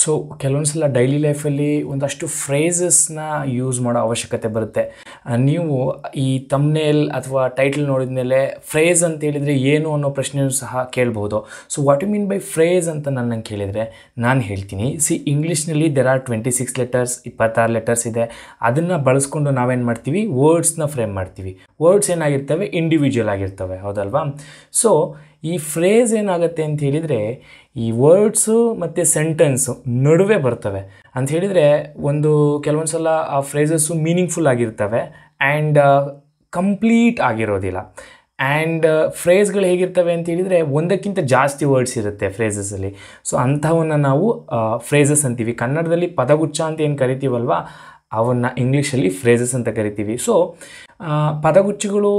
so ಕೆಲವೊಂದು ಸಲ daily ಲೈಫಲ್ಲಿ ಒಂದಷ್ಟು ಫ್ರೇಸಸ್ನ ಯೂಸ್ ಮಾಡೋ ಅವಶ್ಯಕತೆ ಬರುತ್ತೆ ನೀವು ಈ ತಮ್ನೇಲ್ ಅಥವಾ ಟೈಟಲ್ ನೋಡಿದ ಮೇಲೆ ಫ್ರೇಸ್ ಅಂತ ಹೇಳಿದರೆ ಏನು ಅನ್ನೋ ಪ್ರಶ್ನೆಯೂ ಸಹ ಕೇಳ್ಬೋದು so what you mean by phrase ಅಂತ ನನ್ನ ಕೇಳಿದರೆ ನಾನು ಹೇಳ್ತೀನಿ ಸಿ ಇಂಗ್ಲೀಷ್ನಲ್ಲಿ there are twenty six letters ಇಪ್ಪತ್ತಾರು ಲೆಟರ್ಸ್ ಇದೆ ಅದನ್ನು ಬಳಸ್ಕೊಂಡು ನಾವೇನು ಮಾಡ್ತೀವಿ ವರ್ಡ್ಸ್ನ ಫ್ರೇಮ್ ಮಾಡ್ತೀವಿ ವರ್ಡ್ಸ್ ಏನಾಗಿರ್ತವೆ ಇಂಡಿವಿಜುವಲ್ ಆಗಿರ್ತವೆ ಹೌದಲ್ವಾ ಸೊ ಈ ಫ್ರೇಸ್ ಏನಾಗುತ್ತೆ ಅಂತ ಹೇಳಿದರೆ ಈ ವರ್ಡ್ಸು ಮತ್ತು ಸೆಂಟೆನ್ಸು ನಡುವೆ ಬರ್ತವೆ ಅಂತ ಹೇಳಿದರೆ ಒಂದು ಕೆಲವೊಂದು ಸಲ ಆ ಫ್ರೇಸಸ್ಸು ಮೀನಿಂಗ್ಫುಲ್ ಆಗಿರ್ತವೆ ಆ್ಯಂಡ್ ಕಂಪ್ಲೀಟ್ ಆಗಿರೋದಿಲ್ಲ ಆ್ಯಂಡ್ ಫ್ರೇಸ್ಗಳು ಹೇಗಿರ್ತವೆ ಅಂತ ಹೇಳಿದರೆ ಒಂದಕ್ಕಿಂತ ಜಾಸ್ತಿ ವರ್ಡ್ಸ್ ಇರುತ್ತೆ ಫ್ರೇಸಸ್ಸಲ್ಲಿ ಸೊ ಅಂಥವನ್ನು ನಾವು ಫ್ರೇಸಸ್ ಅಂತೀವಿ ಕನ್ನಡದಲ್ಲಿ ಪದಗುಚ್ಛ ಅಂತ ಏನು ಕರಿತೀವಲ್ವ ಅವನ್ನು ಇಂಗ್ಲೀಷಲ್ಲಿ ಫ್ರೇಸಸ್ ಅಂತ ಕರಿತೀವಿ ಸೊ ಪದಗುಚ್ಛಗಳು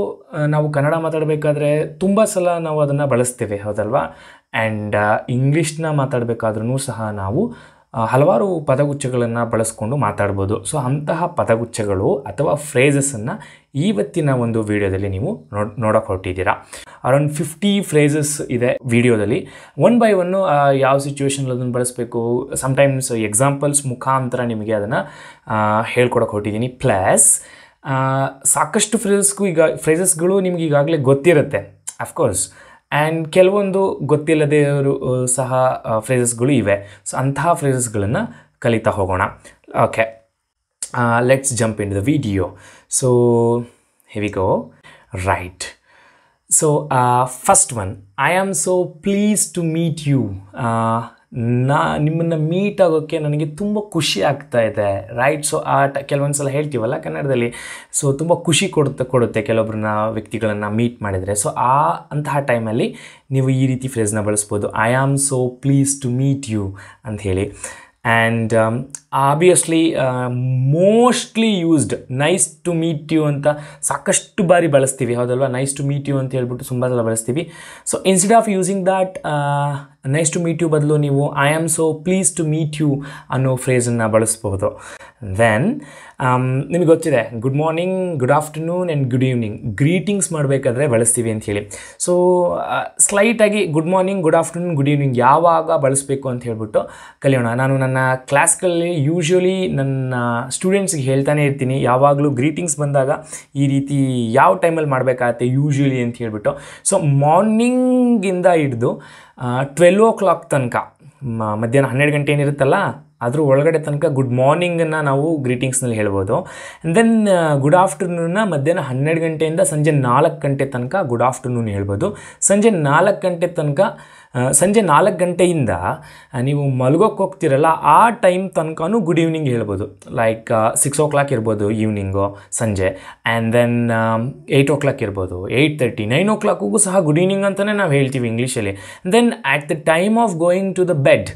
ನಾವು ಕನ್ನಡ ಮಾತಾಡಬೇಕಾದ್ರೆ ತುಂಬ ಸಲ ನಾವು ಅದನ್ನು ಬಳಸ್ತೇವೆ ಹೌದಲ್ವಾ ಆ್ಯಂಡ್ ಇಂಗ್ಲೀಷ್ನ ಮಾತಾಡಬೇಕಾದ್ರೂ ಸಹ ನಾವು ಹಲವಾರು ಪದಗುಚ್ಛಗಳನ್ನು ಬಳಸ್ಕೊಂಡು ಮಾತಾಡ್ಬೋದು ಸೊ ಅಂತಹ ಪದಗುಚ್ಛಗಳು ಅಥವಾ ಫ್ರೇಸಸನ್ನು ಇವತ್ತಿನ ಒಂದು ವಿಡಿಯೋದಲ್ಲಿ ನೀವು ನೋಡ್ ನೋಡೋಕೆ ಹೊರಟಿದ್ದೀರಾ ಅರೌಂಡ್ ಫಿಫ್ಟಿ ಫ್ರೇಸಸ್ ಇದೆ ವಿಡಿಯೋದಲ್ಲಿ ಒನ್ ಬೈ ಒನ್ನು ಯಾವ ಸಿಚುವೇಶನಲ್ಲಿ ಅದನ್ನು ಬಳಸಬೇಕು ಸಮಟೈಮ್ಸ್ ಎಕ್ಸಾಂಪಲ್ಸ್ ಮುಖಾಂತರ ನಿಮಗೆ ಅದನ್ನು ಹೇಳ್ಕೊಡೋಕೆ ಹೊರಟಿದ್ದೀನಿ ಪ್ಲಸ್ ಸಾಕಷ್ಟು ಫ್ರೇಸಸ್ಗೂ ಈಗ ಫ್ರೇಸಸ್ಗಳು ನಿಮ್ಗೆ ಈಗಾಗಲೇ ಗೊತ್ತಿರುತ್ತೆ ಅಫ್ಕೋರ್ಸ್ ಆ್ಯಂಡ್ ಕೆಲವೊಂದು ಗೊತ್ತಿಲ್ಲದೆ ಸಹ ಫ್ರೇಸಸ್ಗಳು ಇವೆ ಸೊ ಅಂತಹ ಫ್ರೇಸಸ್ಗಳನ್ನು ಕಲಿತಾ ಹೋಗೋಣ okay let's jump in the video so go right so first one I am so pleased to meet you ನಾ ನಿಮ್ಮನ್ನು ಮೀಟ್ ಆಗೋಕ್ಕೆ ನನಗೆ ತುಂಬ ಖುಷಿ ಆಗ್ತಾ ಇದೆ ರೈಟ್ ಸೊ ಆ ಟ ಕೆಲವೊಂದು ಸಲ ಹೇಳ್ತೀವಲ್ಲ ಕನ್ನಡದಲ್ಲಿ ಸೊ ತುಂಬ ಖುಷಿ ಕೊಡುತ್ತೆ ಕೊಡುತ್ತೆ ಕೆಲವೊಬ್ಬರನ್ನ ವ್ಯಕ್ತಿಗಳನ್ನು ಮೀಟ್ ಮಾಡಿದರೆ ಸೊ ಆ ಅಂತಹ ಟೈಮಲ್ಲಿ ನೀವು ಈ ರೀತಿ ಫ್ರೇಸ್ನ ಬಳಸ್ಬೋದು I am so pleased to meet you ಹೇಳಿ and obviously mostly used nice to meet you ಅಂತ ಸಾಕಷ್ಟು ಬಾರಿ ಬಳಸ್ತೀವಿ ಹೌದಲ್ವಾ ನೈಸ್ ಟು ಮೀಟ್ ಯು ಅಂತ ಹೇಳ್ಬಿಟ್ಟು ತುಂಬ ಸಲ ಬಳಸ್ತೀವಿ so instead of using that nice to meet you ಬದಲು ನೀವು I am so pleased to meet you ಅನ್ನೋ ಫ್ರೇಸನ್ನು ಬಳಸ್ಬೋದು ದೆನ್ um, ನಿಮಗೆ ಗೊತ್ತಿದೆ good morning good afternoon and good evening greetings ಮಾಡಬೇಕಾದ್ರೆ ಬಳಸ್ತೀವಿ ಅಂಥೇಳಿ ಸೊ ಸ್ಲೈಟಾಗಿ good morning good afternoon good evening ಯಾವಾಗ ಬಳಸಬೇಕು ಅಂತ ಹೇಳ್ಬಿಟ್ಟು ಕಲಿಯೋಣ ನಾನು ನನ್ನ ಕ್ಲಾಸ್ಗಳಲ್ಲಿ ಯೂಶ್ವಲಿ ನನ್ನ ಸ್ಟೂಡೆಂಟ್ಸ್ಗೆ ಹೇಳ್ತಾನೆ ಇರ್ತೀನಿ ಯಾವಾಗಲೂ ಗ್ರೀಟಿಂಗ್ಸ್ ಬಂದಾಗ ಈ ರೀತಿ ಯಾವ ಟೈಮಲ್ಲಿ ಮಾಡಬೇಕಾಗತ್ತೆ ಯೂಶ್ವಲಿ ಅಂತ ಹೇಳ್ಬಿಟ್ಟು ಸೊ ಮಾರ್ನಿಂಗಿಂದ ಹಿಡಿದು ಟ್ವೆಲ್ ಓ ಕ್ಲಾಕ್ ತನಕ ಮಧ್ಯಾಹ್ನ ಹನ್ನೆರಡು ಗಂಟೆ ಏನಿರುತ್ತಲ್ಲ ಅದ್ರ ಒಳಗಡೆ ತನಕ ಗುಡ್ ಮಾರ್ನಿಂಗನ್ನು ನಾವು ಗ್ರೀಟಿಂಗ್ಸ್ನಲ್ಲಿ ಹೇಳ್ಬೋದು ದೆನ್ ಗುಡ್ ಆಫ್ಟರ್ನೂನ್ನ ಮಧ್ಯಾಹ್ನ ಹನ್ನೆರಡು ಗಂಟೆಯಿಂದ ಸಂಜೆ ನಾಲ್ಕು ಗಂಟೆ ತನಕ ಗುಡ್ ಆಫ್ಟರ್ನೂನ್ ಹೇಳ್ಬೋದು ಸಂಜೆ ನಾಲ್ಕು ಗಂಟೆ ತನಕ ಸಂಜೆ ನಾಲ್ಕು ಗಂಟೆಯಿಂದ ನೀವು ಮಲಗೋಕ್ಕೆ ಹೋಗ್ತಿರಲ್ಲ ಆ ಟೈಮ್ ತನಕನೂ ಗುಡ್ ಈವ್ನಿಂಗ್ ಹೇಳ್ಬೋದು ಲೈಕ್ ಸಿಕ್ಸ್ ಓ ಕ್ಲಾಕ್ ಇರ್ಬೋದು ಈವ್ನಿಂಗು ಸಂಜೆ and then eight o'clock ಇರ್ಬೋದು ಏಯ್ಟ್ ತರ್ಟಿ ನೈನ್ ಓ ಕ್ಲಾಕಿಗೂ ಸಹ ಗುಡ್ ಈವ್ನಿಂಗ್ ಅಂತಲೇ ನಾವು ಹೇಳ್ತೀವಿ ಇಂಗ್ಲೀಷಲ್ಲಿ then at the time of going to the bed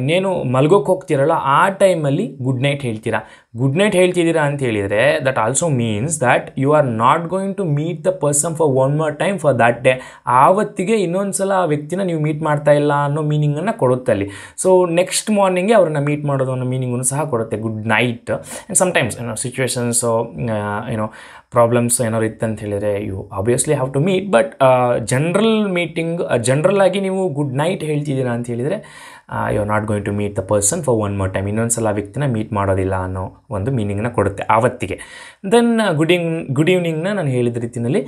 ಇನ್ನೇನು ಮಲಗೋಕ್ಕೆ ಹೋಗ್ತಿರಲ್ಲ ಆ ಟೈಮಲ್ಲಿ ಗುಡ್ ನೈಟ್ ಹೇಳ್ತೀರಾ ಗುಡ್ ನೈಟ್ ಹೇಳ್ತಿದ್ದೀರಾ ಅಂತ ಹೇಳಿದರೆ that also means that you are not going to meet the person for one more time for that day ಆವತ್ತಿಗೆ ಇನ್ನೊಂದು ಸಲ ಆ ವ್ಯಕ್ತಿನ ನೀವು ಮೀಟ್ ಮಾಡ್ತಾ ಇಲ್ಲ ಅನ್ನೋ ಮೀನಿಂಗನ್ನು ಕೊಡುತ್ತೆ ಅಲ್ಲಿ ಸೊ ನೆಕ್ಸ್ಟ್ ಮಾರ್ನಿಂಗೇ ಅವ್ರನ್ನ ಮೀಟ್ ಮಾಡೋದು ಅನ್ನೋ ಮೀನಿಂಗನ್ನು ಸಹ ಕೊಡುತ್ತೆ ಗುಡ್ ನೈಟ್ ಆ್ಯಂಡ್ ಸಮಟೈಮ್ಸ್ ಏನೋ ಸಿಚುವೇಶನ್ಸು ಏನೋ ಪ್ರಾಬ್ಲಮ್ಸ್ ಏನಾದ್ರು ಅಂತ ಹೇಳಿದರೆ you obviously have to meet but general meeting general ಆಗಿ ನೀವು ಗುಡ್ ನೈಟ್ ಹೇಳ್ತಿದ್ದೀರಾ ಅಂತ ಹೇಳಿದರೆ you are not going to meet the person for one more time ಇನ್ನೊಂದು ಸಲ ವ್ಯಕ್ತಿನ ಮೀಟ್ ಮಾಡೋದಿಲ್ಲ ಅನ್ನೋ ಒಂದು ಮೀನಿಂಗ್ನ ಕೊಡುತ್ತೆ ಆವತ್ತಿಗೆ ದೆನ್ ಗುಡ್ ಈವ್ ಗುಡ್ ಈವ್ನಿಂಗ್ನ ನಾನು ಹೇಳಿದ ರೀತಿಯಲ್ಲಿ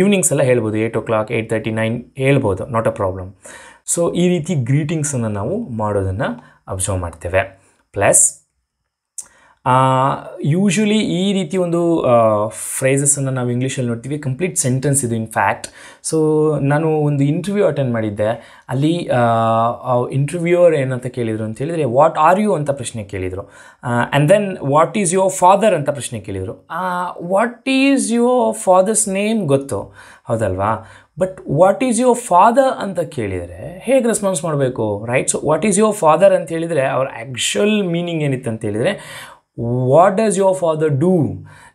ಈವ್ನಿಂಗ್ಸ್ ಎಲ್ಲ ಹೇಳ್ಬೋದು eight o'clock eight thirty nine ಹೇಳ್ಬೋದು ನಾಟ್ ಅ ಪ್ರಾಬ್ಲಮ್ ಸೊ ಈ ರೀತಿ ಗ್ರೀಟಿಂಗ್ಸನ್ನು ನಾವು ಮಾಡೋದನ್ನು ಅಬ್ಸರ್ವ್ ಮಾಡ್ತೇವೆ ಪ್ಲಸ್ ಯೂಶ್ವಲಿ ಈ ರೀತಿ ಒಂದು ಫ್ರೇಸಸನ್ನು ನಾವು ಇಂಗ್ಲೀಷಲ್ಲಿ ನೋಡ್ತೀವಿ ಕಂಪ್ಲೀಟ್ ಸೆಂಟೆನ್ಸ್ ಇದು ಇನ್ ಫ್ಯಾಕ್ಟ್ ಸೊ ನಾನು ಒಂದು ಇಂಟರ್ವ್ಯೂ ಅಟೆಂಡ್ ಮಾಡಿದ್ದೆ ಅಲ್ಲಿ ಇಂಟರ್ವ್ಯೂಯರ್ ಏನಂತ ಕೇಳಿದರು ಅಂತ ಹೇಳಿದರೆ ವಾಟ್ ಆರ್ ಯು ಅಂತ ಪ್ರಶ್ನೆ ಕೇಳಿದರು and then what is your father ಅಂತ ಪ್ರಶ್ನೆ ಕೇಳಿದರು what is your father's name ಗೊತ್ತು ಹೌದಲ್ವಾ but what is your father ಅಂತ ಕೇಳಿದರೆ ಹೇಗೆ ರೆಸ್ಪಾನ್ಸ್ ಮಾಡಬೇಕು right so what is your father ಅಂತ ಹೇಳಿದರೆ ಅವ್ರ ಆ್ಯಕ್ಚುಯಲ್ ಮೀನಿಂಗ್ ಏನಿತ್ತು ಅಂತ ಹೇಳಿದರೆ what does your father do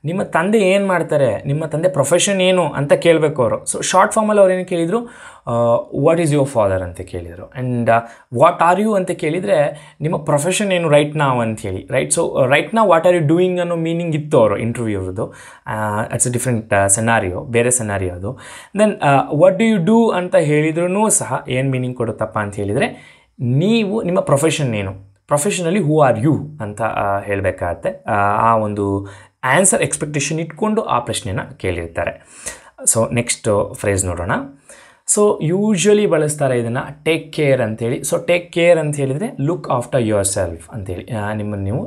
ನಿಮ್ಮ ತಂದೆ ಏನು ಮಾಡ್ತಾರೆ ನಿಮ್ಮ ತಂದೆ ಪ್ರೊಫೆಷನ್ ಏನು ಅಂತ ಕೇಳಬೇಕು ಅವರು ಸೊ ಶಾರ್ಟ್ ಫಾರ್ಮಲ್ಲಿ ಅವ್ರು ಏನು ಕೇಳಿದರು ವಾಟ್ ಈಸ್ ಯುವರ್ ಫಾದರ್ ಅಂತ ಕೇಳಿದರು ಆ್ಯಂಡ್ ವಾಟ್ ಆರ್ ಯು ಅಂತ ಕೇಳಿದರೆ ನಿಮ್ಮ ಪ್ರೊಫೆಷನ್ ಏನು ರೈಟ್ ನಾವು ಅಂತ ಹೇಳಿ ರೈಟ್ ಸೊ ರೈಟ್ ನಾವು ವಾಟ್ ಆರ್ ಯು ಡೂಯಿಂಗ್ ಅನ್ನೋ ಮೀನಿಂಗ್ ಇತ್ತು ಅವರು ಇಂಟರ್ವ್ಯೂ ಅವ್ರದ್ದು ಇಟ್ಸ್ ಅ ಡಿಫ್ರೆಂಟ್ ಸೆನಾರಿಯೋ ಬೇರೆ ಸೆನಾರಿಯೋ ಅದು then what do you do ಅಂತ ಹೇಳಿದ್ರೂ ಸಹ ಏನು ಮೀನಿಂಗ್ ಕೊಡುತ್ತಪ್ಪ ಅಂತ ಹೇಳಿದರೆ ನೀವು ನಿಮ್ಮ ಪ್ರೊಫೆಷನ್ ಏನು ಪ್ರೊಫೆಷನಲಿ ಹೂ ಆರ್ ಯು ಅಂತ ಹೇಳಬೇಕಾಗತ್ತೆ ಆ ಒಂದು ಆನ್ಸರ್ ಎಕ್ಸ್ಪೆಕ್ಟೇಷನ್ ಇಟ್ಕೊಂಡು ಆ ಪ್ರಶ್ನೆಯನ್ನು ಕೇಳಿರ್ತಾರೆ ಸೊ ನೆಕ್ಸ್ಟ್ ಫ್ರೇಸ್ ನೋಡೋಣ ಸೊ ಯೂಶ್ವಲಿ ಬಳಸ್ತಾರೆ ಇದನ್ನು ಟೇಕ್ ಕೇರ್ ಅಂತೇಳಿ ಸೊ ಟೇಕ್ ಕೇರ್ ಅಂತ ಹೇಳಿದರೆ ಲುಕ್ ಆಫ್ಟರ್ ಯುವರ್ ಸೆಲ್ಫ್ ಅಂತೇಳಿ ನಿಮ್ಮನ್ನು ನೀವು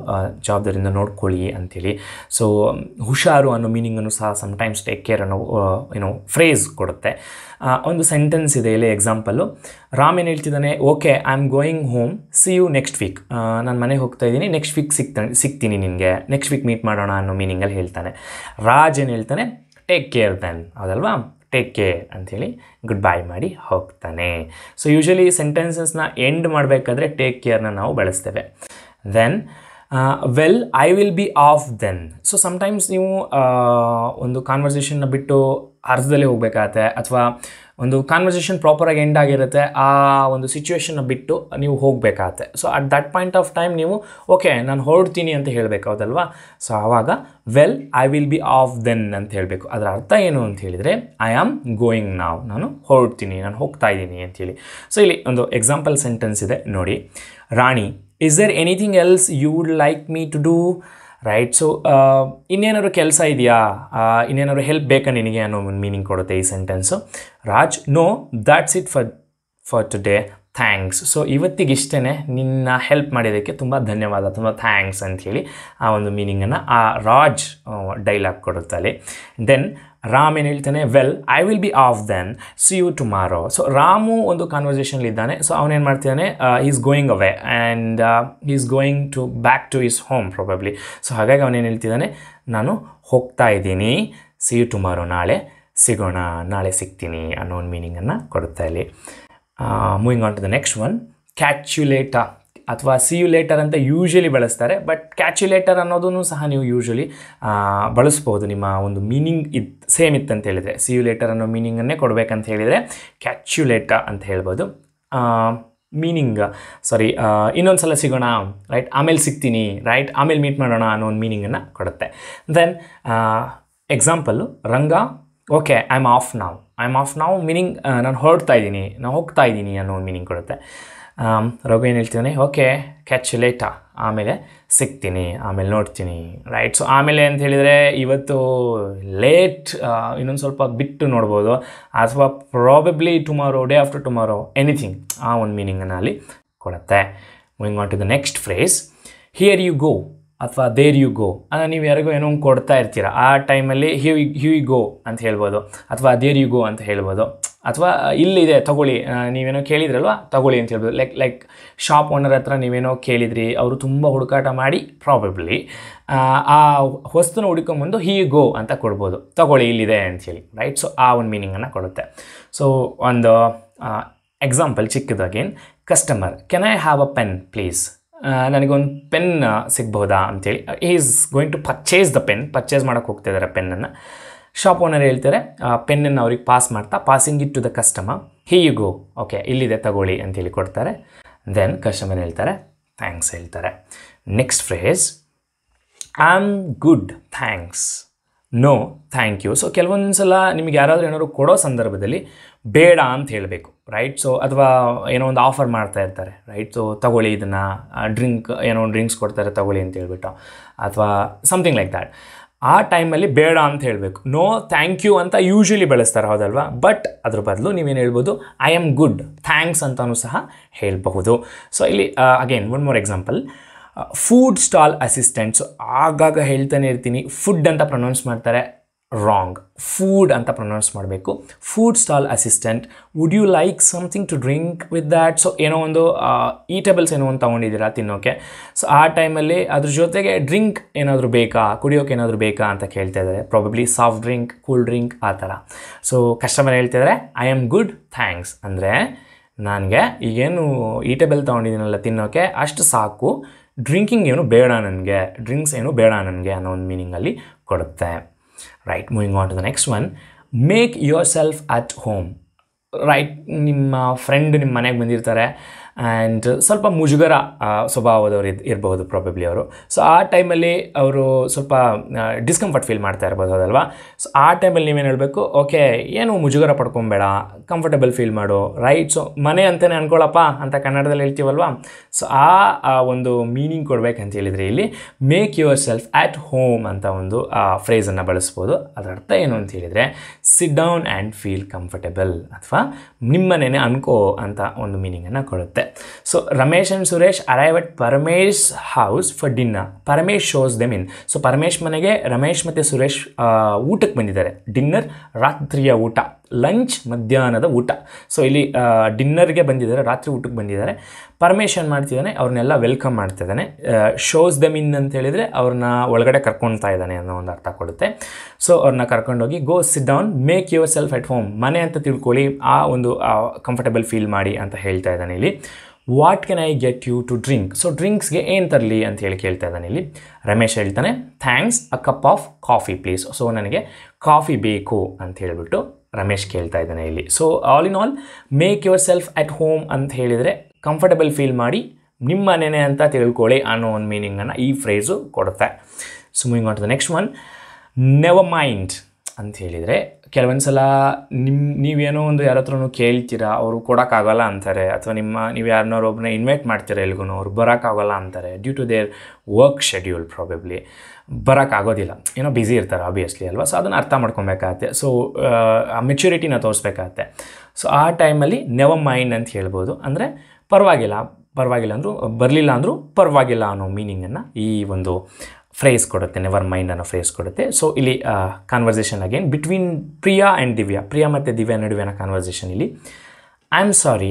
ಜವಾಬ್ದಾರಿಯಿಂದ ನೋಡ್ಕೊಳ್ಳಿ ಅಂಥೇಳಿ ಸೊ ಹುಷಾರು ಅನ್ನೋ ಮೀನಿಂಗನ್ನು ಸಹ ಸಮ್ಟೈಮ್ಸ್ ಟೇಕ್ ಕೇರ್ ಅನ್ನೋ ಏನೋ ಫ್ರೇಸ್ ಕೊಡುತ್ತೆ ಒಂದು ಸೆಂಟೆನ್ಸ್ ಇದೆ ಇಲ್ಲಿ ಎಕ್ಸಾಂಪಲ್ಲು ರಾಮ್ ಏನು ಹೇಳ್ತಿದ್ದಾನೆ okay I am going home see you next week ನಾನು ಮನೆಗೆ ಹೋಗ್ತಾ ಇದ್ದೀನಿ ನೆಕ್ಸ್ಟ್ ವೀಕ್ ಸಿಗ್ತಾನೆ ಸಿಗ್ತೀನಿ ನಿನಗೆ ನೆಕ್ಸ್ಟ್ ವೀಕ್ ಮೀಟ್ ಮಾಡೋಣ ಅನ್ನೋ ಮೀನಿಂಗಲ್ಲಿ ಹೇಳ್ತಾನೆ ರಾಜ್ ಏನು ಹೇಳ್ತಾನೆ ಟೇಕ್ ಕೇರ್ ದೆನ್ ಅದಲ್ವಾ ಟೇಕ್ ಕೇರ್ ಅಂಥೇಳಿ ಗುಡ್ ಬೈ ಮಾಡಿ ಹೋಗ್ತಾನೆ ಸೊ ಯೂಶ್ವಲಿ ಸೆಂಟೆನ್ಸಸ್ನ ಎಂಡ್ ಮಾಡಬೇಕಾದ್ರೆ ಟೇಕ್ ಕೇರ್ನ ನಾವು ಬಳಸ್ತೇವೆ then well I will be off then so sometimes ನೀವು ಒಂದು ಕಾನ್ವರ್ಸೇಷನ್ನ ಬಿಟ್ಟು ಅರ್ಧದಲ್ಲಿ ಹೋಗಬೇಕಾಗತ್ತೆ ಅಥವಾ ಒಂದು ಕಾನ್ವರ್ಸೇಷನ್ ಪ್ರಾಪರಾಗಿ ಎಂಡ್ ಆಗಿರುತ್ತೆ ಆ ಒಂದು ಸಿಚುವೇಶನ್ನ ಬಿಟ್ಟು ನೀವು ಹೋಗಬೇಕಾಗತ್ತೆ so at that point of time ನೀವು ಓಕೆ ನಾನು ಹೊರಡ್ತೀನಿ ಅಂತ ಹೌದಲ್ವಾ ಸೊ ಆವಾಗ well I will be off then ಅಂತ ಹೇಳಬೇಕು ಅದರ ಅರ್ಥ ಏನು ಅಂತ ಹೇಳಿದರೆ ಐ ಆಮ್ ಗೋಯಿಂಗ್ ನಾವು ನಾನು ಹೊರಡ್ತೀನಿ ನಾನು ಹೋಗ್ತಾ ಇದ್ದೀನಿ ಅಂಥೇಳಿ ಸೊ ಇಲ್ಲಿ ಒಂದು ಎಕ್ಸಾಂಪಲ್ ಸೆಂಟೆನ್ಸ್ ಇದೆ ನೋಡಿ Rani is there anything else you would like me to do right so uh, ಇನ್ನೇನಾದ್ರು ಕೆಲಸ ಇದೆಯಾ ಇನ್ನೇನಾದ್ರು ಹೆಲ್ಪ್ ಬೇಕಾ ನಿನಗೆ ಅನ್ನೋ ಒಂದು ಮೀನಿಂಗ್ ಕೊಡುತ್ತೆ ಈ sentence Raj no that's it for for today thanks so ಇವತ್ತಿಗಿಷ್ಟೇ ನಿನ್ನ ಹೆಲ್ಪ್ ಮಾಡಿದ್ದಕ್ಕೆ ತುಂಬ ಧನ್ಯವಾದ ತುಂಬ ಥ್ಯಾಂಕ್ಸ್ ಅಂಥೇಳಿ ಆ ಒಂದು ಮೀನಿಂಗನ್ನು ಆ ರಾಜ್ ಡೈಲಾಗ್ ಕೊಡುತ್ತಲ್ಲಿ ದೆನ್ ರಾಮ್ ಏನು ಹೇಳ್ತಾನೆ well I will be off then see you tomorrow so Ramu ಒಂದು ಕಾನ್ವರ್ಸೇಷನ್ಲಿದ್ದಾನೆ ಸೊ ಅವನೇನು ಮಾಡ್ತಿದ್ದಾನೆ is going away and is going to back to his home probably so ಹಾಗಾಗಿ ಅವನೇನು ಹೇಳ್ತಿದ್ದಾನೆ ನಾನು ಹೋಗ್ತಾ ಇದ್ದೀನಿ ಸಿ ಯು ಟುಮಾರೋ ನಾಳೆ ಸಿಗೋಣ ನಾಳೆ ಸಿಗ್ತೀನಿ ಅನ್ನೋ ಒಂದು ಮೀನಿಂಗನ್ನು ಕೊಡುತ್ತಾ ಇಲ್ಲಿ moving on to the next one catch you later ಅಥವಾ ಸಿ ಲೇಟರ್ ಅಂತ ಯೂಶಲಿ ಬಳಸ್ತಾರೆ ಬಟ್ ಕ್ಯಾಚ್ಯುಲೇಟರ್ ಅನ್ನೋದನ್ನು ಸಹ ನೀವು ಯೂಶ್ವಲಿ ಬಳಸ್ಬೋದು ನಿಮ್ಮ ಒಂದು ಮೀನಿಂಗ್ ಇದು ಸೇಮ್ ಅಂತ ಹೇಳಿದರೆ ಸಿ ಯು ಲೇಟರ್ ಅನ್ನೋ ಮೀನಿಂಗನ್ನೇ ಕೊಡಬೇಕಂತ ಹೇಳಿದರೆ ಕ್ಯಾಚ್ಯುಲೇಟರ್ ಅಂತ ಹೇಳ್ಬೋದು ಮೀನಿಂಗ್ ಸಾರಿ ಇನ್ನೊಂದು ಸಲ ಸಿಗೋಣ ರೈಟ್ ಆಮೇಲೆ ಸಿಗ್ತೀನಿ ರೈಟ್ ಆಮೇಲೆ ಮೀಟ್ ಮಾಡೋಣ ಅನ್ನೋ ಒಂದು ಮೀನಿಂಗನ್ನು ಕೊಡುತ್ತೆ then example Ranga okay I am off ನಾವು ಐ ಆಮ್ ಆಫ್ ನಾವು ಮೀನಿಂಗ್ ನಾನು ಹೊರಡ್ತಾ ಇದ್ದೀನಿ ನಾನು ಹೋಗ್ತಾ ಇದ್ದೀನಿ ಅನ್ನೋ ಒಂದು ಮೀನಿಂಗ್ ಕೊಡುತ್ತೆ ರಘು ಏನು ಹೇಳ್ತೀನಿ ಓಕೆ ಕ್ಯಾಚ್ ಲೇಟ ಆಮೇಲೆ ಸಿಗ್ತೀನಿ ಆಮೇಲೆ ನೋಡ್ತೀನಿ ರೈಟ್ ಸೊ ಆಮೇಲೆ ಅಂತ ಹೇಳಿದರೆ ಇವತ್ತು ಲೇಟ್ ಇನ್ನೊಂದು ಸ್ವಲ್ಪ ಬಿಟ್ಟು ನೋಡ್ಬೋದು ಅಥವಾ probably tomorrow day after tomorrow anything ಆ ಒಂದು ಮೀನಿಂಗನ್ನು ಅಲ್ಲಿ ಕೊಡುತ್ತೆ moving on to the next phrase here you go ಅಥವಾ ದೇರ್ ಯು ಗೋ ಅಂದರೆ ನೀವು ಯಾರಿಗೂ ಏನೋ ಕೊಡ್ತಾ ಇರ್ತೀರ ಆ ಟೈಮಲ್ಲಿ ಹ್ಯೂ ಹ್ಯೂ ಗೋ ಅಂತ ಹೇಳ್ಬೋದು ಅಥವಾ ದೇರ್ ಯು ಗೋ ಅಂತ ಹೇಳ್ಬೋದು ಅಥವಾ ಇಲ್ಲಿದೆ ತಗೊಳ್ಳಿ ನೀವೇನೋ ಕೇಳಿದ್ರಲ್ವ ತಗೊಳ್ಳಿ ಅಂತ ಹೇಳ್ಬೋದು ಲೈಕ್ ಲೈಕ್ ಶಾಪ್ ಓನರ್ ಹತ್ರ ನೀವೇನೋ ಕೇಳಿದ್ರಿ ಅವರು ತುಂಬ ಹುಡುಕಾಟ ಮಾಡಿ ಪ್ರಾಬಬ್ಲಿ ಆ ವಸ್ತುನ ಹುಡುಕೊಂಬಂದು ಹೀ ಗೋ ಅಂತ ಕೊಡ್ಬೋದು ತಗೊಳ್ಳಿ ಇಲ್ಲಿದೆ ಅಂಥೇಳಿ ರೈಟ್ ಸೊ ಆ ಒಂದು ಮೀನಿಂಗನ್ನು ಕೊಡುತ್ತೆ ಸೊ ಒಂದು ಎಕ್ಸಾಂಪಲ್ ಚಿಕ್ಕದಾಗೇನು customer can I have a pen please ನನಗೊಂದು ಪೆನ್ ಸಿಗ್ಬೋದಾ ಅಂಥೇಳಿ is going to purchase the pen purchase ಮಾಡೋಕ್ಕೆ ಹೋಗ್ತಿದ್ದಾರೆ ಪೆನ್ನನ್ನು ಶಾಪ್ ಓನರ್ ಹೇಳ್ತಾರೆ ಪೆನ್ನನ್ನು ಅವ್ರಿಗೆ ಪಾಸ್ ಮಾಡ್ತಾ passing it to the customer here you go okay ಇಲ್ಲಿದೆ ತಗೊಳ್ಳಿ ಅಂತೇಳಿ ಕೊಡ್ತಾರೆ ದೆನ್ ಕಸ್ಟಮರ್ ಹೇಳ್ತಾರೆ ಥ್ಯಾಂಕ್ಸ್ ಹೇಳ್ತಾರೆ next phrase I am good thanks no thank you so ಕೆಲವೊಂದು ಸಲ ನಿಮ್ಗೆ ಯಾರಾದರೂ ಏನಾದ್ರು ಕೊಡೋ ಸಂದರ್ಭದಲ್ಲಿ ಬೇಡ ಅಂತ ಹೇಳಬೇಕು ರೈಟ್ ಸೊ ಅಥವಾ ಏನೋ ಒಂದು ಆಫರ್ ಮಾಡ್ತಾ ಇರ್ತಾರೆ ರೈಟ್ ಸೊ ತಗೊಳ್ಳಿ ಇದನ್ನು ಡ್ರಿಂಕ್ ಏನೋ ಒಂದು ಡ್ರಿಂಕ್ಸ್ ಕೊಡ್ತಾರೆ ತಗೊಳ್ಳಿ ಅಂತ ಹೇಳ್ಬಿಟ್ಟು ಅಥವಾ ಸಮಥಿಂಗ್ ಲೈಕ್ ದ್ಯಾಟ್ ಆ ಟೈಮಲ್ಲಿ ಬೇಡ ಅಂತ ಹೇಳಬೇಕು ನೋ ಥ್ಯಾಂಕ್ ಯು ಅಂತ ಯೂಶ್ವಲಿ ಬಳಸ್ತಾರೆ ಹೌದಲ್ವಾ ಬಟ್ ಅದ್ರ ಬದಲು ನೀವೇನು ಹೇಳ್ಬೋದು ಐ ಆಮ್ ಗುಡ್ ಥ್ಯಾಂಕ್ಸ್ ಅಂತಲೂ ಸಹ ಹೇಳಬಹುದು ಸೊ ಇಲ್ಲಿ again one more example food stall assistants ಆಗಾಗ ಹೇಳ್ತಾನೆ ಇರ್ತೀನಿ ಫುಡ್ ಅಂತ ಪ್ರೊನೌನ್ಸ್ ಮಾಡ್ತಾರೆ ರಾಂಗ್ ಫೂಡ್ ಅಂತ ಪ್ರೊನೌನ್ಸ್ ಮಾಡಬೇಕು food stall assistant would you like something to drink with that so ಏನೋ ಒಂದು ಈಟೇಬಲ್ಸ್ ಏನೋ ಒಂದು ತೊಗೊಂಡಿದ್ದೀರಾ ತಿನ್ನೋಕ್ಕೆ ಸೊ ಆ ಟೈಮಲ್ಲಿ ಅದ್ರ ಜೊತೆಗೆ ಡ್ರಿಂಕ್ ಏನಾದರೂ ಬೇಕಾ ಕುಡಿಯೋಕೆ ಏನಾದರೂ ಬೇಕಾ ಅಂತ ಕೇಳ್ತಾ ಇದ್ದಾರೆ probably soft drink cool drink ಆ ಥರ ಸೊ ಕಸ್ಟಮರ್ ಹೇಳ್ತಿದ್ದಾರೆ ಐ ಆಮ್ ಗುಡ್ ಥ್ಯಾಂಕ್ಸ್ ಅಂದರೆ ನನಗೆ ಈಗೇನು ಈಟೇಬಲ್ ತೊಗೊಂಡಿದ್ದೀನಲ್ಲ ತಿನ್ನೋಕ್ಕೆ ಅಷ್ಟು ಸಾಕು ಡ್ರಿಂಕಿಂಗ್ ಏನು ಬೇಡ ನನಗೆ ಡ್ರಿಂಕ್ಸ್ ಏನು ಬೇಡ ನನಗೆ ಅನ್ನೋ ಒಂದು ಮೀನಿಂಗಲ್ಲಿ ಕೊಡುತ್ತೆ right moving on to the next one make yourself at home right ನಿಮ್ಮ ಫ್ರೆಂಡ್ ನಿಮ್ಮ ಮನೆಗೆ ಬಂದಿರ್ತಾರೆ ಆ್ಯಂಡ್ ಸ್ವಲ್ಪ ಮುಜುಗರ ಸ್ವಭಾವದವ್ರು ಇದು ಇರಬಹುದು ಪ್ರಾಬಬ್ಲಿ ಅವರು ಸೊ ಆ ಟೈಮಲ್ಲಿ ಅವರು ಸ್ವಲ್ಪ ಡಿಸ್ಕಂಫರ್ಟ್ ಫೀಲ್ ಮಾಡ್ತಾ ಇರ್ಬೋದು ಅದಲ್ವಾ ಸೊ ಆ ಟೈಮಲ್ಲಿ ನೀವೇನು ಹೇಳಬೇಕು ಓಕೆ ಏನು ಮುಜುಗರ ಪಡ್ಕೊಂಬೇಡ ಕಂಫರ್ಟಬಲ್ ಫೀಲ್ ಮಾಡು ರೈಟ್ ಸೊ ಮನೆ ಅಂತಲೇ ಅನ್ಕೊಳ್ಳಪ್ಪ ಅಂತ ಕನ್ನಡದಲ್ಲಿ ಹೇಳ್ತೀವಲ್ವಾ ಸೊ ಆ ಒಂದು ಮೀನಿಂಗ್ ಕೊಡಬೇಕಂತ ಹೇಳಿದರೆ ಇಲ್ಲಿ make yourself at home ಅಂತ ಒಂದು ಫ್ರೇಸನ್ನು ಬಳಸ್ಬೋದು ಅದರ ಅರ್ಥ ಏನು ಅಂತ ಹೇಳಿದರೆ sit down and feel comfortable ಅಥವಾ ನಿಮ್ಮನೇನೆ ಅನ್ಕೋ ಅಂತ ಒಂದು ಮೀನಿಂಗನ್ನು ಕೊಡುತ್ತೆ so Ramesh and Suresh arrive at Paramesh house for dinner Paramesh shows they mean so Paramesh ಮನೆಗೆ ರಮೇಶ್ ಮತ್ತು ಸುರೇಶ್ ಊಟಕ್ಕೆ ಬಂದಿದ್ದಾರೆ ಡಿನ್ನರ್ ರಾತ್ರಿಯ ಊಟ ಲಂಚ್ ಮಧ್ಯಾಹ್ನದ ಊಟ ಸೊ ಇಲ್ಲಿ ಡಿನ್ನರ್ಗೆ ಬಂದಿದ್ದಾರೆ ರಾತ್ರಿ ಊಟಕ್ಕೆ ಬಂದಿದ್ದಾರೆ ಪರ್ಮಿಷನ್ ಮಾಡ್ತಿದ್ದಾನೆ ಅವ್ರನ್ನೆಲ್ಲ ವೆಲ್ಕಮ್ ಮಾಡ್ತಾ ಇದ್ದಾನೆ ಶೋಸ್ ದ ಇನ್ ಅಂತ ಹೇಳಿದರೆ ಅವ್ರನ್ನ ಒಳಗಡೆ ಕರ್ಕೊಳ್ತಾ ಇದ್ದಾನೆ ಅನ್ನೋ ಒಂದು ಅರ್ಥ ಕೊಡುತ್ತೆ ಸೊ ಅವ್ರನ್ನ ಕರ್ಕೊಂಡೋಗಿ go sit down make yourself at home ಮನೆ ಅಂತ ತಿಳ್ಕೊಳ್ಳಿ ಆ ಒಂದು ಕಂಫರ್ಟಬಲ್ ಫೀಲ್ ಮಾಡಿ ಅಂತ ಹೇಳ್ತಾ ಇದ್ದಾನೆ ಇಲ್ಲಿ what can I get you to drink so ಡ್ರಿಂಕ್ಸ್ಗೆ ಏನು ತರಲಿ ಅಂತ ಹೇಳಿ ಕೇಳ್ತಾ ಇದ್ದಾನೆ ಇಲ್ಲಿ ರಮೇಶ್ ಹೇಳ್ತಾನೆ thanks a cup of coffee please so ನನಗೆ ಕಾಫಿ ಬೇಕು ಅಂತ ಹೇಳಿಬಿಟ್ಟು ರಮೇಶ್ ಕೇಳ್ತಾ ಇದ್ದಾನೆ ಇಲ್ಲಿ so all in all make yourself at home ಅಂತ ಹೇಳಿದರೆ ಕಂಫರ್ಟಬಲ್ ಫೀಲ್ ಮಾಡಿ ನಿಮ್ಮ ಮನೆನೇ ಅಂತ ತಿಳ್ಕೊಳ್ಳಿ ಅನ್ನೋ ಒಂದು ಮೀನಿಂಗನ್ನು ಈ ಫ್ರೇಸು ಕೊಡುತ್ತೆ so moving on to the next one never mind ಅಂತ ಹೇಳಿದರೆ ಕೆಲವೊಂದು ಸಲ ನಿಮ್ಮ ನೀವೇನೋ ಒಂದು ಯಾರ ಹತ್ರನೂ ಕೇಳ್ತೀರಾ ಅವರು ಕೊಡೋಕ್ಕಾಗಲ್ಲ ಅಂತಾರೆ ಅಥವಾ ನಿಮ್ಮ ನೀವು ಒಬ್ಬನ ಇನ್ವೈಟ್ ಮಾಡ್ತೀರಾ ಎಲ್ಗೂ ಅವ್ರು ಬರೋಕ್ಕಾಗಲ್ಲ ಅಂತಾರೆ due to their work schedule probably ಬರೋಕ್ಕಾಗೋದಿಲ್ಲ ಏನೋ ಬ್ಯುಸಿ ಇರ್ತಾರೆ ಆಬ್ವಿಯಸ್ಲಿ ಅಲ್ವಾ ಸೊ ಅದನ್ನು ಅರ್ಥ ಮಾಡ್ಕೊಬೇಕಾಗತ್ತೆ ಸೊ ಆ ಮೆಚ್ಯೂರಿಟಿನ ತೋರಿಸ್ಬೇಕಾಗತ್ತೆ ಸೊ ಆ ಟೈಮಲ್ಲಿ ನೆವ ಮೈಂಡ್ ಅಂತ ಹೇಳ್ಬೋದು ಅಂದರೆ ಪರವಾಗಿಲ್ಲ ಪರವಾಗಿಲ್ಲ ಅಂದರೂ ಬರಲಿಲ್ಲ ಅಂದರೂ ಪರವಾಗಿಲ್ಲ ಅನ್ನೋ ಮೀನಿಂಗನ್ನು ಈ ಒಂದು ಫ್ರೇಸ್ ಕೊಡುತ್ತೆ ನೆವರ್ ಮೈಂಡ್ ಅನ್ನೋ ಫ್ರೇಸ್ ಕೊಡುತ್ತೆ ಸೊ ಇಲ್ಲಿ conversation again between Priya and Divya Priya ಮತ್ತು ದಿವ್ಯಾ ಅನ್ನೋ ಕಾನ್ವರ್ಸೇಷನ್ ಇಲ್ಲಿ am sorry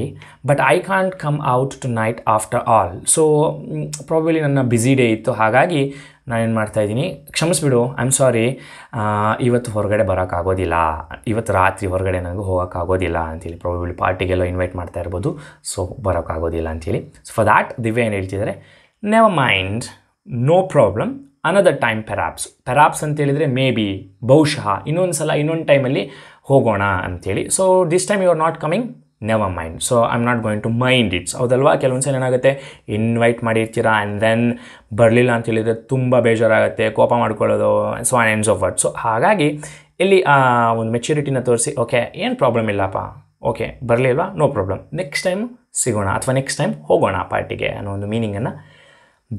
but I can't come out tonight after all so probably ನನ್ನ ಬ್ಯುಸಿ ಡೇ ಇತ್ತು ಹಾಗಾಗಿ ನಾನು ನಾನೇನು ಮಾಡ್ತಾಯಿದ್ದೀನಿ ಕ್ಷಮಿಸ್ಬಿಡು ಐ ಆಮ್ ಸಾರಿ ಇವತ್ತು ಹೊರಗಡೆ ಬರೋಕ್ಕಾಗೋದಿಲ್ಲ ಇವತ್ತು ರಾತ್ರಿ ಹೊರಗಡೆ ನನಗೆ ಹೋಗೋಕ್ಕಾಗೋದಿಲ್ಲ ಅಂಥೇಳಿ ಪ್ರಾಬಲಿ ಪಾರ್ಟಿಗೆಲ್ಲ ಇನ್ವೈಟ್ ಮಾಡ್ತಾ ಇರ್ಬೋದು ಸೊ ಬರೋಕ್ಕಾಗೋದಿಲ್ಲ ಅಂಥೇಳಿ ಸೊ ಫಾರ್ ದ್ಯಾಟ್ ದಿವ್ಯ ಏನು ಹೇಳ್ತಿದ್ದಾರೆ never mind no problem another time perhaps perhaps ಅಂತೇಳಿದರೆ ಮೇ ಬಿ ಬಹುಶಃ ಇನ್ನೊಂದು ಸಲ ಇನ್ನೊಂದು ಟೈಮಲ್ಲಿ ಹೋಗೋಣ ಅಂಥೇಳಿ so this time you are not coming never mind so I am not going to mind it's ಹೌದಲ್ವಾ ಕೆಲವೊಂದು ಸಲ ಏನಾಗುತ್ತೆ ಇನ್ವೈಟ್ ಮಾಡಿರ್ತೀರಾ ಆ್ಯಂಡ್ ದೆನ್ ಬರಲಿಲ್ಲ ಅಂತ ಹೇಳಿದರೆ ತುಂಬ ಬೇಜಾರಾಗುತ್ತೆ ಕೋಪ ಮಾಡ್ಕೊಳ್ಳೋದು so on ends of word so ಹಾಗಾಗಿ ಇಲ್ಲಿ ಒಂದು ಮೆಚ್ಯೂರಿಟಿನ ತೋರಿಸಿ ಓಕೆ ಏನು ಪ್ರಾಬ್ಲಮ್ ಇಲ್ಲಪ್ಪ ಓಕೆ ಬರಲಿಲ್ವಾ ನೋ ಪ್ರಾಬ್ಲಮ್ ನೆಕ್ಸ್ಟ್ ಟೈಮ್ ಸಿಗೋಣ ಅಥವಾ ನೆಕ್ಸ್ಟ್ ಟೈಮ್ ಹೋಗೋಣ ಪಾರ್ಟಿಗೆ ಅನ್ನೋ ಒಂದು ಮೀನಿಂಗನ್ನು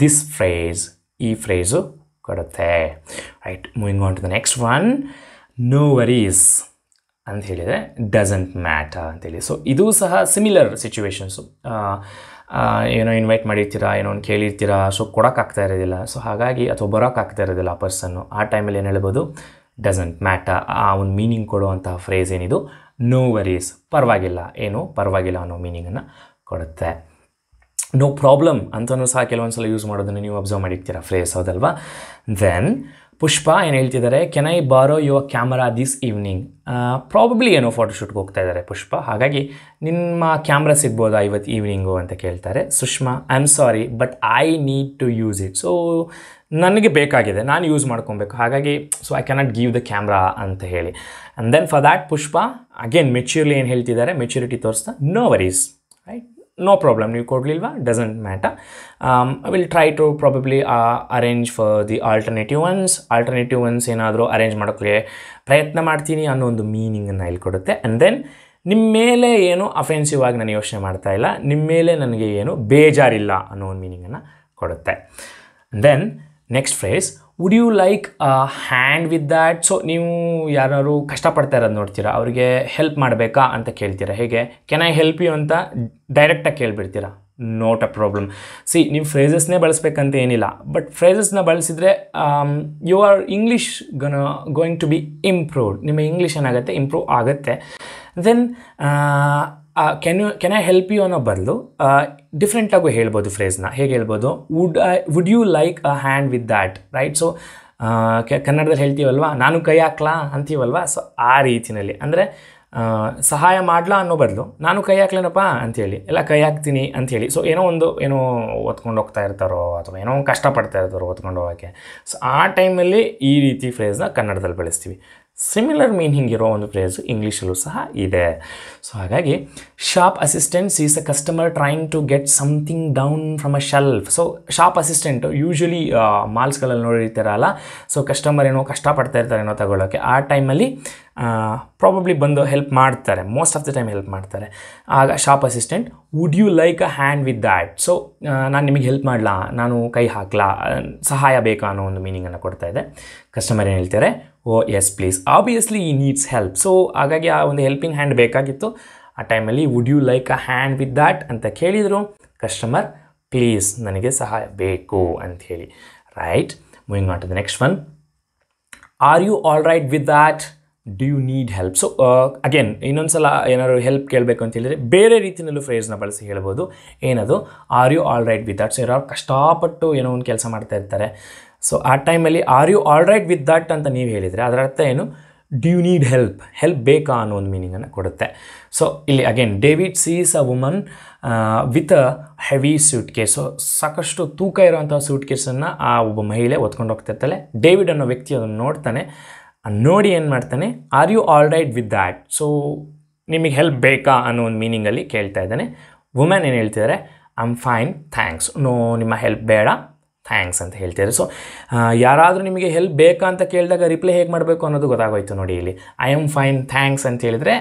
ದಿಸ್ ಫ್ರೇಜ್ ಈ ಫ್ರೇಜು ಕೊಡುತ್ತೆ right moving on to the next one no worries ಅಂತ ಹೇಳಿದರೆ ಡಸಂಟ್ ಮ್ಯಾಟರ್ ಅಂತೇಳಿ ಸೊ ಇದು ಸಹ ಸಿಮಿಲರ್ ಸಿಚುವೇಶನ್ಸು ಏನೋ ಇನ್ವೈಟ್ ಮಾಡಿರ್ತೀರಾ ಏನೋ ಒಂದು ಕೇಳಿರ್ತೀರಾ ಸೊ ಕೊಡೋಕ್ಕಾಗ್ತಾ ಇರೋದಿಲ್ಲ ಸೊ ಹಾಗಾಗಿ ಅಥವಾ ಬರೋಕ್ಕಾಗ್ತಾ ಇರೋದಿಲ್ಲ ಆ ಪರ್ಸನ್ನು ಆ ಟೈಮಲ್ಲಿ ಏನು ಹೇಳ್ಬೋದು ಡಸಂಟ್ ಮ್ಯಾಟರ್ ಆ ಒಂದು ಮೀನಿಂಗ್ ಕೊಡುವಂತಹ ಫ್ರೇಸ್ ಏನಿದು ನೋ ವರೀಸ್ ಪರವಾಗಿಲ್ಲ ಏನು ಪರವಾಗಿಲ್ಲ ಅನ್ನೋ ಮೀನಿಂಗನ್ನು ಕೊಡುತ್ತೆ ನೋ ಪ್ರಾಬ್ಲಮ್ ಅಂತಲೂ ಸಹ ಕೆಲವೊಂದು ಸಲ ಯೂಸ್ ಮಾಡೋದನ್ನು ನೀವು ಅಬ್ಸರ್ವ್ ಮಾಡಿರ್ತೀರಾ ಫ್ರೇಸ್ ಹೌದಲ್ವಾ ದೆನ್ ಪುಷ್ಪ ಏನು ಹೇಳ್ತಿದ್ದಾರೆ ಕೆನ್ ಐ ಬಾರೋ ಯುವ ಕ್ಯಾಮರಾ ದಿಸ್ ಈವ್ನಿಂಗ್ ಪ್ರಾಬಬ್ಲಿ ಏನೋ ಫೋಟೋಶೂಟ್ಗೆ ಹೋಗ್ತಾ ಇದ್ದಾರೆ ಪುಷ್ಪ ಹಾಗಾಗಿ ನಿಮ್ಮ ಕ್ಯಾಮ್ರಾ ಸಿಗ್ಬೋದಾ ಇವತ್ತು ಈವ್ನಿಂಗು ಅಂತ ಕೇಳ್ತಾರೆ Sushma I am sorry but I need to use it so ನನಗೆ ಬೇಕಾಗಿದೆ ನಾನು ಯೂಸ್ ಮಾಡ್ಕೊಬೇಕು ಹಾಗಾಗಿ so I cannot give the camera ಅಂತ ಹೇಳಿ and then for that Pushpa again maturely ಏನು ಹೇಳ್ತಿದ್ದಾರೆ ಮೆಚ್ಯೂರಿಟಿ ತೋರಿಸ್ತಾ no worries right no problem ನೀವು ಕೊಡಲಿಲ್ವಾ lilva doesn't matter um, i will try to probably uh, arrange alternative ones alternative ones ಏನಾದರೂ arrange ಮಾಡೋಕ್ಕೆ ಪ್ರಯತ್ನ ಮಾಡ್ತೀನಿ ಅನ್ನೋ ಒಂದು ಮೀನಿಂಗನ್ನು ಇಲ್ಲಿ ಕೊಡುತ್ತೆ ಆ್ಯಂಡ್ ದೆನ್ ನಿಮ್ಮ ಮೇಲೆ ಏನು ಅಫೆನ್ಸಿವ್ ಆಗಿ ನಾನು ಯೋಚನೆ ಮಾಡ್ತಾ ಇಲ್ಲ ನಿಮ್ಮ ಮೇಲೆ ನನಗೆ ಏನು ಬೇಜಾರಿಲ್ಲ ಅನ್ನೋ ಒಂದು ಮೀನಿಂಗನ್ನು ಕೊಡುತ್ತೆ then next phrase would you like hand with that so ನೀವು ಯಾರು ಕಷ್ಟಪಡ್ತಾ ಇರೋದು ನೋಡ್ತೀರಾ ಅವರಿಗೆ ಹೆಲ್ಪ್ ಮಾಡಬೇಕಾ ಅಂತ ಕೇಳ್ತೀರಾ ಹೇಗೆ ಕೆನ್ ಐ ಹೆಲ್ಪ್ ಯು ಅಂತ ಡೈರೆಕ್ಟಾಗಿ ಕೇಳಿಬಿಡ್ತೀರಾ ನೋಟ್ ಅ ಪ್ರಾಬ್ಲಮ್ ಸಿ ನೀವು ಫ್ರೇಸಸ್ನೇ ಬಳಸ್ಬೇಕಂತ ಏನಿಲ್ಲ ಬಟ್ ಫ್ರೇಸಸ್ನ ಬಳಸಿದರೆ you are English gonna going to be improved ನಿಮ್ಮ ಇಂಗ್ಲೀಷ್ ಏನಾಗುತ್ತೆ ಇಂಪ್ರೂವ್ ಆಗುತ್ತೆ then can you can I help you ಅನ್ನೋ ಬದಲು ಡಿಫ್ರೆಂಟಾಗೂ ಹೇಳ್ಬೋದು ಫ್ರೇಸ್ನ ಹೇಗೆ ಹೇಳ್ಬೋದು would I would you like a hand with that right so ಕನ್ನಡದಲ್ಲಿ ಹೇಳ್ತೀವಲ್ವಾ ನಾನು ಕೈ ಹಾಕ್ಲಾ ಅಂತೀವಲ್ವಾ ಸೊ ಆ ರೀತಿಯಲ್ಲಿ ಅಂದರೆ ಸಹಾಯ ಮಾಡಲಾ ಅನ್ನೋ ಬದಲು ನಾನು ಕೈ ಹಾಕ್ಲೇನಪ್ಪ ಅಂಥೇಳಿ ಎಲ್ಲ ಕೈ ಹಾಕ್ತೀನಿ ಅಂಥೇಳಿ ಸೊ ಏನೋ ಒಂದು ಏನೋ ಓದ್ಕೊಂಡು ಹೋಗ್ತಾ ಇರ್ತಾರೋ ಅಥವಾ ಏನೋ ಒಂದು ಕಷ್ಟಪಡ್ತಾ ಇರ್ತಾರೋ ಓದ್ಕೊಂಡು ಹೋಗೋಕ್ಕೆ ಸೊ ಆ ಟೈಮಲ್ಲಿ ಈ ರೀತಿ ಫ್ರೇಸ್ನ ಕನ್ನಡದಲ್ಲಿ ಬೆಳೆಸ್ತೀವಿ ಸಿಮಿಲರ್ ಮೀನಿಂಗ್ ಇರೋ ಒಂದು ಫ್ರೇಸು ಇಂಗ್ಲೀಷಲ್ಲೂ ಸಹ ಇದೆ ಸೊ ಹಾಗಾಗಿ shop assistants is a customer trying to get something down from a shelf so shop assistant usually ಮಾಲ್ಸ್ಗಳಲ್ಲಿ ನೋಡಿರ್ತಾರಲ್ಲ ಸೊ ಕಸ್ಟಮರ್ ಏನೋ ಕಷ್ಟಪಡ್ತಾ ಇರ್ತಾರೆ ಏನೋ ತಗೊಳ್ಳೋಕ್ಕೆ ಆ ಟೈಮಲ್ಲಿ ಪ್ರಾಬಬ್ಲಿ ಬಂದು ಹೆಲ್ಪ್ ಮಾಡ್ತಾರೆ most of the time help ಮಾಡ್ತಾರೆ ಆಗ shop assistant would you like a hand with that so ನಾನು ನಿಮಗೆ ಹೆಲ್ಪ್ ಮಾಡಲಾ ನಾನು ಕೈ ಹಾಕಲಾ ಸಹಾಯ ಬೇಕಾ ಅನ್ನೋ ಒಂದು ಮೀನಿಂಗನ್ನು ಕೊಡ್ತಾ ಇದೆ ಕಸ್ಟಮರ್ ಏನು ಹೇಳ್ತಾರೆ ಓ ಎಸ್ ಪ್ಲೀಸ್ ಆಬ್ವಿಯಸ್ಲಿ ಈ ನೀಡ್ಸ್ ಹೆಲ್ಪ್ ಸೊ ಹಾಗಾಗಿ ಆ ಒಂದು ಹೆಲ್ಪಿಂಗ್ ಹ್ಯಾಂಡ್ ಬೇಕಾಗಿತ್ತು ಆ ಟೈಮಲ್ಲಿ would you like a hand with that ಅಂತ ಕೇಳಿದರು ಕಸ್ಟಮರ್ ಪ್ಲೀಸ್ ನನಗೆ ಸಹಾಯ ಬೇಕು ಅಂಥೇಳಿ right moving on to the next one are you all right with that do you need help so again ಇನ್ನೊಂದು ಸಲ ಏನಾದ್ರು ಹೆಲ್ಪ್ ಕೇಳಬೇಕು ಅಂತ ಹೇಳಿದರೆ ಬೇರೆ ರೀತಿಯಲ್ಲೂ ಫ್ರೇಸ್ನ ಬಳಸಿ ಹೇಳ್ಬೋದು ಏನದು are you all right with that so ಯಾರು ಕಷ್ಟಪಟ್ಟು ಏನೋ ಒಂದು ಕೆಲಸ ಮಾಡ್ತಾ ಇರ್ತಾರೆ ಸೊ ಆ ಟೈಮಲ್ಲಿ are you all right with that ಅಂತ ನೀವು ಹೇಳಿದರೆ ಅದರ ಅರ್ಥ ಏನು ಯು ನೀಡ್ ಹೆಲ್ಪ್ ಹೆಲ್ಪ್ ಬೇಕಾ ಅನ್ನೋ ಒಂದು ಮೀನಿಂಗನ್ನು ಕೊಡುತ್ತೆ ಸೊ ಇಲ್ಲಿ again David sees a woman with a heavy suitcase so ಸಾಕಷ್ಟು ತೂಕ ಇರುವಂಥ ಸೂಟ್ ಕೇಸನ್ನು ಆ ಒಬ್ಬ ಮಹಿಳೆ ಹೊತ್ಕೊಂಡು ಹೋಗ್ತಿರ್ತಾಳೆ ಡೇವಿಡ್ ಅನ್ನೋ ವ್ಯಕ್ತಿ ಅದನ್ನು ನೋಡ್ತಾನೆ ನೋಡಿ ಏನು ಮಾಡ್ತಾನೆ are you all right with that so ನಿಮಗೆ ಹೆಲ್ಪ್ ಬೇಕಾ ಅನ್ನೋ ಒಂದು ಮೀನಿಂಗಲ್ಲಿ ಕೇಳ್ತಾ ಇದ್ದಾನೆ ವುಮೆನ್ ಏನು ಹೇಳ್ತಿದ್ದಾರೆ I am fine thanks no ನಿಮ್ಮ ಹೆಲ್ಪ್ ಬೇಡ ಥ್ಯಾಂಕ್ಸ್ ಅಂತ ಹೇಳ್ತಾರೆ ಸೊ ಯಾರಾದರೂ ನಿಮಗೆ ಹೆಲ್ಪ್ ಬೇಕಾ ಅಂತ ಕೇಳಿದಾಗ ರಿಪ್ಲೈ ಹೇಗೆ ಮಾಡಬೇಕು ಅನ್ನೋದು ಗೊತ್ತಾಗೋಯ್ತು ನೋಡಿ ಇಲ್ಲಿ ಐ ಆಮ್ ಫೈನ್ ಥ್ಯಾಂಕ್ಸ್ ಅಂತ ಹೇಳಿದರೆ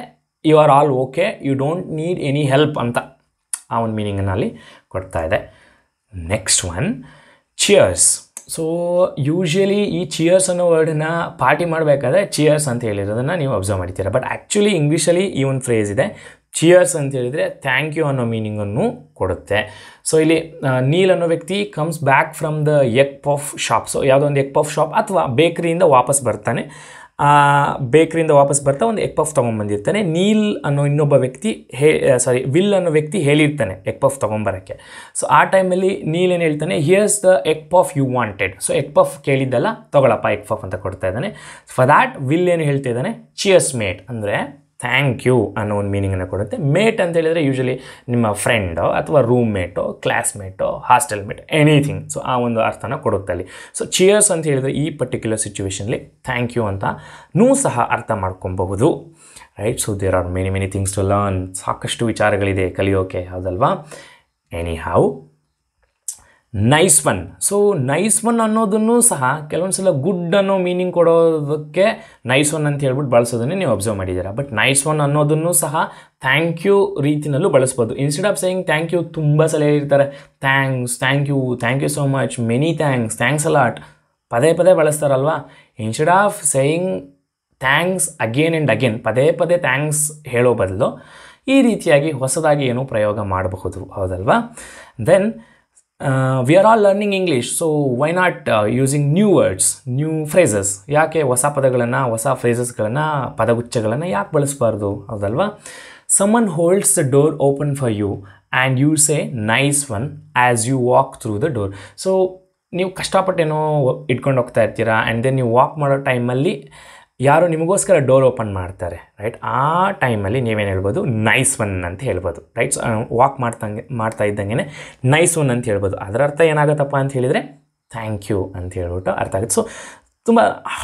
you are all okay you don't need any help ಅಂತ ಆ ಒಂದು ಮೀನಿಂಗನ್ನು ಅಲ್ಲಿ ಕೊಡ್ತಾ ಇದೆ next one cheers so usually ಈ ಚಿಯರ್ಸ್ ಅನ್ನೋ ವರ್ಡನ್ನ ಪಾರ್ಟಿ ಮಾಡಬೇಕಾದ್ರೆ ಚಿಯರ್ಸ್ ಅಂತ ಹೇಳಿರೋದನ್ನು ನೀವು ಅಬ್ಸರ್ವ್ ಮಾಡ್ತೀರಾ ಬಟ್ ಆ್ಯಕ್ಚುಲಿ ಇಂಗ್ಲೀಷಲ್ಲಿ ಈ ಒಂದು ಫ್ರೇಸ್ ಇದೆ ಚಿಯರ್ಸ್ ಅಂತ ಹೇಳಿದರೆ ಥ್ಯಾಂಕ್ ಯು ಅನ್ನೋ ಮೀನಿಂಗನ್ನು ಕೊಡುತ್ತೆ ಸೊ ಇಲ್ಲಿ ನೀಲ್ ಅನ್ನೋ ವ್ಯಕ್ತಿ comes back from the egg puff shop so ಯಾವುದೋ ಒಂದು ಎಗ್ ಪಫ್ ಶಾಪ್ ಅಥವಾ ಬೇಕ್ರಿಯಿಂದ ವಾಪಸ್ ಬರ್ತಾನೆ ಬೇಕ್ರಿಯಿಂದ ವಾಪಸ್ ಬರ್ತಾ ಒಂದು ಎಗ್ ಪಫ್ ತೊಗೊಂಬಂದಿರ್ತಾನೆ ನೀಲ್ ಅನ್ನೋ ಇನ್ನೊಬ್ಬ ವ್ಯಕ್ತಿ ಹೇ ಸಾರಿ ವಿಲ್ ಅನ್ನೋ ವ್ಯಕ್ತಿ ಹೇಳಿರ್ತಾನೆ ಎಗ್ ಪಫ್ ತೊಗೊಂಬರೋಕ್ಕೆ ಸೊ ಆ ಟೈಮಲ್ಲಿ ನೀಲ್ ಏನು ಹೇಳ್ತಾನೆ here's the egg puff you wanted so egg puff ಕೇಳಿದ್ದಲ್ಲ ತೊಗೊಳಪ್ಪ ಎಗ್ ಪಫ್ ಅಂತ ಕೊಡ್ತಾ ಇದ್ದಾನೆ ಫಾರ್ ದ್ಯಾಟ್ ವಿಲ್ ಏನು ಹೇಳ್ತಾ ಇದ್ದಾನೆ ಚಿಯರ್ಸ್ ಮೇಟ್ ಅಂದರೆ ಥ್ಯಾಂಕ್ ಯು ಅನ್ನೋ ಒಂದು ಮೀನಿಂಗನ್ನು ಕೊಡುತ್ತೆ ಮೇಟ್ ಅಂತ ಹೇಳಿದರೆ ಯೂಶಲಿ ನಿಮ್ಮ ಫ್ರೆಂಡು ಅಥವಾ ರೂಮ್ ಮೇಟೋ ಕ್ಲಾಸ್ಮೇಟೋ ಹಾಸ್ಟೆಲ್ ಮೇಟ್ ಎನಿಥಿಂಗ್ ಸೊ ಆ ಒಂದು ಅರ್ಥನ ಕೊಡುತ್ತೆ ಅಲ್ಲಿ ಸೊ ಚಿಯರ್ಸ್ ಅಂತ ಹೇಳಿದರೆ ಈ ಪರ್ಟಿಕ್ಯುಲರ್ ಸಿಚುವೇಷನಲ್ಲಿ ಥ್ಯಾಂಕ್ ಯು ಅಂತ ನೂ ಸಹ ಅರ್ಥ ಮಾಡ್ಕೊಬಹುದು right so there are many many things to learn ಸಾಕಷ್ಟು ವಿಚಾರಗಳಿದೆ ಕಲಿಯೋಕೆ ಹೌದಲ್ವಾ anyhow nice one so nice one ಅನ್ನೋದನ್ನು ಸಹ ಕೆಲವೊಂದು ಸಲ ಗುಡ್ ಅನ್ನೋ ಮೀನಿಂಗ್ ಕೊಡೋದಕ್ಕೆ ನೈಸ್ ಒನ್ ಅಂತ ಹೇಳ್ಬಿಟ್ಟು ಬಳಸೋದನ್ನೇ ನೀವು ಅಬ್ಸರ್ವ್ ಮಾಡಿದ್ದೀರಾ ಬಟ್ ನೈಸ್ ಒನ್ ಅನ್ನೋದನ್ನು ಸಹ ಥ್ಯಾಂಕ್ ಯು ರೀತಿಯಲ್ಲೂ ಬಳಸ್ಬೋದು instead of saying thank you ತುಂಬ ಸಲ ಇರ್ತಾರೆ thanks thank you thank you so much many thanks thanks a lot ಪದೇ ಪದೇ ಬಳಸ್ತಾರಲ್ವಾ instead of saying thanks again and again ಪದೇ ಪದೇ ಥ್ಯಾಂಕ್ಸ್ ಹೇಳೋ ಬದಲು ಈ ರೀತಿಯಾಗಿ ಹೊಸದಾಗಿ ಏನು ಪ್ರಯೋಗ ಮಾಡಬಹುದು ಹೌದಲ್ವಾ then we are all learning English so why not using new words new phrases ಯಾಕೆ ಹೊಸ ಪದಗಳನ್ನು ಹೊಸ ಫ್ರೇಸಸ್ಗಳನ್ನು ಪದಗುಚ್ಛಗಳನ್ನು ಯಾಕೆ ಬಳಸಬಾರ್ದು ಹೌದಲ್ವಾ someone holds the door open for you and you say nice one as you walk through the door so ನೀವು ಕಷ್ಟಪಟ್ಟೇನೋ ಇಟ್ಕೊಂಡು ಹೋಗ್ತಾ ಇರ್ತೀರಾ ಆ್ಯಂಡ್ ದೆನ್ ನೀವು ವಾಕ್ ಮಾಡೋ ಟೈಮಲ್ಲಿ ಯಾರು ನಿಮಗೋಸ್ಕರ ಡೋರ್ ಓಪನ್ ಮಾಡ್ತಾರೆ ರೈಟ್ ಆ ಟೈಮಲ್ಲಿ ನೀವೇನು ಹೇಳ್ಬೋದು ನೈಸ್ ಒನ್ ಅಂತ ಹೇಳ್ಬೋದು ರೈಟ್ ವಾಕ್ ಮಾಡ್ತಂಗೆ ಮಾಡ್ತಾ ಇದ್ದಂಗೆ ನೈಸ್ ಒನ್ ಅಂತ ಹೇಳ್ಬೋದು ಅದರ ಅರ್ಥ ಏನಾಗುತ್ತಪ್ಪ ಅಂತ ಹೇಳಿದರೆ ಥ್ಯಾಂಕ್ ಯು ಅಂತ ಹೇಳ್ಬಿಟ್ಟು ಅರ್ಥ ಆಗುತ್ತೆ ಸೊ ತುಂಬ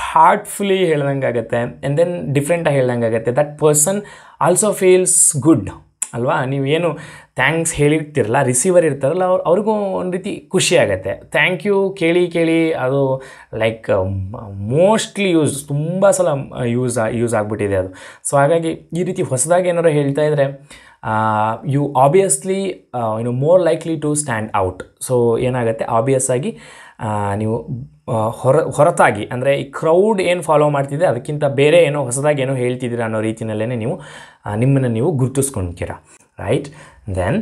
ಹಾರ್ಟ್ಫುಲಿ ಹೇಳ್ದಂಗೆ ಆಗುತ್ತೆ ಆ್ಯಂಡ್ ದೆನ್ ಡಿಫ್ರೆಂಟಾಗಿ ಹೇಳ್ದಂಗೆ ಆಗುತ್ತೆ that person also feels good ಅಲ್ವಾ ನೀವೇನು ಥ್ಯಾಂಕ್ಸ್ ಹೇಳಿರ್ತಿರಲ್ಲ ರಿಸೀವರ್ ಇರ್ತಾರಲ್ಲ ಅವ್ರು ಅವ್ರಿಗೂ ಒಂದು ರೀತಿ ಖುಷಿ ಆಗುತ್ತೆ ಥ್ಯಾಂಕ್ ಯು ಕೇಳಿ ಕೇಳಿ ಅದು ಲೈಕ್ ಮೋಸ್ಟ್ಲಿ ಯೂಸ್ ತುಂಬ ಸಲ ಯೂಸ್ ಯೂಸ್ ಆಗಿಬಿಟ್ಟಿದೆ ಅದು ಸೊ ಹಾಗಾಗಿ ಈ ರೀತಿ ಹೊಸದಾಗಿ ಏನಾರು ಹೇಳ್ತಾ ಇದ್ದರೆ you obviously you know more likely to stand out so ಏನಾಗುತ್ತೆ ಆಬ್ವಿಯಸ್ ಆಗಿ uh, ನೀವು uh, ಹೊರ ಹೊರತಾಗಿ ಅಂದರೆ ಈ ಕ್ರೌಡ್ ಏನು ಫಾಲೋ ಮಾಡ್ತಿದೆ ಅದಕ್ಕಿಂತ ಬೇರೆ ಏನೋ ಹೊಸದಾಗಿ ಏನೋ ಹೇಳ್ತಿದ್ದೀರಾ ಅನ್ನೋ ರೀತಿಯಲ್ಲೇ ನೀವು uh, ನಿಮ್ಮನ್ನು ನೀವು ಗುರುತಿಸ್ಕೊಂಡಿರ right then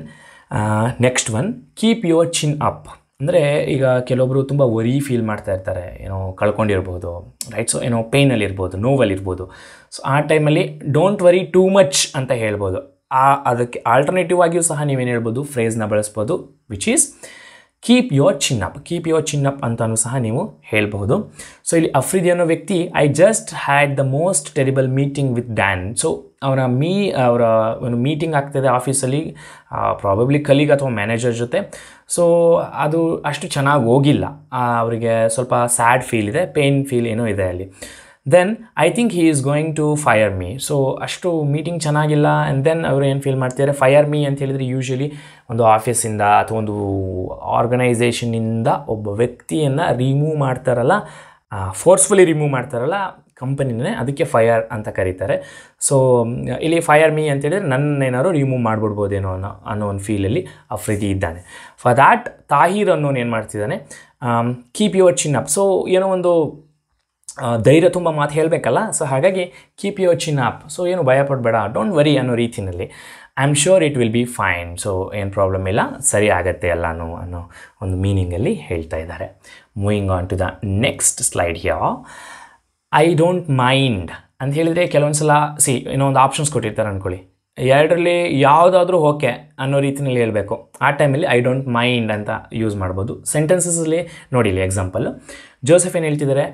next one keep your chin up ಅಂದರೆ ಈಗ ಕೆಲವೊಬ್ಬರು ತುಂಬ ವರಿ ಫೀಲ್ ಮಾಡ್ತಾ ಇರ್ತಾರೆ ಏನೋ ಕಳ್ಕೊಂಡಿರ್ಬೋದು ರೈಟ್ ಸೊ ಏನೋ ಪೇಯ್ನಲ್ಲಿರ್ಬೋದು ನೋವಲ್ಲಿರ್ಬೋದು ಸೊ ಆ ಟೈಮಲ್ಲಿ ಡೋಂಟ್ ವರಿ ಟೂ ಮಚ್ ಅಂತ ಹೇಳ್ಬೋದು ಆ ಅದಕ್ಕೆ ಆಲ್ಟರ್ನೇಟಿವ್ ಆಗಿಯೂ ಸಹ ನೀವೇನು ಹೇಳ್ಬೋದು ಫ್ರೇಸ್ನ ಬಳಸ್ಬೋದು which is keep your chin up keep your chin up ಅಂತಲೂ ಸಹ ನೀವು ಹೇಳಬಹುದು ಸೊ ಇಲ್ಲಿ ಅಫ್ರಿದಿ ಅನ್ನೋ ವ್ಯಕ್ತಿ I just had the most terrible meeting with Dan so ಅವರ ಮೀ ಅವರ ಒಂದು ಮೀಟಿಂಗ್ ಆಗ್ತಿದೆ ಆಫೀಸಲ್ಲಿ ಪ್ರಾಬಬ್ಲಿ ಕಲೀಗ್ ಅಥವಾ ಮ್ಯಾನೇಜರ್ ಜೊತೆ ಸೊ ಅದು ಅಷ್ಟು ಚೆನ್ನಾಗಿ ಹೋಗಿಲ್ಲ ಅವರಿಗೆ ಸ್ವಲ್ಪ ಸ್ಯಾಡ್ ಫೀಲ್ ಇದೆ ಪೇನ್ ಫೀಲ್ ಏನೋ ಇದೆ ಅಲ್ಲಿ then I think he is going to fire me so ಅಷ್ಟು ಮೀಟಿಂಗ್ ಚೆನ್ನಾಗಿಲ್ಲ ಆ್ಯಂಡ್ ದೆನ್ ಅವರು ಏನು ಫೀಲ್ ಮಾಡ್ತಿದ್ದಾರೆ ಫೈರ್ ಮೀ ಅಂತ ಹೇಳಿದರೆ ಯೂಶ್ವಲಿ ಒಂದು ಆಫೀಸಿಂದ ಅಥವಾ ಒಂದು ಆರ್ಗನೈಸೇಷನಿಂದ ಒಬ್ಬ ವ್ಯಕ್ತಿಯನ್ನು ರಿಮೂವ್ ಮಾಡ್ತಾರಲ್ಲ ಫೋರ್ಸ್ಫುಲಿ ರಿಮೂವ್ ಮಾಡ್ತಾರಲ್ಲ ಕಂಪನಿನೇ ಅದಕ್ಕೆ ಫೈರ್ ಅಂತ ಕರೀತಾರೆ ಸೊ ಇಲ್ಲಿ ಫೈಯರ್ ಮೀ ಅಂತೇಳಿದರೆ ಏನಾದ್ರು ರಿಮೂವ್ ಮಾಡಿಬಿಡ್ಬೋದೇನೋ ಅನ್ನೋ ಅನ್ನೋ ಒಂದು ಫೀಲಲ್ಲಿ ಅಫ್ರಿದಿ ಇದ್ದಾನೆ ಫಾರ್ ದ್ಯಾಟ್ ತಾಹೀರ್ ಅನ್ನೋನು ಏನು ಮಾಡ್ತಿದ್ದಾನೆ keep your chin up so ಏನೋ ಒಂದು ಧೈರ್ಯ ತುಂಬ ಮಾತು ಹೇಳಬೇಕಲ್ಲ ಸೊ ಹಾಗಾಗಿ keep your chin up so ಏನು ಭಯಪಡಬೇಡ ಡೋಂಟ್ ವರಿ ಅನ್ನೋ ರೀತಿಯಲ್ಲಿ I am sure it will be fine so ಏನು ಪ್ರಾಬ್ಲಮ್ ಇಲ್ಲ ಸರಿ ಆಗತ್ತೆ ಎಲ್ಲನೂ ಅನ್ನೋ ಒಂದು ಮೀನಿಂಗಲ್ಲಿ ಹೇಳ್ತಾ ಇದ್ದಾರೆ moving on to the next slide here I don't mind ಅಂತ ಹೇಳಿದರೆ ಕೆಲವೊಂದು ಸಲ ಸಿ ಏನೋ ಒಂದು ಆಪ್ಷನ್ಸ್ ಕೊಟ್ಟಿರ್ತಾರೆ ಅಂದ್ಕೊಳ್ಳಿ ಎರಡರಲ್ಲಿ ಯಾವುದಾದ್ರೂ ಓಕೆ ಅನ್ನೋ ರೀತಿಯಲ್ಲಿ ಹೇಳಬೇಕು ಆ ಟೈಮಲ್ಲಿ ಐ ಡೋಂಟ್ ಮೈಂಡ್ ಅಂತ ಯೂಸ್ ಮಾಡ್ಬೋದು ಸೆಂಟೆನ್ಸಸಲ್ಲಿ ನೋಡಿಲಿ ಎಕ್ಸಾಂಪಲ್ ಜೋಸೆಫ್ ಏನು ಹೇಳ್ತಿದ್ದಾರೆ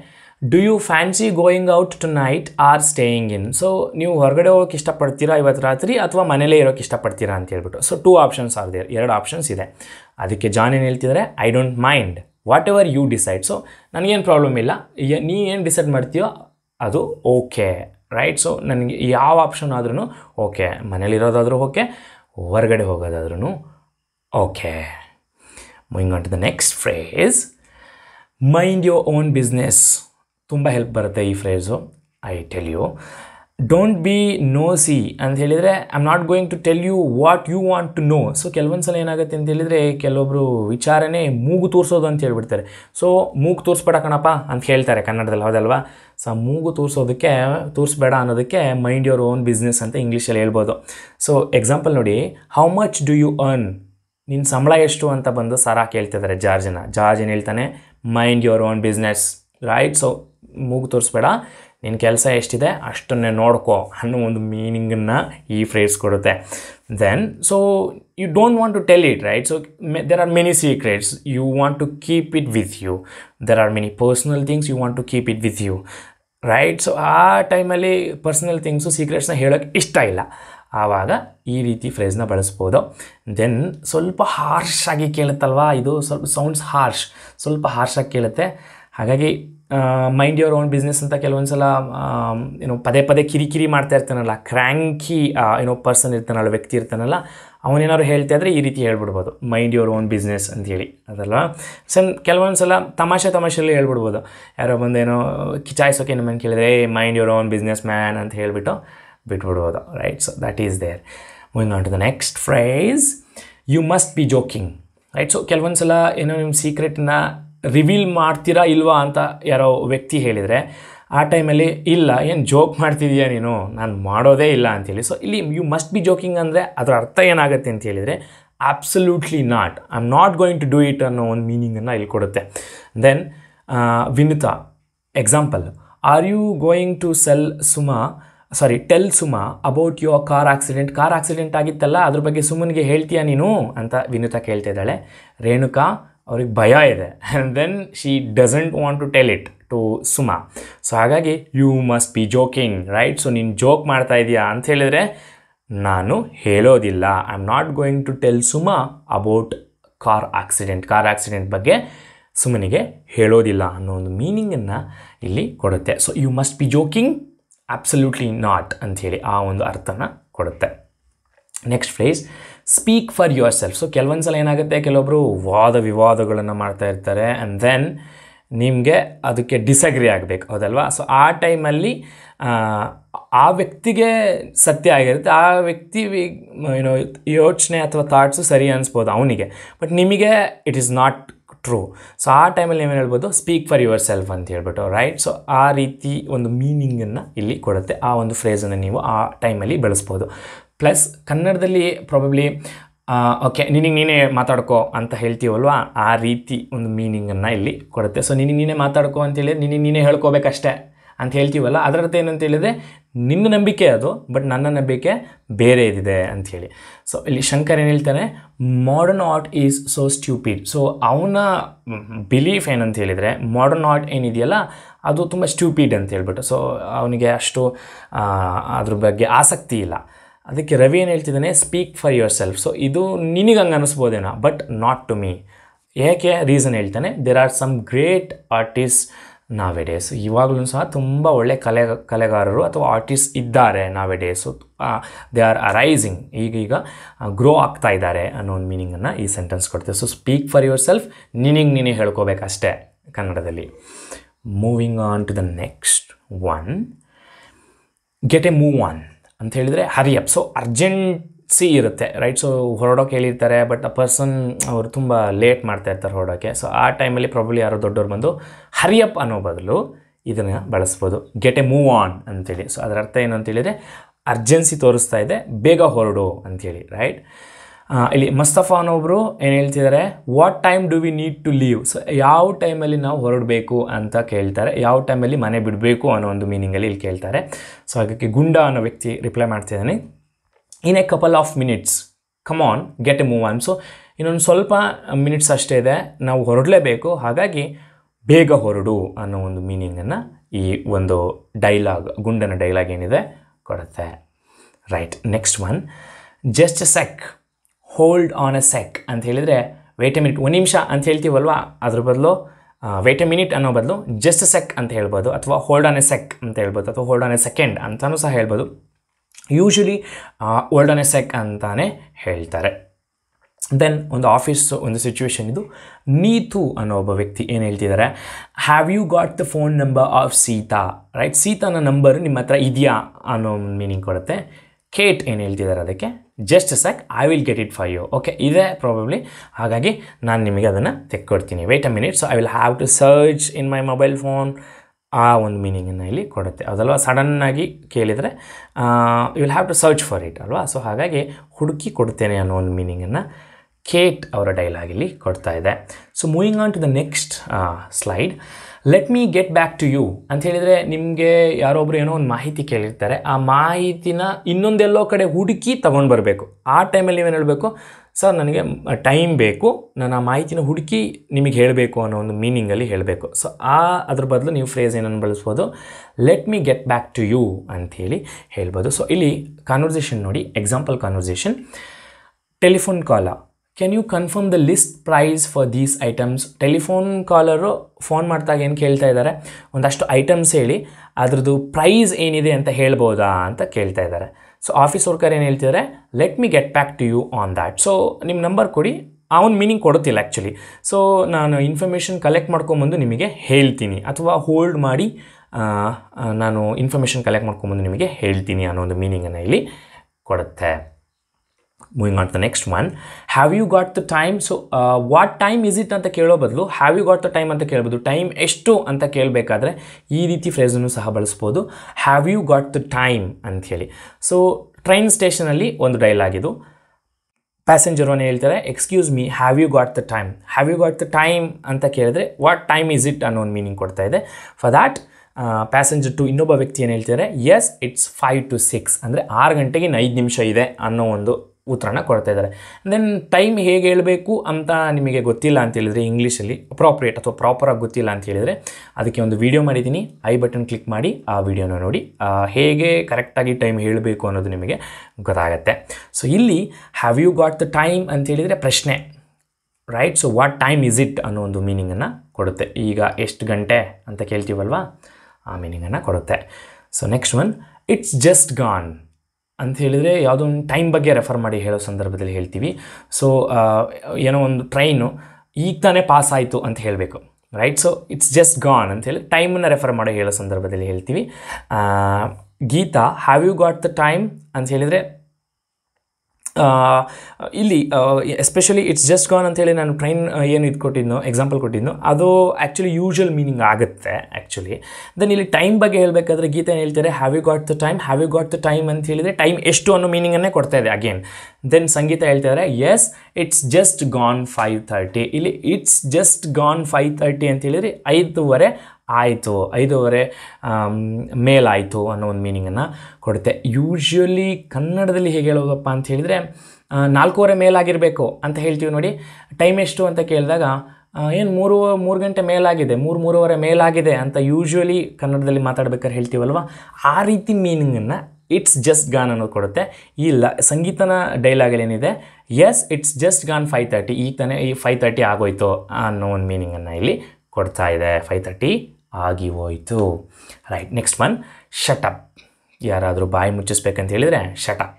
do you fancy going out tonight or staying in so ನೀವು ಹೊರಗಡೆ ಹೋಗೋಕೆ ಇಷ್ಟಪಡ್ತೀರಾ ಇವತ್ತು ರಾತ್ರಿ ಅಥವಾ ಮನೇಲೇ ಇರೋಕ್ಕೆ ಇಷ್ಟಪಡ್ತೀರಾ ಅಂತ ಹೇಳ್ಬಿಟ್ಟು so two options are there ಎರಡು ಆಪ್ಷನ್ಸ್ ಇದೆ ಅದಕ್ಕೆ ಜಾನ್ ಏನು ಹೇಳ್ತಿದ್ದಾರೆ I don't mind whatever you decide so ನನಗೇನು ಪ್ರಾಬ್ಲಮ್ ಇಲ್ಲ ನೀ ಏನು ಡಿಸೈಡ್ ಮಾಡ್ತೀಯೋ ಅದು ಓಕೆ ರೈಟ್ ಸೊ ನನಗೆ ಯಾವ ಆಪ್ಷನ್ ಆದ್ರೂ ಓಕೆ ಮನೇಲಿರೋದಾದರೂ ಓಕೆ ಹೊರಗಡೆ ಹೋಗೋದಾದ್ರೂ okay moving on to the next phrase mind your own business ತುಂಬ ಹೆಲ್ಪ್ ಬರುತ್ತೆ ಈ phrase I tell you don't be nosy ಅಂತ ಹೇಳಿದರೆ I am not going to tell you what you want to know so ಕೆಲವೊಂದು ಸಲ ಏನಾಗುತ್ತೆ ಅಂತ ಹೇಳಿದರೆ ಕೆಲವೊಬ್ಬರು ವಿಚಾರನೇ ಮೂಗು ತೋರಿಸೋದು ಅಂತ ಹೇಳ್ಬಿಡ್ತಾರೆ ಸೊ ಮೂಗು ತೋರಿಸ್ಬೇಡ ಕಣಪ್ಪ ಅಂತ ಹೇಳ್ತಾರೆ ಕನ್ನಡದಲ್ಲಿ ಹೌದಲ್ವಾ ಸೊ ಮೂಗು ತೋರಿಸೋದಕ್ಕೆ ತೋರಿಸ್ಬೇಡ ಅನ್ನೋದಕ್ಕೆ ಮೈಂಡ್ ಯುವರ್ ಓನ್ ಬಿಸ್ನೆಸ್ ಅಂತ ಇಂಗ್ಲೀಷಲ್ಲಿ ಹೇಳ್ಬೋದು ಸೊ ಎಕ್ಸಾಂಪಲ್ ನೋಡಿ how much do you earn ನಿನ್ನ ಸಂಬಳ ಎಷ್ಟು ಅಂತ ಬಂದು ಸರ ಕೇಳ್ತಿದ್ದಾರೆ ಜಾರ್ಜನ್ನ ಜಾರ್ಜ್ ಏನು ಹೇಳ್ತಾನೆ mind your own business right so ಮೂಗು ತೋರಿಸ್ಬೇಡ ನಿನ್ನ ಕೆಲಸ ಎಷ್ಟಿದೆ ಅಷ್ಟನ್ನೇ ನೋಡ್ಕೋ ಅನ್ನೋ ಒಂದು ಮೀನಿಂಗನ್ನು ಈ ಫ್ರೇಸ್ ಕೊಡುತ್ತೆ then so you don't want to tell it right so there are many secrets you want to keep it with you there are many personal things you want to keep it with you right so ಆ ಟೈಮಲ್ಲಿ personal things ಸೀಕ್ರೆಟ್ಸ್ನ ಹೇಳೋಕ್ಕೆ ಇಷ್ಟ ಇಲ್ಲ ಆವಾಗ ಈ ರೀತಿ ಫ್ರೇಸ್ನ ಬಳಸ್ಬೋದು ದೆನ್ ಸ್ವಲ್ಪ ಹಾರ್ಶ್ ಆಗಿ ಕೇಳುತ್ತಲ್ವಾ ಇದು ಸ್ವಲ್ಪ ಸೌಂಡ್ಸ್ ಹಾರ್ಶ್ ಸ್ವಲ್ಪ ಹಾರ್ಶಾಗಿ ಕೇಳುತ್ತೆ ಹಾಗಾಗಿ ಮೈಂಡ್ ಯುವರ್ ಓನ್ ಬಿಸ್ನೆಸ್ ಅಂತ ಕೆಲವೊಂದು ಸಲ ಏನೋ ಪದೇ ಪದೇ ಕಿರಿಕಿರಿ ಮಾಡ್ತಾ ಇರ್ತಾನಲ್ಲ ಕ್ರ್ಯಾಂಕಿ ಏನೋ ಪರ್ಸನ್ ಇರ್ತಾನಲ್ಲ ವ್ಯಕ್ತಿ ಇರ್ತಾನಲ್ಲ ಅವನೇನಾದ್ರು ಹೇಳ್ತಾ ಇದ್ದರೆ ಈ ರೀತಿ ಹೇಳ್ಬಿಡ್ಬೋದು ಮೈಂಡ್ ಯುವರ್ ಓನ್ ಬಿಸ್ನೆಸ್ ಅಂತೇಳಿ ಅದಲ್ವಾ ಸನ್ ಕೆಲವೊಂದು ಸಲ ತಮಾಷೆ ತಮಾಷೆಯಲ್ಲಿ ಹೇಳ್ಬಿಡ್ಬೋದು ಯಾರೋ ಬಂದೇನೋ ಕಿಚಾಯಿಸೋಕೆ ನಿಮ್ಮನ್ನು ಕೇಳಿದ್ರೆ ಏ mind your own business man ಅಂತ ಹೇಳಿಬಿಟ್ಟು ಬಿಟ್ಬಿಡ್ಬೋದು right so that is there moving on to the next phrase you must be joking right so ಕೆಲವೊಂದು ಸಲ ಏನೋ ನಿಮ್ಮ ಸೀಕ್ರೆಟ್ನ ರಿವೀಲ್ ಮಾಡ್ತೀರಾ ಇಲ್ವಾ ಅಂತ ಯಾರೋ ವ್ಯಕ್ತಿ ಹೇಳಿದರೆ ಆ ಟೈಮಲ್ಲಿ ಇಲ್ಲ ಏನು ಜೋಕ್ ಮಾಡ್ತಿದ್ದೀಯಾ ನೀನು ನಾನು ಮಾಡೋದೇ ಇಲ್ಲ ಅಂಥೇಳಿ ಸೊ ಇಲ್ಲಿ ಯು ಮಸ್ಟ್ ಬಿ ಜೋಕಿಂಗ್ ಅಂದರೆ ಅದರ ಅರ್ಥ ಏನಾಗುತ್ತೆ ಅಂತ ಹೇಳಿದರೆ absolutely not I am not going to do it ಅನ್ನೋ ಒಂದು ಮೀನಿಂಗನ್ನು ಇಲ್ಲಿ ಕೊಡುತ್ತೆ then Vinuta example are you going to sell Suma sorry tell Suma about your car accident car accident ಆಗಿತ್ತಲ್ಲ ಅದ್ರ ಬಗ್ಗೆ ಸುಮ್ಮನಿಗೆ ಹೇಳ್ತೀಯಾ ನೀನು ಅಂತ ವಿನುತಾ ಕೇಳ್ತಾ ಇದ್ದಾಳೆ ರೇಣುಕಾ ಅವ್ರಿಗೆ ಭಯ ಇದೆ and then she doesn't want to tell it to Suma so ಹಾಗಾಗಿ you must be joking right so ನೀನು ಜೋಕ್ ಮಾಡ್ತಾ ಇದೀಯಾ ಅಂತ ಹೇಳಿದರೆ ನಾನು ಹೇಳೋದಿಲ್ಲ I am not going to tell Suma about car accident car accident ಬಗ್ಗೆ ಸುಮ್ಮನಿಗೆ ಹೇಳೋದಿಲ್ಲ ಅನ್ನೋ ಒಂದು ಮೀನಿಂಗನ್ನು ಇಲ್ಲಿ ಕೊಡುತ್ತೆ so you must be joking absolutely not ಅಂಥೇಳಿ ಆ ಒಂದು ಅರ್ಥನ ಕೊಡುತ್ತೆ next phrase speak for yourself so ಕೆಲವೊಂದು ಸಲ ಏನಾಗುತ್ತೆ ಕೆಲವೊಬ್ಬರು ವಾದ ವಿವಾದಗಳನ್ನು ಮಾಡ್ತಾ ಇರ್ತಾರೆ ಆ್ಯಂಡ್ ದೆನ್ ನಿಮಗೆ ಅದಕ್ಕೆ ಡಿಸಗ್ರಿ ಆಗಬೇಕು ಹೌದಲ್ವಾ ಸೊ ಆ ಟೈಮಲ್ಲಿ ಆ ವ್ಯಕ್ತಿಗೆ ಸತ್ಯ ಆಗಿರುತ್ತೆ ಆ ವ್ಯಕ್ತಿ ಏನೋ ಯೋಚನೆ ಅಥವಾ ಥಾಟ್ಸು ಸರಿ ಅನ್ನಿಸ್ಬೋದು ಅವನಿಗೆ ಬಟ್ ನಿಮಗೆ it is not true so ಆ ಟೈಮಲ್ಲಿ ನೀವೇನು ಹೇಳ್ಬೋದು ಸ್ಪೀಕ್ ಫಾರ್ ಯುವರ್ ಸೆಲ್ಫ್ ಅಂತ ಹೇಳ್ಬಿಟ್ಟು ರೈಟ್ ಸೊ ಆ ರೀತಿ ಒಂದು ಮೀನಿಂಗನ್ನು ಇಲ್ಲಿ ಕೊಡುತ್ತೆ ಆ ಒಂದು ಫ್ರೇಸನ್ನು ನೀವು ಆ ಟೈಮಲ್ಲಿ ಬೆಳೆಸ್ಬೋದು ಪ್ಲಸ್ ಕನ್ನಡದಲ್ಲಿ ಪ್ರಾಬಬ್ಲಿ ಓಕೆ ನಿನಗೆ ನೀನೇ ಮಾತಾಡ್ಕೋ ಅಂತ ಹೇಳ್ತೀವಲ್ವಾ ಆ ರೀತಿ ಒಂದು ಮೀನಿಂಗನ್ನು ಇಲ್ಲಿ ಕೊಡುತ್ತೆ ಸೊ ನಿನಗೆ ನೀನೇ ಮಾತಾಡ್ಕೋ ಅಂತೇಳಿ ನಿನಗೆ ನೀನೇ ಹೇಳ್ಕೋಬೇಕಷ್ಟೇ ಅಂತ ಹೇಳ್ತೀವಲ್ಲ ಅದರರ್ಥ ಏನಂತ ಹೇಳಿದರೆ ನಿನ್ನ ನಂಬಿಕೆ ಅದು ಬಟ್ ನನ್ನ ನಂಬಿಕೆ ಬೇರೆ ಇದಿದೆ ಅಂಥೇಳಿ ಸೊ ಇಲ್ಲಿ ಶಂಕರ್ ಏನು ಹೇಳ್ತಾನೆ modern art is so stupid so ಅವನ ಬಿಲೀಫ್ ಏನಂತ ಹೇಳಿದರೆ ಮಾಡರ್ನ್ ಆರ್ಟ್ ಏನಿದೆಯಲ್ಲ ಅದು ತುಂಬ ಸ್ಟ್ಯೂಪಿಡ್ ಅಂತ ಹೇಳ್ಬಿಟ್ಟು ಸೊ ಅವನಿಗೆ ಅಷ್ಟು ಅದ್ರ ಬಗ್ಗೆ ಆಸಕ್ತಿ ಇಲ್ಲ ಅದಕ್ಕೆ ರವಿ ಏನು ಹೇಳ್ತಿದ್ದಾನೆ speak for yourself so ಇದು ನಿನಗೆ ಹಂಗೆ ಅನ್ನಿಸ್ಬೋದೇನೋ ಬಟ್ ನಾಟ್ ಟು ಮೀ ಏಕೆ ರೀಸನ್ ಹೇಳ್ತಾನೆ there are some great artist nowadays ಇವಾಗಲೂ ಸಹ ತುಂಬ ಒಳ್ಳೆ ಕಲೆ ಕಲೆಗಾರರು ಅಥವಾ ಆರ್ಟಿಸ್ಟ್ ಇದ್ದಾರೆ nowadays they are arising ಈಗೀಗ ಗ್ರೋ ಆಗ್ತಾ ಇದ್ದಾರೆ ಅನ್ನೋ ಒಂದು ಮೀನಿಂಗನ್ನು ಈ ಸೆಂಟೆನ್ಸ್ ಕೊಡ್ತೇವೆ so speak for yourself ನಿನಗೆ ನೀನೇ ಹೇಳ್ಕೋಬೇಕಷ್ಟೇ ಕನ್ನಡದಲ್ಲಿ moving on to the next one get a move on ಅಂತ ಹೇಳಿದರೆ ಹರಿ ಅಪ್ ಸೊ ಅರ್ಜೆನ್ಸಿ ಇರುತ್ತೆ ರೈಟ್ ಸೊ ಹೊರಡೋಕೆ ಹೇಳಿರ್ತಾರೆ ಬಟ್ ಆ ಪರ್ಸನ್ ಅವರು ತುಂಬ ಲೇಟ್ ಮಾಡ್ತಾ ಇರ್ತಾರೆ ಹೊರಡೋಕ್ಕೆ ಸೊ ಆ ಟೈಮಲ್ಲಿ ಪ್ರಾಬ್ಲಿ ಯಾರೋ ದೊಡ್ಡವ್ರು ಬಂದು ಹರಿಯಪ್ ಅನ್ನೋ ಬದಲು ಇದನ್ನು ಬಳಸ್ಬೋದು ಗೆಟ್ ಎ ಮೂವ್ ಆನ್ ಅಂತೇಳಿ ಸೊ ಅದರ ಅರ್ಥ ಏನು ಅಂತೇಳಿದರೆ ಅರ್ಜೆನ್ಸಿ ತೋರಿಸ್ತಾ ಇದೆ ಬೇಗ ಹೊರಡು ಅಂಥೇಳಿ ರೈಟ್ ಇಲ್ಲಿ ಮಸ್ತಫ ಅನ್ನೋಬ್ರು ಏನು ಹೇಳ್ತಿದ್ದಾರೆ what time do we need to leave so ಯಾವ ಟೈಮಲ್ಲಿ ನಾವು ಹೊರಡಬೇಕು ಅಂತ ಕೇಳ್ತಾರೆ ಯಾವ ಟೈಮಲ್ಲಿ ಮನೆ ಬಿಡಬೇಕು ಅನ್ನೋ ಒಂದು ಮೀನಿಂಗಲ್ಲಿ ಇಲ್ಲಿ ಕೇಳ್ತಾರೆ ಸೊ ಹಾಗಾಗಿ ಗುಂಡ ಅನ್ನೋ ವ್ಯಕ್ತಿ ರಿಪ್ಲೈ ಮಾಡ್ತಿದ್ದಾನೆ in a couple of minutes come on get a move on so ಇನ್ನೊಂದು ಸ್ವಲ್ಪ ಮಿನಿಟ್ಸ್ ಅಷ್ಟೇ ಇದೆ ನಾವು ಹೊರಡಲೇಬೇಕು ಹಾಗಾಗಿ ಬೇಗ ಹೊರಡು ಅನ್ನೋ ಒಂದು ಮೀನಿಂಗನ್ನು ಈ ಒಂದು ಡೈಲಾಗ್ ಗುಂಡನ ಡೈಲಾಗ್ ಏನಿದೆ ಕೊಡುತ್ತೆ right next one just sec hold on a sec ಅಂತ ಹೇಳಿದರೆ ವೇಟ್ ಎ ಮಿನಿಟ್ ಒಂದು ನಿಮಿಷ ಅಂತ ಹೇಳ್ತೀವಲ್ವ ಅದ್ರ ಬದಲು ವೇಟ್ ಎ ಮಿನಿಟ್ ಅನ್ನೋ ಬದಲು ಜಸ್ಟ್ ಸೆಕ್ ಅಂತ ಹೇಳ್ಬೋದು ಅಥವಾ ಹೋಲ್ಡ್ ಆನ್ ಎ ಸೆಕ್ ಅಂತ ಹೇಳ್ಬೋದು ಅಥವಾ ಹೋಲ್ಡ್ ಆನ್ ಎ ಸೆಕೆಂಡ್ ಅಂತಲೂ ಸಹ ಹೇಳ್ಬೋದು usually hold on a sec ಅಂತಲೇ ಹೇಳ್ತಾರೆ ದೆನ್ ಒಂದು ಆಫೀಸ್ ಒಂದು ಸಿಚುವೇಶನ್ ಇದು ನೀತು ಅನ್ನೋ ಒಬ್ಬ ವ್ಯಕ್ತಿ ಏನು ಹೇಳ್ತಿದ್ದಾರೆ have you got the phone number of Sita right ಸೀತಾನ ನಂಬರು ನಿಮ್ಮ ಹತ್ರ ಇದೆಯಾ ಅನ್ನೋ ಮೀನಿಂಗ್ ಕೊಡುತ್ತೆ ಕೇಟ್ ಏನು ಹೇಳ್ತಿದ್ದಾರೆ ಅದಕ್ಕೆ just sec I will get it for you okay ಇದೇ ಪ್ರಾಬಬ್ಲಿ ಹಾಗಾಗಿ ನಾನು ನಿಮಗೆ ಅದನ್ನು ತೆಕ್ಕೊಡ್ತೀನಿ wait a minute so I will have to search in my mobile phone ಆ ಒಂದು ಮೀನಿಂಗನ್ನು ಇಲ್ಲಿ ಕೊಡುತ್ತೆ ಅದಲ್ವಾ ಸಡನ್ನಾಗಿ ಕೇಳಿದರೆ you will have to search for it ಅಲ್ವಾ ಸೊ ಹಾಗಾಗಿ ಹುಡುಕಿ ಕೊಡ್ತೇನೆ ಅನ್ನೋ ಒಂದು ಮೀನಿಂಗನ್ನು ಕೇಟ್ ಅವರ ಇಲ್ಲಿ ಕೊಡ್ತಾ ಇದೆ so moving on to the next slide let me get back to you ಅಂತ ಹೇಳಿದರೆ ನಿಮಗೆ ಯಾರೊಬ್ಬರು ಏನೋ ಒಂದು ಮಾಹಿತಿ ಕೇಳಿರ್ತಾರೆ ಆ ಮಾಹಿತಿನ ಇನ್ನೊಂದೆಲ್ಲೋ ಕಡೆ ಹುಡುಕಿ ತೊಗೊಂಡು ಬರಬೇಕು ಆ ಟೈಮಲ್ಲಿ ನೀವೇನು ಹೇಳಬೇಕು ಸರ್ ನನಗೆ ಟೈಮ್ ಬೇಕು ನಾನು ಆ ಮಾಹಿತಿನ ಹುಡುಕಿ ನಿಮಗೆ ಹೇಳಬೇಕು ಅನ್ನೋ ಒಂದು ಮೀನಿಂಗಲ್ಲಿ ಹೇಳಬೇಕು ಸೊ ಆ ಅದ್ರ ಬದಲು ನೀವು ಫ್ರೇಸ್ ಏನನ್ನು ಬಳಸ್ಬೋದು let me get back to you ಅಂಥೇಳಿ ಹೇಳ್ಬೋದು ಸೊ ಇಲ್ಲಿ ಕಾನ್ವರ್ಸೇಷನ್ ನೋಡಿ ಎಕ್ಸಾಂಪಲ್ ಕಾನ್ವರ್ಸೇಷನ್ ಟೆಲಿಫೋನ್ ಕಾಲ can you confirm the list price for these items telephone ಕಾಲರು ಫೋನ್ ಮಾಡಿದಾಗ ಏನು ಕೇಳ್ತಾ ಇದ್ದಾರೆ ಒಂದಷ್ಟು ಐಟಮ್ಸ್ ಹೇಳಿ ಅದ್ರದ್ದು ಪ್ರೈಸ್ ಏನಿದೆ ಅಂತ ಹೇಳ್ಬೋದಾ ಅಂತ ಕೇಳ್ತಾ ಇದ್ದಾರೆ ಸೊ ಆಫೀಸ್ ವರ್ಕರ್ ಏನು ಹೇಳ್ತಿದ್ದಾರೆ let me get back to you on that so ನಿಮ್ಮ ನಂಬರ್ ಕೊಡಿ ಅವನ ಮೀನಿಂಗ್ ಕೊಡುತ್ತಿಲ್ಲ ಆ್ಯಕ್ಚುಲಿ ಸೊ ನಾನು ಇನ್ಫಾರ್ಮೇಷನ್ ಕಲೆಕ್ಟ್ ಮಾಡ್ಕೊಂಬಂದು ನಿಮಗೆ ಹೇಳ್ತೀನಿ ಅಥವಾ ಹೋಲ್ಡ್ ಮಾಡಿ ನಾನು ಇನ್ಫಾರ್ಮೇಷನ್ ಕಲೆಕ್ಟ್ ಮಾಡ್ಕೊಂಬಂದು ನಿಮಗೆ ಹೇಳ್ತೀನಿ ಅನ್ನೋ ಒಂದು ಮೀನಿಂಗನ್ನು ಇಲ್ಲಿ ಕೊಡುತ್ತೆ moving on the next one have you got the time so what time is it ಅಂತ ಕೇಳೋ ಬದಲು have you got the time ಅಂತ ಕೇಳ್ಬೋದು ಟೈಮ್ ಎಷ್ಟು ಅಂತ ಕೇಳಬೇಕಾದ್ರೆ ಈ ರೀತಿ ಫ್ರೇಸನ್ನು ಸಹ ಬಳಸ್ಬೋದು have you got the time ಅಂಥೇಳಿ ಸೊ ಟ್ರೈನ್ ಸ್ಟೇಷನಲ್ಲಿ ಒಂದು ಡೈಲಾಗ್ ಇದು ಪ್ಯಾಸೆಂಜರ್ ಹೇಳ್ತಾರೆ excuse me have you got the time have you got the time ಅಂತ ಕೇಳಿದ್ರೆ ವಾಟ್ ಟೈಮ್ ಇಸ್ ಇಟ್ ಅನ್ನೋ ಒಂದು ಮೀನಿಂಗ್ ಕೊಡ್ತಾ ಇದೆ ಫಾರ್ ದ್ಯಾಟ್ ಪ್ಯಾಸೆಂಜರ್ ಟು ಇನ್ನೊಬ್ಬ ವ್ಯಕ್ತಿ ಏನು ಹೇಳ್ತಾರೆ yes it's five to six ಅಂದರೆ ಆರು ಗಂಟೆಗೆ ಐದು ನಿಮಿಷ ಇದೆ ಅನ್ನೋ ಒಂದು ಉತ್ತರನ ಕೊಡ್ತಾ ಇದ್ದಾರೆ ದೆನ್ ಟೈಮ್ ಹೇಗೆ ಹೇಳಬೇಕು ಅಂತ ನಿಮಗೆ ಗೊತ್ತಿಲ್ಲ ಅಂತ ಹೇಳಿದರೆ ಇಂಗ್ಲೀಷಲ್ಲಿ ಅಪ್ರಾಪ್ರಿಯೇಟ್ ಅಥವಾ ಪ್ರಾಪರಾಗಿ ಗೊತ್ತಿಲ್ಲ ಅಂತ ಹೇಳಿದರೆ ಅದಕ್ಕೆ ಒಂದು ವೀಡಿಯೋ ಮಾಡಿದ್ದೀನಿ ಐ ಬಟನ್ ಕ್ಲಿಕ್ ಮಾಡಿ ಆ ವಿಡಿಯೋನ ನೋಡಿ ಹೇಗೆ ಕರೆಕ್ಟಾಗಿ ಟೈಮ್ ಹೇಳಬೇಕು ಅನ್ನೋದು ನಿಮಗೆ ಗೊತ್ತಾಗತ್ತೆ ಸೊ ಇಲ್ಲಿ have you got the time ಅಂತ ಹೇಳಿದರೆ ಪ್ರಶ್ನೆ right so what time is it ಅನ್ನೋ ಒಂದು ಮೀನಿಂಗನ್ನು ಕೊಡುತ್ತೆ ಈಗ ಎಷ್ಟು ಗಂಟೆ ಅಂತ ಕೇಳ್ತೀವಲ್ವಾ ಆ ಮೀನಿಂಗನ್ನು ಕೊಡುತ್ತೆ so next one it's just gone ಅಂತ ಹೇಳಿದರೆ ಯಾವುದೋ ಒಂದು ಟೈಮ್ ಬಗ್ಗೆ ರೆಫರ್ ಮಾಡಿ ಹೇಳೋ ಸಂದರ್ಭದಲ್ಲಿ ಹೇಳ್ತೀವಿ ಸೊ ಏನೋ ಒಂದು ಟ್ರೈನು ಈಗ ತಾನೇ ಪಾಸ್ ಆಯಿತು ಅಂತ ಹೇಳಬೇಕು right so it's just gone ಅಂತ ಹೇಳಿ ಟೈಮನ್ನು ರೆಫರ್ ಮಾಡಿ ಹೇಳೋ ಸಂದರ್ಭದಲ್ಲಿ ಹೇಳ್ತೀವಿ Geeta have you got the time ಅಂತ ಹೇಳಿದರೆ ಇಲ್ಲಿ ಎಸ್ಪೆಷಲಿ ಇಟ್ಸ್ ಜಸ್ಟ್ ಗಾನ್ ಅಂತೇಳಿ ನಾನು ಟ್ರೈನ್ ಏನು ಇದು ಕೊಟ್ಟಿದ್ನೋ ಎಕ್ಸಾಂಪಲ್ ಕೊಟ್ಟಿದ್ದು ಅದು ಆ್ಯಕ್ಚುಲಿ ಯೂಶುವಲ್ ಮೀನಿಂಗ್ ಆಗುತ್ತೆ ಆ್ಯಕ್ಚುಲಿ ದೆನ್ ಇಲ್ಲಿ ಟೈಮ್ ಬಗ್ಗೆ ಹೇಳಬೇಕಾದ್ರೆ ಗೀತೆ ಏನು ಹೇಳ್ತಾರೆ have you got the time have you got the time ಅಂತ ಹೇಳಿದರೆ ಟೈಮ್ ಎಷ್ಟು ಅನ್ನೋ ಮೀನಿಂಗನ್ನೇ ಕೊಡ್ತಾ ಇದೆ ಅಗೇನ್ ದೆನ್ ಸಂಗೀತ ಹೇಳ್ತಾರೆ yes it's just gone five ಇಲ್ಲಿ it's just gone five thirty ಅಂತ ಹೇಳಿದ್ರೆ ಐದುವರೆ ಆಯಿತು ಐದೂವರೆ ಮೇಲಾಯಿತು ಅನ್ನೋ ಒಂದು ಮೀನಿಂಗನ್ನು ಕೊಡುತ್ತೆ ಯೂಶ್ವಲಿ ಕನ್ನಡದಲ್ಲಿ ಹೇಗೆ ಹೇಳೋದಪ್ಪ ಅಂತ ಹೇಳಿದರೆ ನಾಲ್ಕೂವರೆ ಮೇಲಾಗಿರಬೇಕು ಅಂತ ಹೇಳ್ತೀವಿ ನೋಡಿ ಟೈಮ್ ಎಷ್ಟು ಅಂತ ಕೇಳಿದಾಗ ಏನು ಮೂರು ಮೂರು ಗಂಟೆ ಮೇಲಾಗಿದೆ ಮೂರು ಮೂರುವರೆ ಮೇಲಾಗಿದೆ ಅಂತ ಯೂಶ್ವಲಿ ಕನ್ನಡದಲ್ಲಿ ಮಾತಾಡ್ಬೇಕಾದ್ರೆ ಹೇಳ್ತೀವಲ್ವ ಆ ರೀತಿ ಮೀನಿಂಗನ್ನು ಇಟ್ಸ್ ಜಸ್ಟ್ ಗಾನ್ ಅನ್ನೋದು ಕೊಡುತ್ತೆ ಇಲ್ಲ ಸಂಗೀತನ ಡೈಲಾಗಲ್ಲಿ ಏನಿದೆ yes it's just gone five thirty ಈಗ ತಾನೇ ಈ ಫೈವ್ ತರ್ಟಿ ಆಗೋಯ್ತು ಅನ್ನೋ ಒಂದು ಮೀನಿಂಗನ್ನು ಇಲ್ಲಿ ಕೊಡ್ತಾ ಇದೆ ಫೈ ತರ್ಟಿ ಆಗಿ ಹೋಯಿತು ರೈಟ್ ನೆಕ್ಸ್ಟ್ ಒನ್ ಶಟಪ್ ಯಾರಾದರೂ ಬಾಯಿ ಮುಚ್ಚಿಸ್ಬೇಕಂತ ಹೇಳಿದರೆ ಶಟಪ್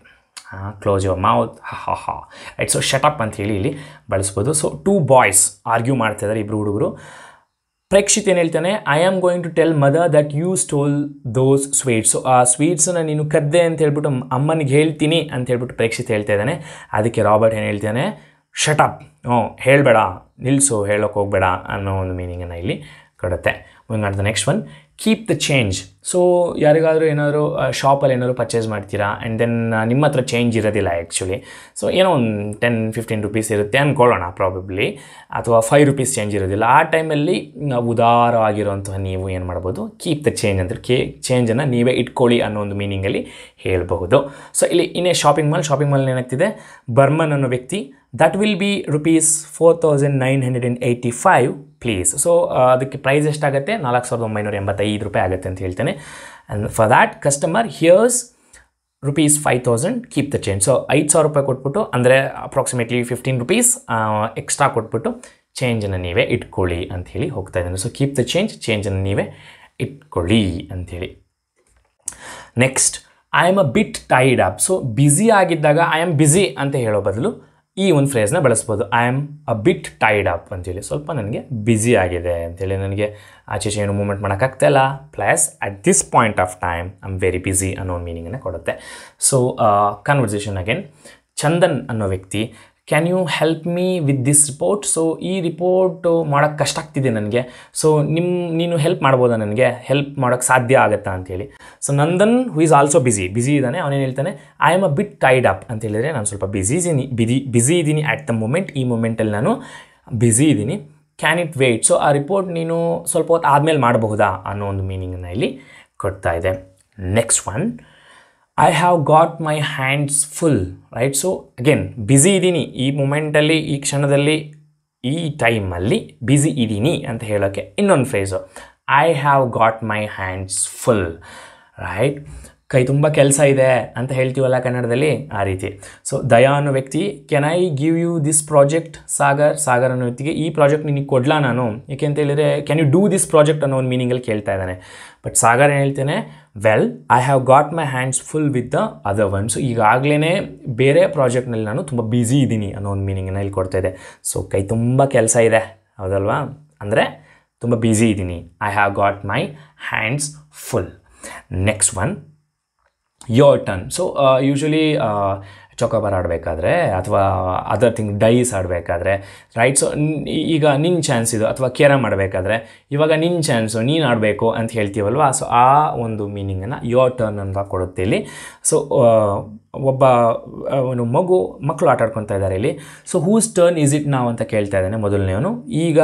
ಕ್ಲೋಸ್ ಯುವರ್ ಮೌತ್ ಹಾ ಹಾ ರೈಟ್ ಸೊ ಶಟಪ್ ಅಂತ ಹೇಳಿ ಇಲ್ಲಿ ಬಳಸ್ಬೋದು ಸೊ ಟೂ ಬಾಯ್ಸ್ ಆರ್ಗ್ಯೂ ಮಾಡ್ತಾಯಿದ್ದಾರೆ ಇಬ್ಬರು ಹುಡುಗರು ಪ್ರೇಕ್ಷಿತ್ ಏನು ಹೇಳ್ತಾನೆ I am going to tell mother that you stole those sweets ಆ ಸ್ವೀಟ್ಸನ್ನು ನೀನು ಕದ್ದೆ ಅಂತ ಹೇಳ್ಬಿಟ್ಟು ಅಮ್ಮನಿಗೆ ಹೇಳ್ತೀನಿ ಅಂತ ಹೇಳ್ಬಿಟ್ಟು ಪ್ರೇಕ್ಷಿತ್ ಹೇಳ್ತಾ ಇದ್ದಾನೆ ಅದಕ್ಕೆ ರಾಬರ್ಟ್ ಏನು ಹೇಳ್ತಾನೆ ಶಟಪ್ ಹ್ಞೂ ಹೇಳಬೇಡ ನಿಲ್ಲಿಸು ಹೇಳೋಕೆ ಹೋಗಬೇಡ ಅನ್ನೋ ಒಂದು ಮೀನಿಂಗನ್ನು ಇಲ್ಲಿ ಕೊಡುತ್ತೆ moving on the next one keep the change so ಯಾರಿಗಾದರೂ ಏನಾದರೂ ಶಾಪಲ್ಲಿ ಏನಾದರೂ ಪರ್ಚೇಸ್ ಮಾಡ್ತೀರಾ ಆ್ಯಂಡ್ ದೆನ್ ನಿಮ್ಮ ಹತ್ರ ಚೇಂಜ್ ಇರೋದಿಲ್ಲ ಆ್ಯಕ್ಚುಲಿ ಸೊ ಏನೋ ಒಂದು ಟೆನ್ ಫಿಫ್ಟೀನ್ ರುಪೀಸ್ ಇರುತ್ತೆ ಅಂದ್ಕೊಳ್ಳೋಣ ಪ್ರಾಬಬ್ಲಿ ಅಥವಾ ಫೈವ್ ರುಪೀಸ್ ಚೇಂಜ್ ಇರೋದಿಲ್ಲ ಆ ಟೈಮಲ್ಲಿ ನಾವು ಉದಾರವಾಗಿರುವಂತಹ ನೀವು ಏನು ಮಾಡ್ಬೋದು ಕೀಪ್ ದ ಚೇಂಜ್ ಅಂದರೆ ಕೇ ಚೇಂಜನ್ನು ನೀವೇ ಇಟ್ಕೊಳ್ಳಿ ಅನ್ನೋ ಒಂದು ಮೀನಿಂಗಲ್ಲಿ ಹೇಳಬಹುದು ಸೊ ಇಲ್ಲಿ ಇನ್ನೇ ಶಾಪಿಂಗ್ ಮಾಲ್ ಶಾಪಿಂಗ್ ಮಾಲ್ ಏನಾಗ್ತಿದೆ ಬರ್ಮನ್ ಅನ್ನೋ ವ್ಯಕ್ತಿ will be rupees four that will be eighty five please so ಅದಕ್ಕೆ ಪ್ರೈಸ್ ಎಷ್ಟಾಗುತ್ತೆ ನಾಲ್ಕು ಸಾವಿರದ ಒಂಬೈನೂರ ಎಂಬತ್ತೈದು ರೂಪಾಯಿ ಆಗುತ್ತೆ ಅಂತ ಹೇಳ್ತೇನೆ and for that customer here's rupees five thousand keep the change so ಐದು ಸಾವಿರ ರೂಪಾಯಿ ಕೊಟ್ಬಿಟ್ಟು ಅಂದರೆ ಅಪ್ರಾಕ್ಸಿಮೇಟ್ಲಿ ಫಿಫ್ಟೀನ್ ರುಪೀಸ್ ಎಕ್ಸ್ಟ್ರಾ ಕೊಟ್ಬಿಟ್ಟು ಚೇಂಜನ್ನು ನೀವೇ ಇಟ್ಕೊಳ್ಳಿ ಅಂತ ಹೇಳಿ ಹೋಗ್ತಾ ಇದ್ದೀನಿ ಸೊ ಕೀಪ್ ದ ಚೇಂಜ್ ಚೇಂಜನ್ನು ನೀವೇ ಇಟ್ಕೊಳ್ಳಿ ಅಂಥೇಳಿ next I am a bit tied up so busy ಆಗಿದ್ದಾಗ ಐ ಆಮ್ ಬ್ಯುಸಿ ಅಂತ ಹೇಳೋ ಬದಲು ಈ ಒಂದು ಫ್ರೇಸ್ನ ಬಳಸ್ಬೋದು I am a bit tied up ಅಂತೇಳಿ ಸ್ವಲ್ಪ ನನಗೆ ಬ್ಯುಸಿ ಆಗಿದೆ ಅಂಥೇಳಿ ನನಗೆ ಆಚೆ ಏನು ಮಾಡೋಕ್ಕಾಗ್ತಾ ಇಲ್ಲ plus at this point of time I am very busy ಅನ್ನೋ ಒಂದು ಮೀನಿಂಗನ್ನು ಕೊಡುತ್ತೆ ಸೊ ಕನ್ವರ್ಸೇಷನ್ ಅಗೇನ್ ಚಂದನ್ ಅನ್ನೋ ವ್ಯಕ್ತಿ can you help me with this report so ಈ ರಿಪೋರ್ಟು ಮಾಡೋಕ್ಕೆ ಕಷ್ಟ ಆಗ್ತಿದೆ ನನಗೆ ಸೊ ನಿಮ್ಮ ನೀನು ಹೆಲ್ಪ್ ಮಾಡ್ಬೋದಾ ನನಗೆ ಹೆಲ್ಪ್ ಮಾಡೋಕ್ಕೆ ಸಾಧ್ಯ ಆಗುತ್ತಾ ಅಂತೇಳಿ so Nandan who is also busy busy ಇದ್ದಾನೆ ಅವನೇನು ಹೇಳ್ತಾನೆ I am a bit tied up ಅಂತ ಹೇಳಿದರೆ ನಾನು ಸ್ವಲ್ಪ ಬಿಸಿ ಇದ್ದೀನಿ ಬಿಝಿ ಬಿಸಿ ಇದ್ದೀನಿ ಆ್ಯಟ್ ದ ಮೂಮೆಂಟ್ ಈ ಮೂಮೆಂಟಲ್ಲಿ ನಾನು ಬಿಸಿ ಇದ್ದೀನಿ ಕ್ಯಾನ್ ಇಟ್ ವೇಟ್ ಸೊ ಆ ರಿಪೋರ್ಟ್ ನೀನು ಸ್ವಲ್ಪ ಹೊತ್ತು ಆದಮೇಲೆ ಮಾಡಬಹುದಾ ಅನ್ನೋ ಒಂದು ಮೀನಿಂಗನ್ನು ಇಲ್ಲಿ ಕೊಡ್ತಾ ಇದೆ next one I have got my hands full right so again busy ಇದ್ದೀನಿ ಈ ಮೂಮೆಂಟಲ್ಲಿ ಈ ಕ್ಷಣದಲ್ಲಿ ಈ ಟೈಮಲ್ಲಿ ಬ್ಯುಸಿ ಇದ್ದೀನಿ ಅಂತ ಹೇಳೋಕ್ಕೆ ಇನ್ನೊಂದು phrase I have got my hands full right ಕೈ ತುಂಬ ಕೆಲಸ ಇದೆ ಅಂತ ಹೇಳ್ತೀವಲ್ಲ ಕನ್ನಡದಲ್ಲಿ ಆ ರೀತಿ ಸೊ ದಯಾ ಅನ್ನೋ ವ್ಯಕ್ತಿ can I give you this project Sagar Sagar ಅನ್ನೋ ವ್ಯಕ್ತಿಗೆ ಈ ಪ್ರಾಜೆಕ್ಟ್ ನಿನಗೆ ಕೊಡಲ ನಾನು ಏಕೆ ಅಂತ ಹೇಳಿದರೆ can you do this project ಅನ್ನೋ ಒಂದು ಮೀನಿಂಗಲ್ಲಿ ಕೇಳ್ತಾ ಇದ್ದಾನೆ ಬಟ್ ಸಾಗರ್ ಏನು ಹೇಳ್ತೇನೆ well I have got my hands full with the other one so ಈಗಾಗಲೇ ಬೇರೆ ಪ್ರಾಜೆಕ್ಟ್ನಲ್ಲಿ ನಾನು ತುಂಬ ಬ್ಯುಸಿ ಇದ್ದೀನಿ ಅನ್ನೋ ಒಂದು ಮೀನಿಂಗನ್ನು ಇಲ್ಲಿ ಕೊಡ್ತಾ ಇದೆ ಸೊ ಕೈ ತುಂಬ ಕೆಲಸ ಇದೆ ಹೌದಲ್ವಾ ಅಂದರೆ ತುಂಬ ಬ್ಯುಸಿ ಇದ್ದೀನಿ I have got my hands full next one your turn so usually ಚೊಕೊಬಾರ್ ಆಡಬೇಕಾದ್ರೆ ಅಥವಾ ಅದರ್ ಥಿಂಗ್ ಡೈಸ್ ಆಡಬೇಕಾದ್ರೆ ರೈಟ್ ಸೊ ಈಗ ನಿನ್ನ ಚಾನ್ಸ್ ಇದು ಅಥವಾ ಕೇರಮ್ ಆಡಬೇಕಾದ್ರೆ ಇವಾಗ ನಿನ್ನ ಚಾನ್ಸು ನೀನು ಆಡಬೇಕು ಅಂತ ಹೇಳ್ತೀವಲ್ವಾ ಸೊ ಆ ಒಂದು ಮೀನಿಂಗನ್ನು ಯೋರ್ ಟರ್ನ್ ಅಂತ ಕೊಡುತ್ತೆ ಇಲ್ಲಿ ಸೊ ಒಬ್ಬ ಒಂದು ಮಗು ಮಕ್ಕಳು ಆಟ ಆಡ್ಕೊತಾ ಇದ್ದಾರೆ ಇಲ್ಲಿ so whose turn is it ನಾವು ಅಂತ ಕೇಳ್ತಾ ಇದ್ದಾನೆ ಮೊದಲನೇವನು ಈಗ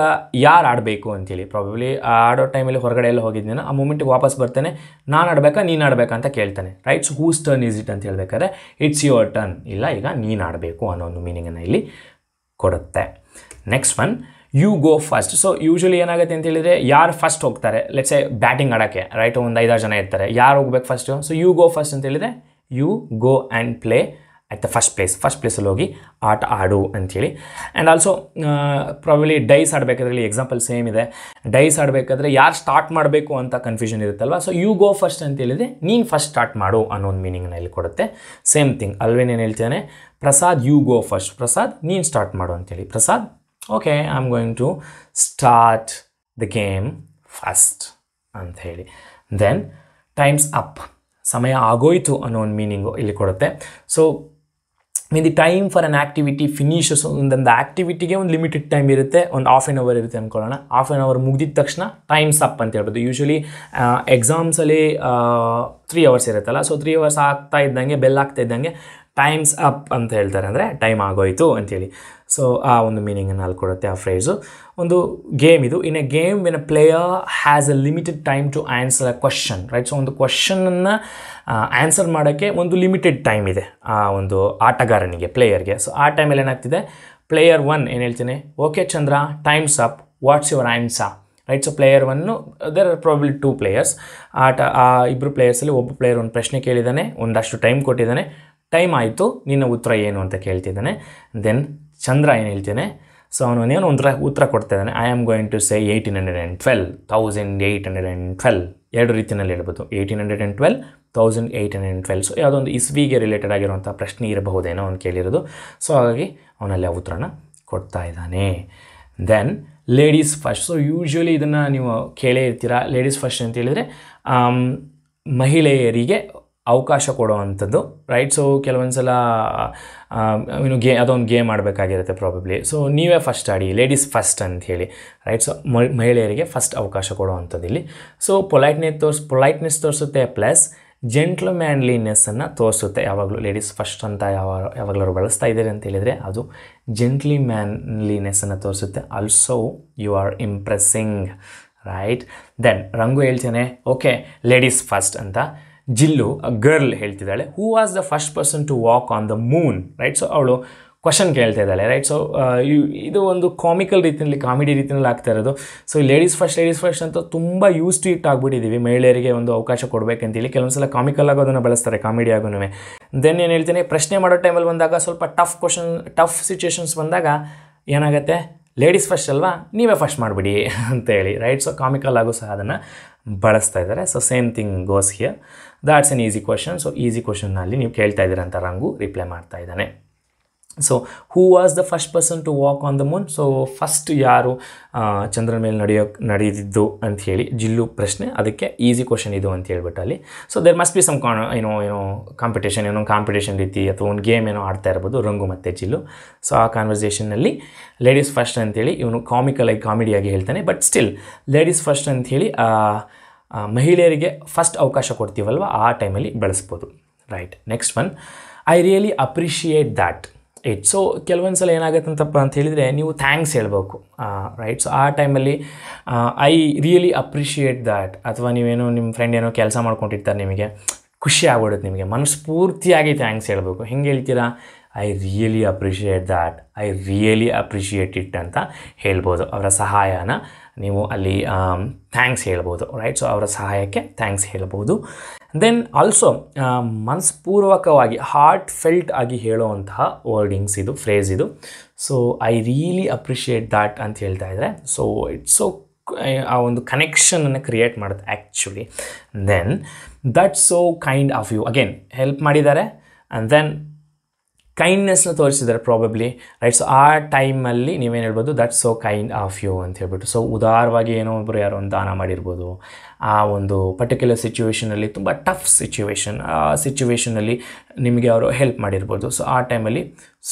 ಯಾರು ಆಡಬೇಕು ಅಂತೇಳಿ ಪ್ರಾಬಬ್ಲಿ ಆಡೋ ಟೈಮಲ್ಲಿ ಹೊರಗಡೆ ಎಲ್ಲ ಹೋಗಿದ್ದೀನಿ ಆ ಮೂಮೆಂಟಿಗೆ ವಾಪಸ್ ಬರ್ತಾನೆ ನಾನು ಆಡಬೇಕಾ ನೀನು ಆಡಬೇಕಾ ಅಂತ ಕೇಳ್ತಾನೆ right so whose turn is it ಅಂತ ಹೇಳ್ಬೇಕಾದ್ರೆ ಇಟ್ಸ್ ಯುವರ್ ಟರ್ನ್ ಇಲ್ಲ ಈಗ ನೀನು ಆಡಬೇಕು ಅನ್ನೋ ಒಂದು ಮೀನಿಂಗನ್ನು ಇಲ್ಲಿ ಕೊಡುತ್ತೆ next one you go first so usually ಏನಾಗುತ್ತೆ ಅಂತ ಹೇಳಿದರೆ ಯಾರು ಫಸ್ಟ್ ಹೋಗ್ತಾರೆ ಎ ಬ್ಯಾಟಿಂಗ್ ಆಡೋಕ್ಕೆ ರೈಟ್ ಒಂದು ಐದಾರು ಜನ ಇರ್ತಾರೆ ಯಾರು ಹೋಗ್ಬೇಕು first so you go first ಅಂತ ಹೇಳಿದರೆ you go and play at first place first ಪ್ಲೇಸಲ್ಲಿ ಹೋಗಿ ಆಟ ಆಡು ಅಂಥೇಳಿ ಆ್ಯಂಡ್ ಆಲ್ಸೋ ಪ್ರಾಬಲಿ ಡೈಸ್ ಆಡಬೇಕಾದ್ರೆ ಇಲ್ಲಿ ಎಕ್ಸಾಂಪಲ್ ಸೇಮ್ ಇದೆ ಡೈಸ್ ಆಡಬೇಕಾದ್ರೆ ಯಾರು ಸ್ಟಾರ್ಟ್ ಮಾಡಬೇಕು ಅಂತ ಕನ್ಫ್ಯೂಷನ್ ಇರುತ್ತಲ್ವ ಸೊ ಯು ಗೋ ಫಸ್ಟ್ ಅಂತ ಹೇಳಿದರೆ ನೀನು ಫಸ್ಟ್ ಸ್ಟಾರ್ಟ್ ಮಾಡು ಅನ್ನೋ ಒಂದು ಮೀನಿಂಗ್ನ ಇಲ್ಲಿ ಕೊಡುತ್ತೆ ಸೇಮ್ ಥಿಂಗ್ ಅಲ್ವೇನೇನು ಹೇಳ್ತೇನೆ Prasad you go first Prasad ನೀನು ಸ್ಟಾರ್ಟ್ ಮಾಡು ಅಂಥೇಳಿ Prasad okay I am going to start the game first ಅಂತ ಹೇಳಿ ದೆನ್ ಟೈಮ್ಸ್ ಅಪ್ ಸಮಯ ಆಗೋಯಿತು ಅನ್ನೋ ಒಂದು ಮೀನಿಂಗು ಇಲ್ಲಿ ಕೊಡುತ್ತೆ so in the time for an activity finishes ಒಂದೊಂದು ಆಕ್ಟಿವಿಟಿಗೆ ಒಂದು ಲಿಮಿಟೆಡ್ ಟೈಮ್ ಇರುತ್ತೆ ಒಂದು ಹಾಫ್ ಆನ್ ಅವರ್ ಇರುತ್ತೆ ಅಂದ್ಕೊಳ್ಳೋಣ ಹಾಫ್ ಆನ್ ಅವರ್ ಮುಗಿದ ತಕ್ಷಣ ಟೈಮ್ಸ್ ಅಪ್ ಅಂತ ಹೇಳ್ಬೋದು ಯೂಶ್ವಲಿ ಎಕ್ಸಾಮ್ಸಲ್ಲಿ ತ್ರೀ ಅವರ್ಸ್ ಇರುತ್ತಲ್ಲ ಸೊ ತ್ರೀ ಅವರ್ಸ್ ಆಗ್ತಾ ಇದ್ದಂಗೆ ಬೆಲ್ ಆಗ್ತಾ ಇದ್ದಂಗೆ ಟೈಮ್ಸ್ ಅಪ್ ಅಂತ ಹೇಳ್ತಾರೆ ಅಂದರೆ ಟೈಮ್ ಆಗೋಯಿತು ಅಂತೇಳಿ ಸೊ ಆ ಒಂದು ಮೀನಿಂಗನ್ನು ಅಲ್ಲಿ ಕೊಡುತ್ತೆ ಆ ಫ್ರೇಸು ಒಂದು ಗೇಮ್ ಇದು in a game when a player has a limited time to answer a question right so ಒಂದು ಕ್ವಶನನ್ನು ಆನ್ಸರ್ ಮಾಡೋಕ್ಕೆ ಒಂದು ಲಿಮಿಟೆಡ್ ಟೈಮ್ ಇದೆ ಆ ಒಂದು ಆಟಗಾರನಿಗೆ ಪ್ಲೇಯರ್ಗೆ ಸೊ ಆ ಟೈಮಲ್ಲಿ ಏನಾಗ್ತಿದೆ ಪ್ಲೇಯರ್ ಒನ್ ಏನು ಹೇಳ್ತೀನಿ okay Chandra times up what's your answer right so player one there are probably two players ಆಟ ಆ ಇಬ್ಬರು ಪ್ಲೇಯರ್ಸಲ್ಲಿ ಒಬ್ಬ ಪ್ಲೇಯರ್ ಒಂದು ಪ್ರಶ್ನೆ ಕೇಳಿದ್ದಾನೆ ಒಂದಷ್ಟು ಟೈಮ್ ಕೊಟ್ಟಿದ್ದಾನೆ ಟೈಮ್ ಆಯಿತು ನಿನ್ನ ಉತ್ತರ ಏನು ಅಂತ ಕೇಳ್ತಿದ್ದಾನೆ ದೆನ್ ಚಂದ್ರ ಏನು ಹೇಳ್ತಾನೆ ಸೊ ಅವನೇನು ಒಂಥರ ಉತ್ತರ ಕೊಡ್ತಾ ಇದ್ದಾನೆ I am going to say eighteen hundred and twelve thousand eight hundred and twelve ಎರಡು ರೀತಿಯಲ್ಲಿ ಹೇಳ್ಬೋದು eighteen hundred and twelve thousand eight hundred and twelve so ಯಾವುದೊಂದು ಇಸ್ವಿಗೆ ರಿಲೇಟೆಡ್ ಆಗಿರುವಂಥ ಪ್ರಶ್ನೆ ಇರಬಹುದೇನೋ ಅವ್ನು ಕೇಳಿರೋದು ಸೊ ಹಾಗಾಗಿ ಅವನಲ್ಲಿ ಆ ಉತ್ತರನ ಕೊಡ್ತಾ ಇದ್ದಾನೆ then ladies first so usually ಇದನ್ನು ನೀವು ಕೇಳೇ ಇರ್ತೀರಾ ಲೇಡೀಸ್ ಫಸ್ಟ್ ಅಂತೇಳಿದರೆ ಮಹಿಳೆಯರಿಗೆ ಅವಕಾಶ ಕೊಡುವಂಥದ್ದು ರೈಟ್ ಸೊ ಕೆಲವೊಂದು ಸಲ ಇನ್ನು ಗೇ ಅದೊಂದು ಗೇಮ್ ಆಡಬೇಕಾಗಿರುತ್ತೆ ಪ್ರಾಬಬ್ಲಿ ಸೊ ನೀವೇ ಫಸ್ಟ್ ಆಡಿ ಲೇಡೀಸ್ ಫಸ್ಟ್ ಅಂತ ಹೇಳಿ ರೈಟ್ ಸೊ ಮಹಿಳೆಯರಿಗೆ ಫಸ್ಟ್ ಅವಕಾಶ ಕೊಡೋವಂಥದ್ದು ಇಲ್ಲಿ ಸೊ ಪೊಲೈಟ್ನೆಸ್ ತೋರಿಸ್ ಪೊಲೈಟ್ನೆಸ್ ತೋರಿಸುತ್ತೆ ಪ್ಲಸ್ ಜೆಂಟ್ಲ್ ಮ್ಯಾನ್ಲಿನೆಸ್ಸನ್ನು ತೋರಿಸುತ್ತೆ ಯಾವಾಗಲೂ ಲೇಡೀಸ್ ಫಸ್ಟ್ ಅಂತ ಯಾವ ಯಾವಾಗಲೂ ಬಳಸ್ತಾ ಇದ್ದಾರೆ ಅಂತ ಹೇಳಿದರೆ ಅದು ಜೆಂಟ್ಲಿ ಮ್ಯಾನ್ಲಿನೆಸ್ಸನ್ನು ತೋರಿಸುತ್ತೆ also you are impressing right then Rangu ಹೇಳ್ತೇನೆ ಓಕೆ ಲೇಡೀಸ್ ಫಸ್ಟ್ ಅಂತ ಜಿಲ್ಲು ಗರ್ಲ್ ಹೇಳ್ತಿದ್ದಾಳೆ who was the first person to walk on the moon right so ಅವಳು ಕ್ವಶನ್ ಕೇಳ್ತಾ ಇದ್ದಾಳೆ ರೈಟ್ ಸೊ ಇದು ಒಂದು ಕಾಮಿಕಲ್ ರೀತಿಯಲ್ಲಿ ಕಾಮಿಡಿ ರೀತಿಯಲ್ಲಿ ಆಗ್ತಾ ಇರೋದು so ladies first ladies first ಅಂತ ತುಂಬ ಯೂಸ್ ಟು ಇಟ್ ಆಗಿಬಿಟ್ಟಿದ್ದೀವಿ ಮಹಿಳೆಯರಿಗೆ ಒಂದು ಅವಕಾಶ ಕೊಡಬೇಕಂತೇಳಿ ಕೆಲವೊಂದು ಸಲ ಕಾಮಿಕಲ್ ಆಗೋದನ್ನು ಬಳಸ್ತಾರೆ ಕಾಮಿಡಿ ದೆನ್ ಏನು ಹೇಳ್ತೀನಿ ಪ್ರಶ್ನೆ ಮಾಡೋ ಟೈಮಲ್ಲಿ ಬಂದಾಗ ಸ್ವಲ್ಪ ಟಫ್ ಕ್ವಶನ್ ಟಫ್ ಸಿಚುಯೇಷನ್ಸ್ ಬಂದಾಗ ಏನಾಗುತ್ತೆ ಲೇಡೀಸ್ ಫಸ್ಟ್ ಅಲ್ವಾ ನೀವೇ ಫಸ್ಟ್ ಮಾಡಿಬಿಡಿ ಅಂತೇಳಿ ರೈಟ್ ಸೊ ಕಾಮಿಕಲ್ ಆಗೂ ಸಹ ಅದನ್ನು ಬಳಸ್ತಾ ಇದ್ದಾರೆ so same thing goes here that's an easy question so easy ಕ್ವಶನ್ನಲ್ಲಿ ನೀವು ಕೇಳ್ತಾ ಇದ್ದೀರ ಅಂತ ರಂಗು ರಿಪ್ಲೈ ಮಾಡ್ತಾ ಇದ್ದಾನೆ so who was the first person to walk on the moon so first ಯಾರು ಚಂದ್ರನ ಮೇಲೆ ನಡೆಯೋ ನಡೆಯದಿದ್ದು ಅಂತ ಹೇಳಿ ಜಿಲ್ಲು ಪ್ರಶ್ನೆ ಅದಕ್ಕೆ ಈಸಿ ಕ್ವಶನ್ ಇದು ಅಂತ ಹೇಳ್ಬಿಟ್ಟು ಅಲ್ಲಿ so there must be some ಕಾನ್ ಏನೋ ಏನೋ ಕಾಂಪಿಟೇಷನ್ ಏನೋ ಕಾಂಪಿಟೇಷನ್ ರೀತಿ ಅಥವಾ ಒಂದು ಗೇಮ್ ಏನೋ ಆಡ್ತಾ ಇರ್ಬೋದು ರಂಗು ಮತ್ತು ಜಿಲ್ಲು ಸೊ ಆ ಕಾನ್ವರ್ಸೇಷನ್ನಲ್ಲಿ ಲೇಡೀಸ್ ಫಸ್ಟ್ ಅಂತೇಳಿ ಇವನು ಕಾಮಿಕಲ್ ಆಗಿ ಕಾಮಿಡಿಯಾಗಿ ಹೇಳ್ತಾನೆ ಬಟ್ ಸ್ಟಿಲ್ ಲೇಡೀಸ್ ಫಸ್ಟ್ ಅಂಥೇಳಿ ಮಹಿಳೆಯರಿಗೆ ಫಸ್ಟ್ ಅವಕಾಶ ಕೊಡ್ತೀವಲ್ವ ಆ ಟೈಮಲ್ಲಿ ಬಳಸ್ಬೋದು right next one I really appreciate that it so ಕೆಲವೊಂದು ಸಲ ಏನಾಗುತ್ತಂತಪ್ಪ ಅಂತ ಹೇಳಿದರೆ ನೀವು ಥ್ಯಾಂಕ್ಸ್ ಹೇಳಬೇಕು ರೈಟ್ ಸೊ ಆ ಟೈಮಲ್ಲಿ ಐ ರಿಯಲಿ ಅಪ್ರಿಷಿಯೇಟ್ ದ್ಯಾಟ್ ಅಥವಾ ನೀವೇನೋ ನಿಮ್ಮ ಫ್ರೆಂಡ್ ಏನೋ ಕೆಲಸ ಮಾಡ್ಕೊಂಡಿರ್ತಾರೆ ನಿಮಗೆ ಖುಷಿ ಆಗ್ಬಿಡುತ್ತೆ ನಿಮಗೆ ಮನಸ್ಫೂರ್ತಿಯಾಗಿ ಥ್ಯಾಂಕ್ಸ್ ಹೇಳಬೇಕು ಹೆಂಗೆ ಹೇಳ್ತೀರಾ I really appreciate that I really appreciate it ಅಂತ ಹೇಳ್ಬೋದು ಅವರ ಸಹಾಯನ ನೀವು ಅಲ್ಲಿ ಥ್ಯಾಂಕ್ಸ್ ಹೇಳ್ಬೋದು ರೈಟ್ ಸೊ ಅವರ ಸಹಾಯಕ್ಕೆ ಥ್ಯಾಂಕ್ಸ್ ಹೇಳ್ಬೋದು ದೆನ್ ಆಲ್ಸೋ ಮನಸ್ಪೂರ್ವಕವಾಗಿ ಹಾರ್ಟ್ ಫೆಲ್ಟ್ ಆಗಿ ಹೇಳುವಂತಹ ವರ್ಡಿಂಗ್ಸ್ ಇದು ಫ್ರೇಸ್ ಇದು so I really appreciate that ಅಂತ ಹೇಳ್ತಾ ಇದ್ದಾರೆ ಸೊ ಇಟ್ಸ್ ಸೊ ಆ ಒಂದು ಕನೆಕ್ಷನನ್ನು ಕ್ರಿಯೇಟ್ ಮಾಡುತ್ತೆ actually then that so kind of you again help ಮಾಡಿದ್ದಾರೆ ಆ್ಯಂಡ್ ದೆನ್ ಕೈಂಡ್ನೆಸ್ನ ತೋರಿಸಿದ್ದಾರೆ ಪ್ರಾಬಬ್ಲಿ ರೈಟ್ ಸೊ ಆ ಟೈಮಲ್ಲಿ ನೀವೇನು ಹೇಳ್ಬೋದು that's so kind of you ಅಂತ ಹೇಳ್ಬಿಟ್ಟು ಸೊ ಉದಾರವಾಗಿ ಏನೋ ಒಬ್ಬರು ಯಾರೋ ಒಂದು ದಾನ ಮಾಡಿರ್ಬೋದು ಆ ಒಂದು ಪರ್ಟಿಕ್ಯುಲರ್ ಸಿಚುವೇಷನಲ್ಲಿ ತುಂಬ ಟಫ್ ಸಿಚುವೇಷನ್ ಆ ಸಿಚುವೇಷನಲ್ಲಿ ನಿಮಗೆ ಅವರು ಹೆಲ್ಪ್ ಮಾಡಿರ್ಬೋದು ಸೊ ಆ ಟೈಮಲ್ಲಿ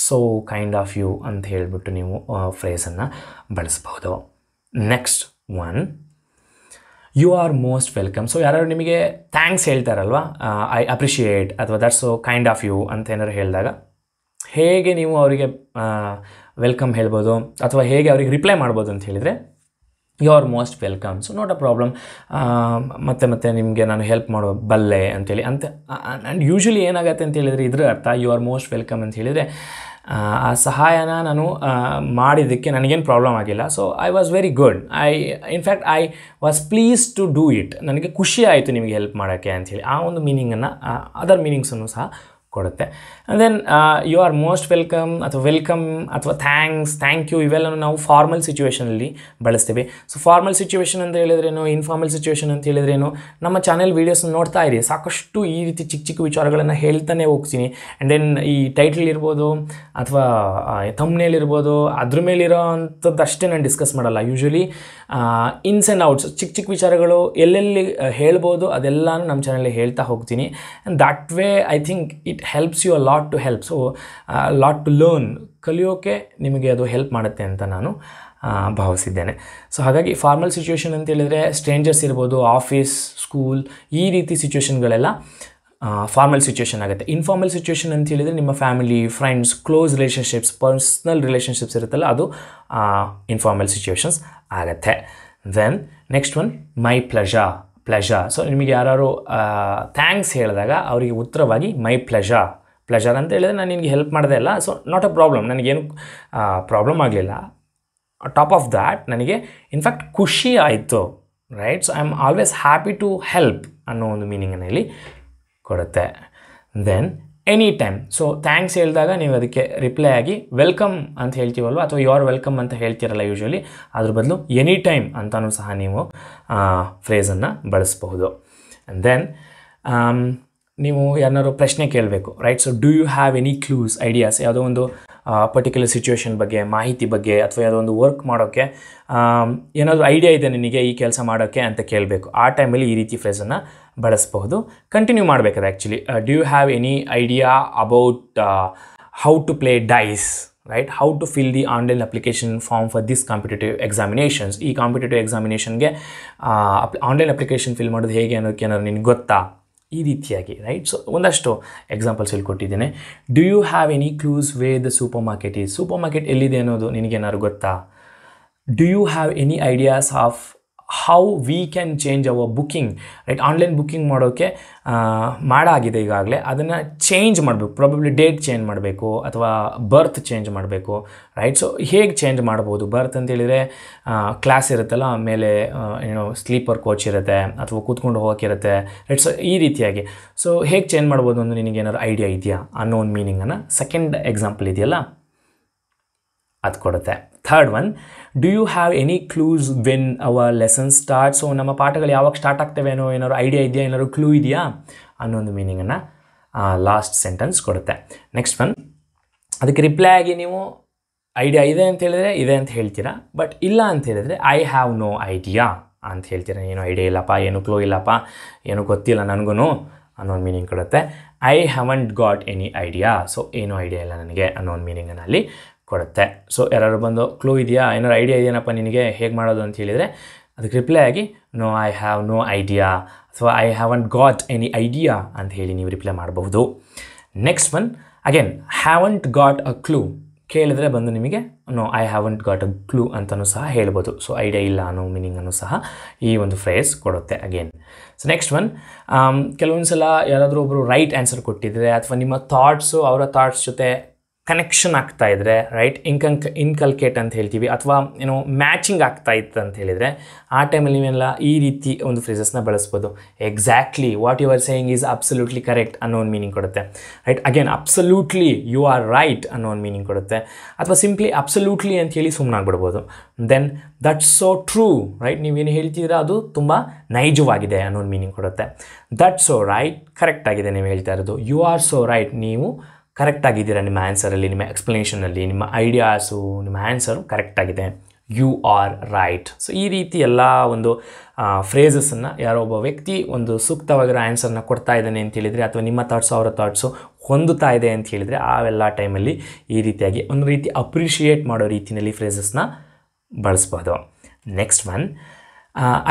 ಸೊ ಕೈಂಡ್ ಆಫ್ ಯು ಅಂತ ಹೇಳಿಬಿಟ್ಟು ನೀವು ಫ್ರೇಸನ್ನು ಬಳಸ್ಬೋದು next one you are most welcome so ಯಾರು ನಿಮಗೆ ಥ್ಯಾಂಕ್ಸ್ ಹೇಳ್ತಾರಲ್ವಾ ಐ ಅಪ್ರಿಷಿಯೇಟ್ ಅಥವಾ that's so kind of you ಅಂತ ಏನಾದ್ರು ಹೇಳಿದಾಗ ಹೇಗೆ ನೀವು ಅವರಿಗೆ ವೆಲ್ಕಮ್ ಹೇಳ್ಬೋದು ಅಥವಾ ಹೇಗೆ ಅವರಿಗೆ ರಿಪ್ಲೈ ಮಾಡ್ಬೋದು ಅಂತ ಹೇಳಿದರೆ you are most welcome so not a problem ಮತ್ತು ಮತ್ತೆ ನಿಮಗೆ ನಾನು ಹೆಲ್ಪ್ ಮಾಡೋ ಬಲ್ಲೆ ಅಂತೇಳಿ ಅಂತ ಆ್ಯಂಡ್ ಯೂಶ್ವಲಿ ಏನಾಗುತ್ತೆ ಅಂತ ಹೇಳಿದರೆ ಇದರ ಅರ್ಥ ಯು ಆರ್ ಮೋಸ್ಟ್ ವೆಲ್ಕಮ್ ಅಂತ ಹೇಳಿದರೆ ಆ ಸಹಾಯನ ನಾನು ಮಾಡಿದ್ದಕ್ಕೆ ನನಗೇನು ಪ್ರಾಬ್ಲಮ್ ಆಗಿಲ್ಲ so I was very good I in fact I was pleased to do it ನನಗೆ ಖುಷಿ ಆಯಿತು ನಿಮಗೆ ಹೆಲ್ಪ್ ಮಾಡೋಕ್ಕೆ ಅಂಥೇಳಿ ಆ ಒಂದು ಮೀನಿಂಗನ್ನು ಅದರ್ ಮೀನಿಂಗ್ಸನ್ನು ಸಹ ಕೊಡುತ್ತೆ then you are most welcome ಅಥವಾ ವೆಲ್ಕಮ್ ಅಥವಾ ಥ್ಯಾಂಕ್ಸ್ ಥ್ಯಾಂಕ್ ಯು ಇವೆಲ್ಲ ನಾವು ಫಾರ್ಮಲ್ ಸಿಚುವೇಷನಲ್ಲಿ ಬಳಸ್ತೀವಿ ಸೊ ಫಾರ್ಮಲ್ ಸಿಚುವೇಷನ್ ಅಂತ ಹೇಳಿದ್ರೇನು ಇನ್ಫಾರ್ಮಲ್ ಸಿಚುವೇಷನ್ ಅಂತ ಹೇಳಿದ್ರೇನು ನಮ್ಮ ಚಾನೆಲ್ ವೀಡಿಯೋಸ್ನ ನೋಡ್ತಾ ಇರಿ ಸಾಕಷ್ಟು ಈ ರೀತಿ ಚಿಕ್ಕ ಚಿಕ್ಕ ವಿಚಾರಗಳನ್ನು ಹೇಳ್ತಾನೆ ಹೋಗ್ತೀನಿ ಆ್ಯಂಡ್ ದೆನ್ ಈ ಟೈಟ್ಲ್ ಇರ್ಬೋದು ಅಥವಾ ತಮ್ಮನೇಲಿ ಇರ್ಬೋದು ಅದ್ರ ಮೇಲಿರೋ ಅಂಥದ್ದು ಅಷ್ಟೇ ನಾನು ಡಿಸ್ಕಸ್ ಮಾಡಲ್ಲ ಯೂಶ್ವಲಿ ಇನ್ಸ್ ಆ್ಯಂಡ್ ಔಟ್ಸ್ ಚಿಕ್ಕ ಚಿಕ್ಕ ವಿಚಾರಗಳು ಎಲ್ಲೆಲ್ಲಿ ಹೇಳ್ಬೋದು ಅದೆಲ್ಲನೂ ನಮ್ಮ ಚಾನಲಲ್ಲಿ ಹೇಳ್ತಾ ಹೋಗ್ತೀನಿ and that way I think it helps you a lot to help so lot to learn ಕಲಿಯೋಕೆ ನಿಮಗೆ ಅದು ಹೆಲ್ಪ್ ಮಾಡುತ್ತೆ ಅಂತ ನಾನು ಭಾವಿಸಿದ್ದೇನೆ ಸೊ ಹಾಗಾಗಿ ಫಾರ್ಮಲ್ ಸಿಚುವೇಶನ್ ಅಂತ ಹೇಳಿದರೆ ಸ್ಟ್ರೇಂಜರ್ಸ್ ಇರ್ಬೋದು ಆಫೀಸ್ ಸ್ಕೂಲ್ ಈ ರೀತಿ ಸಿಚುವೇಶನ್ಗಳೆಲ್ಲ ಫಾರ್ಮಲ್ ಸಿಚುವೇಶನ್ ಆಗುತ್ತೆ ಇನ್ಫಾರ್ಮಲ್ ಸಿಚುವೇಶನ್ ಅಂತ ಹೇಳಿದರೆ ನಿಮ್ಮ family friends close relationships personal relationships ಇರುತ್ತಲ್ಲ ಅದು ಇನ್ಫಾರ್ಮಲ್ ಸಿಚುವೇಷನ್ಸ್ ಆಗುತ್ತೆ then next one my pleasure pleasure so ನಿಮಗೆ ಯಾರು ಥ್ಯಾಂಕ್ಸ್ ಹೇಳಿದಾಗ ಅವರಿಗೆ ಉತ್ತರವಾಗಿ ಮೈ ಪ್ಲೆಷರ್ ಪ್ಲೆಷರ್ ಅಂತ ಹೇಳಿದ್ರೆ ನಾನು ನಿನಗೆ ಹೆಲ್ಪ್ ಮಾಡಿದೆ ಇಲ್ಲ ಸೊ ನಾಟ್ ಅ ಪ್ರಾಬ್ಲಮ್ ನನಗೇನು ಪ್ರಾಬ್ಲಮ್ ಆಗಲಿಲ್ಲ ಟಾಪ್ ಆಫ್ ದ್ಯಾಟ್ ನನಗೆ ಇನ್ಫ್ಯಾಕ್ಟ್ ಖುಷಿ ಆಯಿತು right so I am always happy to help ಅನ್ನೋ ಒಂದು ಮೀನಿಂಗನ್ನು ಇಲ್ಲಿ ಕೊಡುತ್ತೆ then any time so thanks ಹೇಳಿದಾಗ ನೀವು ಅದಕ್ಕೆ ರಿಪ್ಲೈ ಆಗಿ ವೆಲ್ಕಮ್ ಅಂತ ಹೇಳ್ತೀವಲ್ವ ಅಥವಾ ಯು ವೆಲ್ಕಮ್ ಅಂತ ಹೇಳ್ತೀರಲ್ಲ ಯೂಶ್ವಲಿ ಅದ್ರ ಬದಲು ಎನಿ ಟೈಮ್ ಅಂತಲೂ ಸಹ ನೀವು ಫ್ರೇಸನ್ನು ಬಳಸಬಹುದು ಆ್ಯಂಡ್ ದೆನ್ ನೀವು ಯಾರನ್ನಾರು ಪ್ರಶ್ನೆ ಕೇಳಬೇಕು right so do you have any clues ideas ಯಾವುದೋ ಒಂದು ಪರ್ಟಿಕ್ಯುಲರ್ ಸಿಚುವೇಷನ್ ಬಗ್ಗೆ ಮಾಹಿತಿ ಬಗ್ಗೆ ಅಥವಾ ಯಾವುದೋ ಒಂದು ವರ್ಕ್ ಮಾಡೋಕ್ಕೆ ಏನಾದರೂ ಐಡಿಯಾ ಇದೆ ನಿನಗೆ ಈ ಕೆಲಸ ಮಾಡೋಕ್ಕೆ ಅಂತ ಕೇಳಬೇಕು ಆ ಟೈಮಲ್ಲಿ ಈ ರೀತಿ ಫ್ರೇಸನ್ನು ಬಳಸಬಹುದು ಕಂಟಿನ್ಯೂ ಮಾಡಬೇಕಾದ್ರೆ actually do you have any idea about how to play dice right how to fill the online application form for this competitive examinations ಈ ಕಾಂಪಿಟೇಟಿವ್ ಎಕ್ಸಾಮಿನೇಷನ್ಗೆ ಅಪ್ ಆನ್ಲೈನ್ ಅಪ್ಲಿಕೇಶನ್ ಫಿಲ್ ಮಾಡೋದು ಹೇಗೆ ಅನ್ನೋದಕ್ಕೆ ಏನಾದ್ರು ನಿನಗೆ ಗೊತ್ತಾ ಈ ರೀತಿಯಾಗಿ ರೈಟ್ ಸೊ ಒಂದಷ್ಟು ಎಕ್ಸಾಂಪಲ್ಸ್ ಕೊಟ್ಟಿದ್ದೇನೆ do you have any clues where the supermarket is supermarket ಎಲ್ಲಿದೆ ಅನ್ನೋದು ನಿನಗೇನಾದ್ರು ಗೊತ್ತಾ do you have any ideas of how we can change our booking right online booking ಮಾಡೋಕ್ಕೆ ಮಾಡಾಗಿದೆ ಈಗಾಗಲೇ ಅದನ್ನು ಚೇಂಜ್ ಮಾಡಬೇಕು ಪ್ರಾಬಬ್ಲಿ ಡೇಟ್ ಚೇಂಜ್ ಮಾಡಬೇಕು ಅಥವಾ ಬರ್ತ್ ಚೇಂಜ್ ಮಾಡಬೇಕು ರೈಟ್ ಸೊ ಹೇಗೆ ಚೇಂಜ್ ಮಾಡ್ಬೋದು ಬರ್ತ್ ಅಂತೇಳಿದರೆ ಕ್ಲಾಸ್ ಇರುತ್ತಲ್ಲ ಆಮೇಲೆ ಏನು ಸ್ಲೀಪರ್ ಕೋಚ್ ಇರುತ್ತೆ ಅಥವಾ ಕೂತ್ಕೊಂಡು ಹೋಗೋಕ್ಕಿರುತ್ತೆ ರೈಟ್ ಸೊ ಈ ರೀತಿಯಾಗಿ ಸೊ ಹೇಗೆ ಚೇಂಜ್ ಮಾಡ್ಬೋದು ಅಂದರೆ ನಿನಗೇನಾದ್ರು ಐಡಿಯಾ ಇದೆಯಾ ಅನ್ನೋ ಒಂದು ಮೀನಿಂಗನ್ನು ಸೆಕೆಂಡ್ ಎಕ್ಸಾಂಪಲ್ ಇದೆಯಲ್ಲ ಅದು ಕೊಡುತ್ತೆ third one do you have any clues when our lesson start so ನಮ್ಮ ಪಾಠಗಳು ಯಾವಾಗ ಸ್ಟಾರ್ಟ್ ಆಗ್ತವೆ ಏನೋ ಏನಾದ್ರು ಐಡಿಯಾ ಇದೆಯಾ ಏನಾದ್ರು ಕ್ಲೂ ಇದೆಯಾ ಅನ್ನೋ ಒಂದು ಮೀನಿಂಗನ್ನು ಲಾಸ್ಟ್ ಸೆಂಟೆನ್ಸ್ ಕೊಡುತ್ತೆ ನೆಕ್ಸ್ಟ್ ಒನ್ ಅದಕ್ಕೆ ರಿಪ್ಲೈ ಆಗಿ ನೀವು ಐಡಿಯಾ ಇದೆ ಅಂತ ಹೇಳಿದರೆ ಇದೆ ಅಂತ ಹೇಳ್ತೀರಾ ಬಟ್ ಇಲ್ಲ ಅಂತ ಹೇಳಿದರೆ ಐ ಹ್ಯಾವ್ ನೋ ಐಡಿಯಾ ಅಂತ ಹೇಳ್ತೀರಾ ಏನೋ ಐಡಿಯಾ ಇಲ್ಲಪ್ಪ ಏನು ಕ್ಲೋ ಇಲ್ಲಪ್ಪ ಏನೂ ಗೊತ್ತಿಲ್ಲ ನನಗೂ ಅನ್ನೋ ಒಂದು ಮೀನಿಂಗ್ ಕೊಡುತ್ತೆ I haven't got any idea so ಏನೂ ಐಡಿಯಾ ಇಲ್ಲ ನನಗೆ ಅನ್ನೋ ಒಂದು ಮೀನಿಂಗನ್ನು ಅಲ್ಲಿ ಕೊಡುತ್ತೆ ಸೊ ಯಾರು ಬಂದು ಕ್ಲೂ ಇದೆಯಾ ಏನಾರು ಐಡಿಯಾ ಇದೆಯೇನಪ್ಪ ನಿನಗೆ ಹೇಗೆ ಮಾಡೋದು ಅಂತ ಹೇಳಿದರೆ ಅದಕ್ಕೆ ರಿಪ್ಲೈ ಆಗಿ no I have no idea ಅಥವಾ I haven't got any idea ಅಂತ ಹೇಳಿ ನೀವು ರಿಪ್ಲೈ ಮಾಡಬಹುದು next one again haven't got a clue ಕೇಳಿದರೆ ಬಂದು ನಿಮಗೆ no I haven't got a clue ಅಂತಲೂ ಸಹ ಹೇಳ್ಬೋದು ಸೊ ಐಡಿಯಾ ಇಲ್ಲ ಅನ್ನೋ ಮೀನಿಂಗನ್ನು ಸಹ ಈ ಒಂದು ಫ್ರೇಸ್ ಕೊಡುತ್ತೆ again so next one um, ಕೆಲವೊಂದು ಸಲ ಯಾರಾದರೂ ಒಬ್ಬರು ರೈಟ್ ಆನ್ಸರ್ ಕೊಟ್ಟಿದ್ರೆ ಅಥವಾ ನಿಮ್ಮ ಥಾಟ್ಸು ಅವರ ಥಾಟ್ಸ್ ಜೊತೆ ಕನೆಕ್ಷನ್ ಆಗ್ತಾ ಇದ್ದರೆ ರೈಟ್ ಇನ್ಕನ್ ಇನ್ಕಲ್ಕೇಟ್ ಅಂತ ಹೇಳ್ತೀವಿ ಅಥವಾ ಏನೋ ಮ್ಯಾಚಿಂಗ್ ಆಗ್ತಾ ಇತ್ತು ಅಂತ ಹೇಳಿದರೆ ಆ ಟೈಮಲ್ಲಿ ನೀವೆಲ್ಲ ಈ ರೀತಿ ಒಂದು ಫ್ರೇಸಸ್ನ ಬಳಸ್ಬೋದು exactly what you are saying is absolutely correct ಅನ್ನೋ ಒಂದು ಮೀನಿಂಗ್ ಕೊಡುತ್ತೆ right again absolutely you are right ಅನ್ನೋ ಒಂದು ಮೀನಿಂಗ್ ಕೊಡುತ್ತೆ ಅಥವಾ ಸಿಂಪ್ಲಿ ಅಬ್ಸಲ್ಯೂಟ್ಲಿ ಅಂತ ಹೇಳಿ ಸುಮ್ಮನಾಗ್ಬಿಡ್ಬೋದು then that's so true right ನೀವೇನು ಹೇಳ್ತಿದ್ರೆ ಅದು ತುಂಬ ನೈಜವಾಗಿದೆ ಅನ್ನೋ ಒಂದು ಮೀನಿಂಗ್ ಕೊಡುತ್ತೆ ದಟ್ ಸೋ ರೈಟ್ ಕರೆಕ್ಟ್ ಆಗಿದೆ ನೀವು ಹೇಳ್ತಾ ಇರೋದು ಯು ಆರ್ ಸೋ ರೈಟ್ ನೀವು ಕರೆಕ್ಟ್ ಆಗಿದ್ದೀರಾ ನಿಮ್ಮ ಆನ್ಸರಲ್ಲಿ ನಿಮ್ಮ ಎಕ್ಸ್ಪ್ಲನೇಷನಲ್ಲಿ ನಿಮ್ಮ ಐಡಿಯಾಸು ನಿಮ್ಮ ಆನ್ಸರು ಕರೆಕ್ಟಾಗಿದೆ ಯು ಆರ್ ರೈಟ್ ಸೊ ಈ ರೀತಿ ಎಲ್ಲ ಒಂದು ಫ್ರೇಸಸನ್ನು ಯಾರೋ ಒಬ್ಬ ವ್ಯಕ್ತಿ ಒಂದು ಸೂಕ್ತವಾಗಿರೋ ಆನ್ಸರ್ನ ಕೊಡ್ತಾ ಇದ್ದಾನೆ ಅಂತ ಹೇಳಿದರೆ ಅಥವಾ ನಿಮ್ಮ ಥಾಟ್ಸು ಅವರ ಥಾಟ್ಸು ಹೊಂದುತ್ತಾ ಇದೆ ಅಂತ ಹೇಳಿದರೆ ಆವೆಲ್ಲ ಟೈಮಲ್ಲಿ ಈ ರೀತಿಯಾಗಿ ಒಂದು ರೀತಿ ಅಪ್ರಿಷಿಯೇಟ್ ಮಾಡೋ ರೀತಿಯಲ್ಲಿ ಫ್ರೇಸಸ್ನ ಬಳಸ್ಬೋದು next one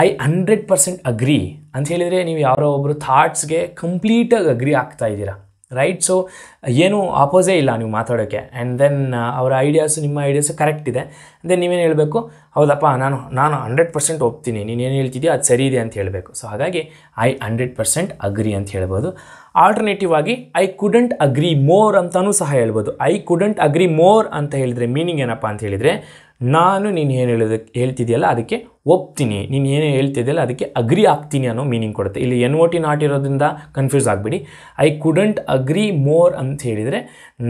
I hundred percent agree ಅಂತ ಹೇಳಿದರೆ ನೀವು ಯಾರೋ ಒಬ್ಬರು ಥಾಟ್ಸ್ಗೆ ಕಂಪ್ಲೀಟಾಗಿ ಅಗ್ರಿ ಆಗ್ತಾ ಇದ್ದೀರಾ ರೈಟ್ ಸೊ ಏನೂ ಆಪೋಸೇ ಇಲ್ಲ ನೀವು ಮಾತಾಡೋಕ್ಕೆ ಆ್ಯಂಡ್ ದೆನ್ uh, ಅವರ ಐಡಿಯಾಸು ನಿಮ್ಮ ಐಡಿಯಾಸು ಕರೆಕ್ಟ್ ಇದೆ ದೆನ್ ನೀವೇನು ಹೇಳಬೇಕು ಹೌದಪ್ಪ ನಾನು ನಾನು ಹಂಡ್ರೆಡ್ ಪರ್ಸೆಂಟ್ ಒಪ್ತೀನಿ ನೀನು ಏನು ಹೇಳ್ತಿದ್ಯೋ ಅದು ಸರಿ ಇದೆ ಅಂತ ಹೇಳಬೇಕು ಸೊ ಹಾಗಾಗಿ ಐ ಹಂಡ್ರೆಡ್ ಪರ್ಸೆಂಟ್ ಅಗ್ರಿ ಅಂತ ಹೇಳ್ಬೋದು ಆಲ್ಟರ್ನೇಟಿವ್ ಆಗಿ ಐ ಕುಡಂಟ್ ಅಗ್ರಿ ಮೋರ್ ಅಂತಲೂ ಸಹ ಹೇಳ್ಬೋದು ಐ ಕುಡಂಟ್ ಅಗ್ರಿ ಮೋರ್ ಅಂತ ಹೇಳಿದರೆ ಮೀನಿಂಗ್ ಏನಪ್ಪ ಅಂತ ಹೇಳಿದರೆ ನಾನು ನೀನು ಏನು ಹೇಳೋದಕ್ಕೆ ಹೇಳ್ತಿದೆಯಲ್ಲ ಅದಕ್ಕೆ ಒಪ್ತೀನಿ ನೀನು ಏನೇ ಹೇಳ್ತಿದ್ದೆಲ್ಲ ಅದಕ್ಕೆ ಅಗ್ರಿ ಆಗ್ತೀನಿ ಅನ್ನೋ ಮೀನಿಂಗ್ ಕೊಡುತ್ತೆ ಇಲ್ಲಿ ಎನ್ ಒ ಟಿ ನಾಟ್ ಇರೋದ್ರಿಂದ ಕನ್ಫ್ಯೂಸ್ ಆಗಿಬಿಡಿ ಐ ಕುಡಂಟ್ ಅಗ್ರಿ ಮೋರ್ ಅಂತ ಹೇಳಿದರೆ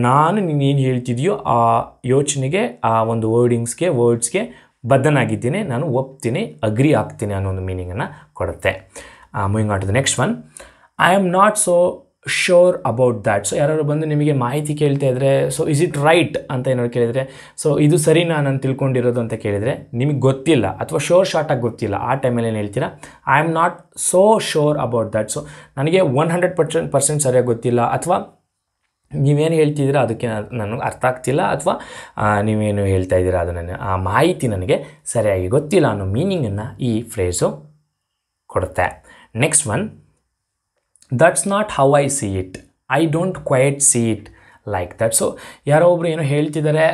ನಾನು ಏನು ಹೇಳ್ತಿದೆಯೋ ಆ ಯೋಚನೆಗೆ ಆ ಒಂದು ವರ್ಡಿಂಗ್ಸ್ಗೆ ವರ್ಡ್ಸ್ಗೆ ಬದ್ಧನಾಗಿದ್ದೀನಿ ನಾನು ಒಪ್ತೀನಿ ಅಗ್ರಿ ಆಗ್ತೀನಿ ಅನ್ನೋ ಒಂದು ಮೀನಿಂಗನ್ನು ಕೊಡುತ್ತೆ moving on the next one I am not so sure about that so ಯಾರಾದ್ರು ಬಂದು ನಿಮಗೆ ಮಾಹಿತಿ ಕೇಳ್ತಾ ಇದ್ದರೆ ಸೊ ಇಸ್ ಇಟ್ ರೈಟ್ ಅಂತ ಏನಾದ್ರು ಕೇಳಿದರೆ ಸೊ ಇದು ಸರಿ ನಾನು ತಿಳ್ಕೊಂಡಿರೋದು ಅಂತ ಕೇಳಿದರೆ ನಿಮಗೆ ಗೊತ್ತಿಲ್ಲ ಅಥವಾ ಶೋರ್ ಶಾರ್ಟಾಗಿ ಗೊತ್ತಿಲ್ಲ ಆ ಟೈಮಲ್ಲಿ ಏನು ಹೇಳ್ತೀರಾ I am not so sure about that so ನನಗೆ ಒನ್ ಹಂಡ್ರೆಡ್ ಪರ್ಸೆಂಟ್ ಪರ್ಸೆಂಟ್ ಸರಿಯಾಗಿ ಗೊತ್ತಿಲ್ಲ ಅಥವಾ ನೀವೇನು ಹೇಳ್ತಿದ್ದೀರಾ ಅದಕ್ಕೆ ನನಗೆ ಅರ್ಥ ಆಗ್ತಿಲ್ಲ ಅಥವಾ ನೀವೇನು ಹೇಳ್ತಾ ಇದ್ದೀರಾ ಅದು ನನಗೆ ಆ ಮಾಹಿತಿ ನನಗೆ ಸರಿಯಾಗಿ ಗೊತ್ತಿಲ್ಲ ಅನ್ನೋ ಮೀನಿಂಗನ್ನು ಈ ಫ್ರೇಸು ಕೊಡುತ್ತೆ next one that's not how I see it I don't quite see it like that so ಯಾರೋ ಒಬ್ರು ಏನೋ ಹೇಳ್ತಿದ್ದಾರೆ